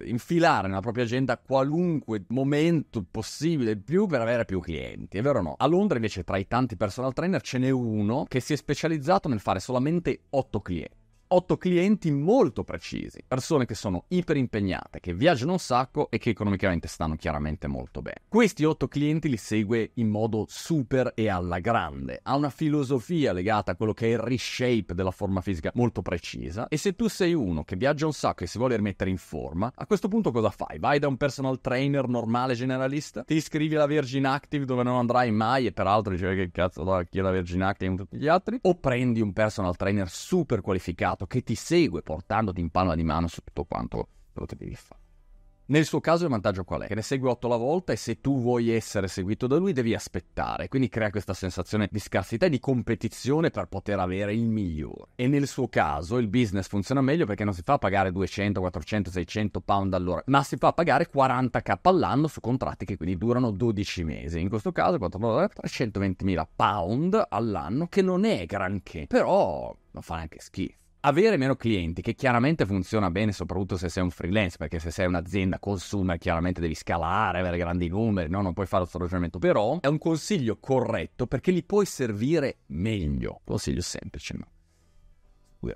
infilare nella propria agenda qualunque momento possibile più per avere più clienti, è vero o no? A Londra Londra invece tra i tanti personal trainer ce n'è uno che si è specializzato nel fare solamente 8 clienti. 8 clienti molto precisi, persone che sono iper impegnate, che viaggiano un sacco e che economicamente stanno chiaramente molto bene. Questi 8 clienti li segue in modo super e alla grande, ha una filosofia legata a quello che è il reshape della forma fisica molto precisa e se tu sei uno che viaggia un sacco e si vuole rimettere in forma, a questo punto cosa fai? Vai da un personal trainer normale generalista, ti iscrivi alla Virgin Active dove non andrai mai e peraltro dicevi eh, che cazzo da chi è la Virgin Active e tutti gli altri, o prendi un personal trainer super qualificato privato che ti segue portandoti in palma di mano su tutto quanto quello che devi fare. Nel suo caso il vantaggio qual è? Che ne segui 8 alla volta e se tu vuoi essere seguito da lui devi aspettare, quindi crea questa sensazione di scarsità e di competizione per poter avere il migliore. E nel suo caso il business funziona meglio perché non si fa pagare 200, 400, 600 pound all'ora, ma si fa pagare 40k all'anno su contratti che quindi durano 12 mesi. In questo caso 320.000 pound all'anno che non è granché, però non fa neanche schifo avere meno clienti, che chiaramente funziona bene soprattutto se sei un freelance, perché se sei un'azienda consumer chiaramente devi scalare, avere grandi numeri, no? non puoi fare questo ragionamento, però è un consiglio corretto perché li puoi servire meglio. Consiglio semplice, ma no? qui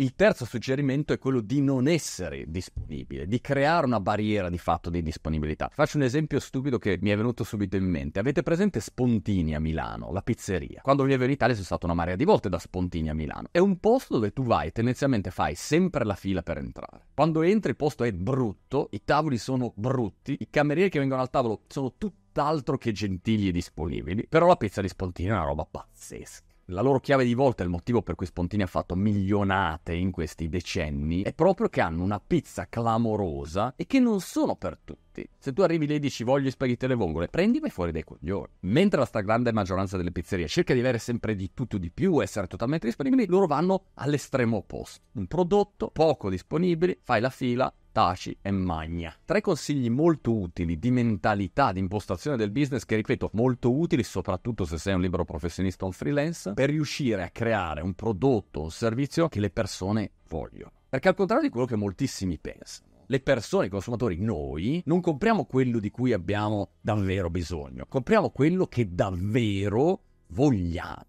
il terzo suggerimento è quello di non essere disponibile, di creare una barriera di fatto di disponibilità. Faccio un esempio stupido che mi è venuto subito in mente. Avete presente Spontini a Milano, la pizzeria? Quando vivevo in Italia sono stato una marea di volte da Spontini a Milano. È un posto dove tu vai, e tendenzialmente fai sempre la fila per entrare. Quando entri il posto è brutto, i tavoli sono brutti, i camerieri che vengono al tavolo sono tutt'altro che gentili e disponibili, però la pizza di Spontini è una roba pazzesca la loro chiave di volta, il motivo per cui Spontini ha fatto milionate in questi decenni, è proprio che hanno una pizza clamorosa e che non sono per tutti. Se tu arrivi lì e dici voglio spaghetti alle vongole, prendimi fuori dai coglioni. Mentre la stragrande maggioranza delle pizzerie cerca di avere sempre di tutto di più, essere totalmente disponibili, loro vanno all'estremo opposto. Un prodotto poco disponibile, fai la fila, taci e magna. Tre consigli molto utili di mentalità, di impostazione del business che ripeto molto utili soprattutto se sei un libero professionista o un freelance per riuscire a creare un prodotto, o un servizio che le persone vogliono. Perché al contrario di quello che moltissimi pensano, le persone, i consumatori, noi non compriamo quello di cui abbiamo davvero bisogno, compriamo quello che davvero vogliamo.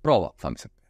Prova, fammi sapere.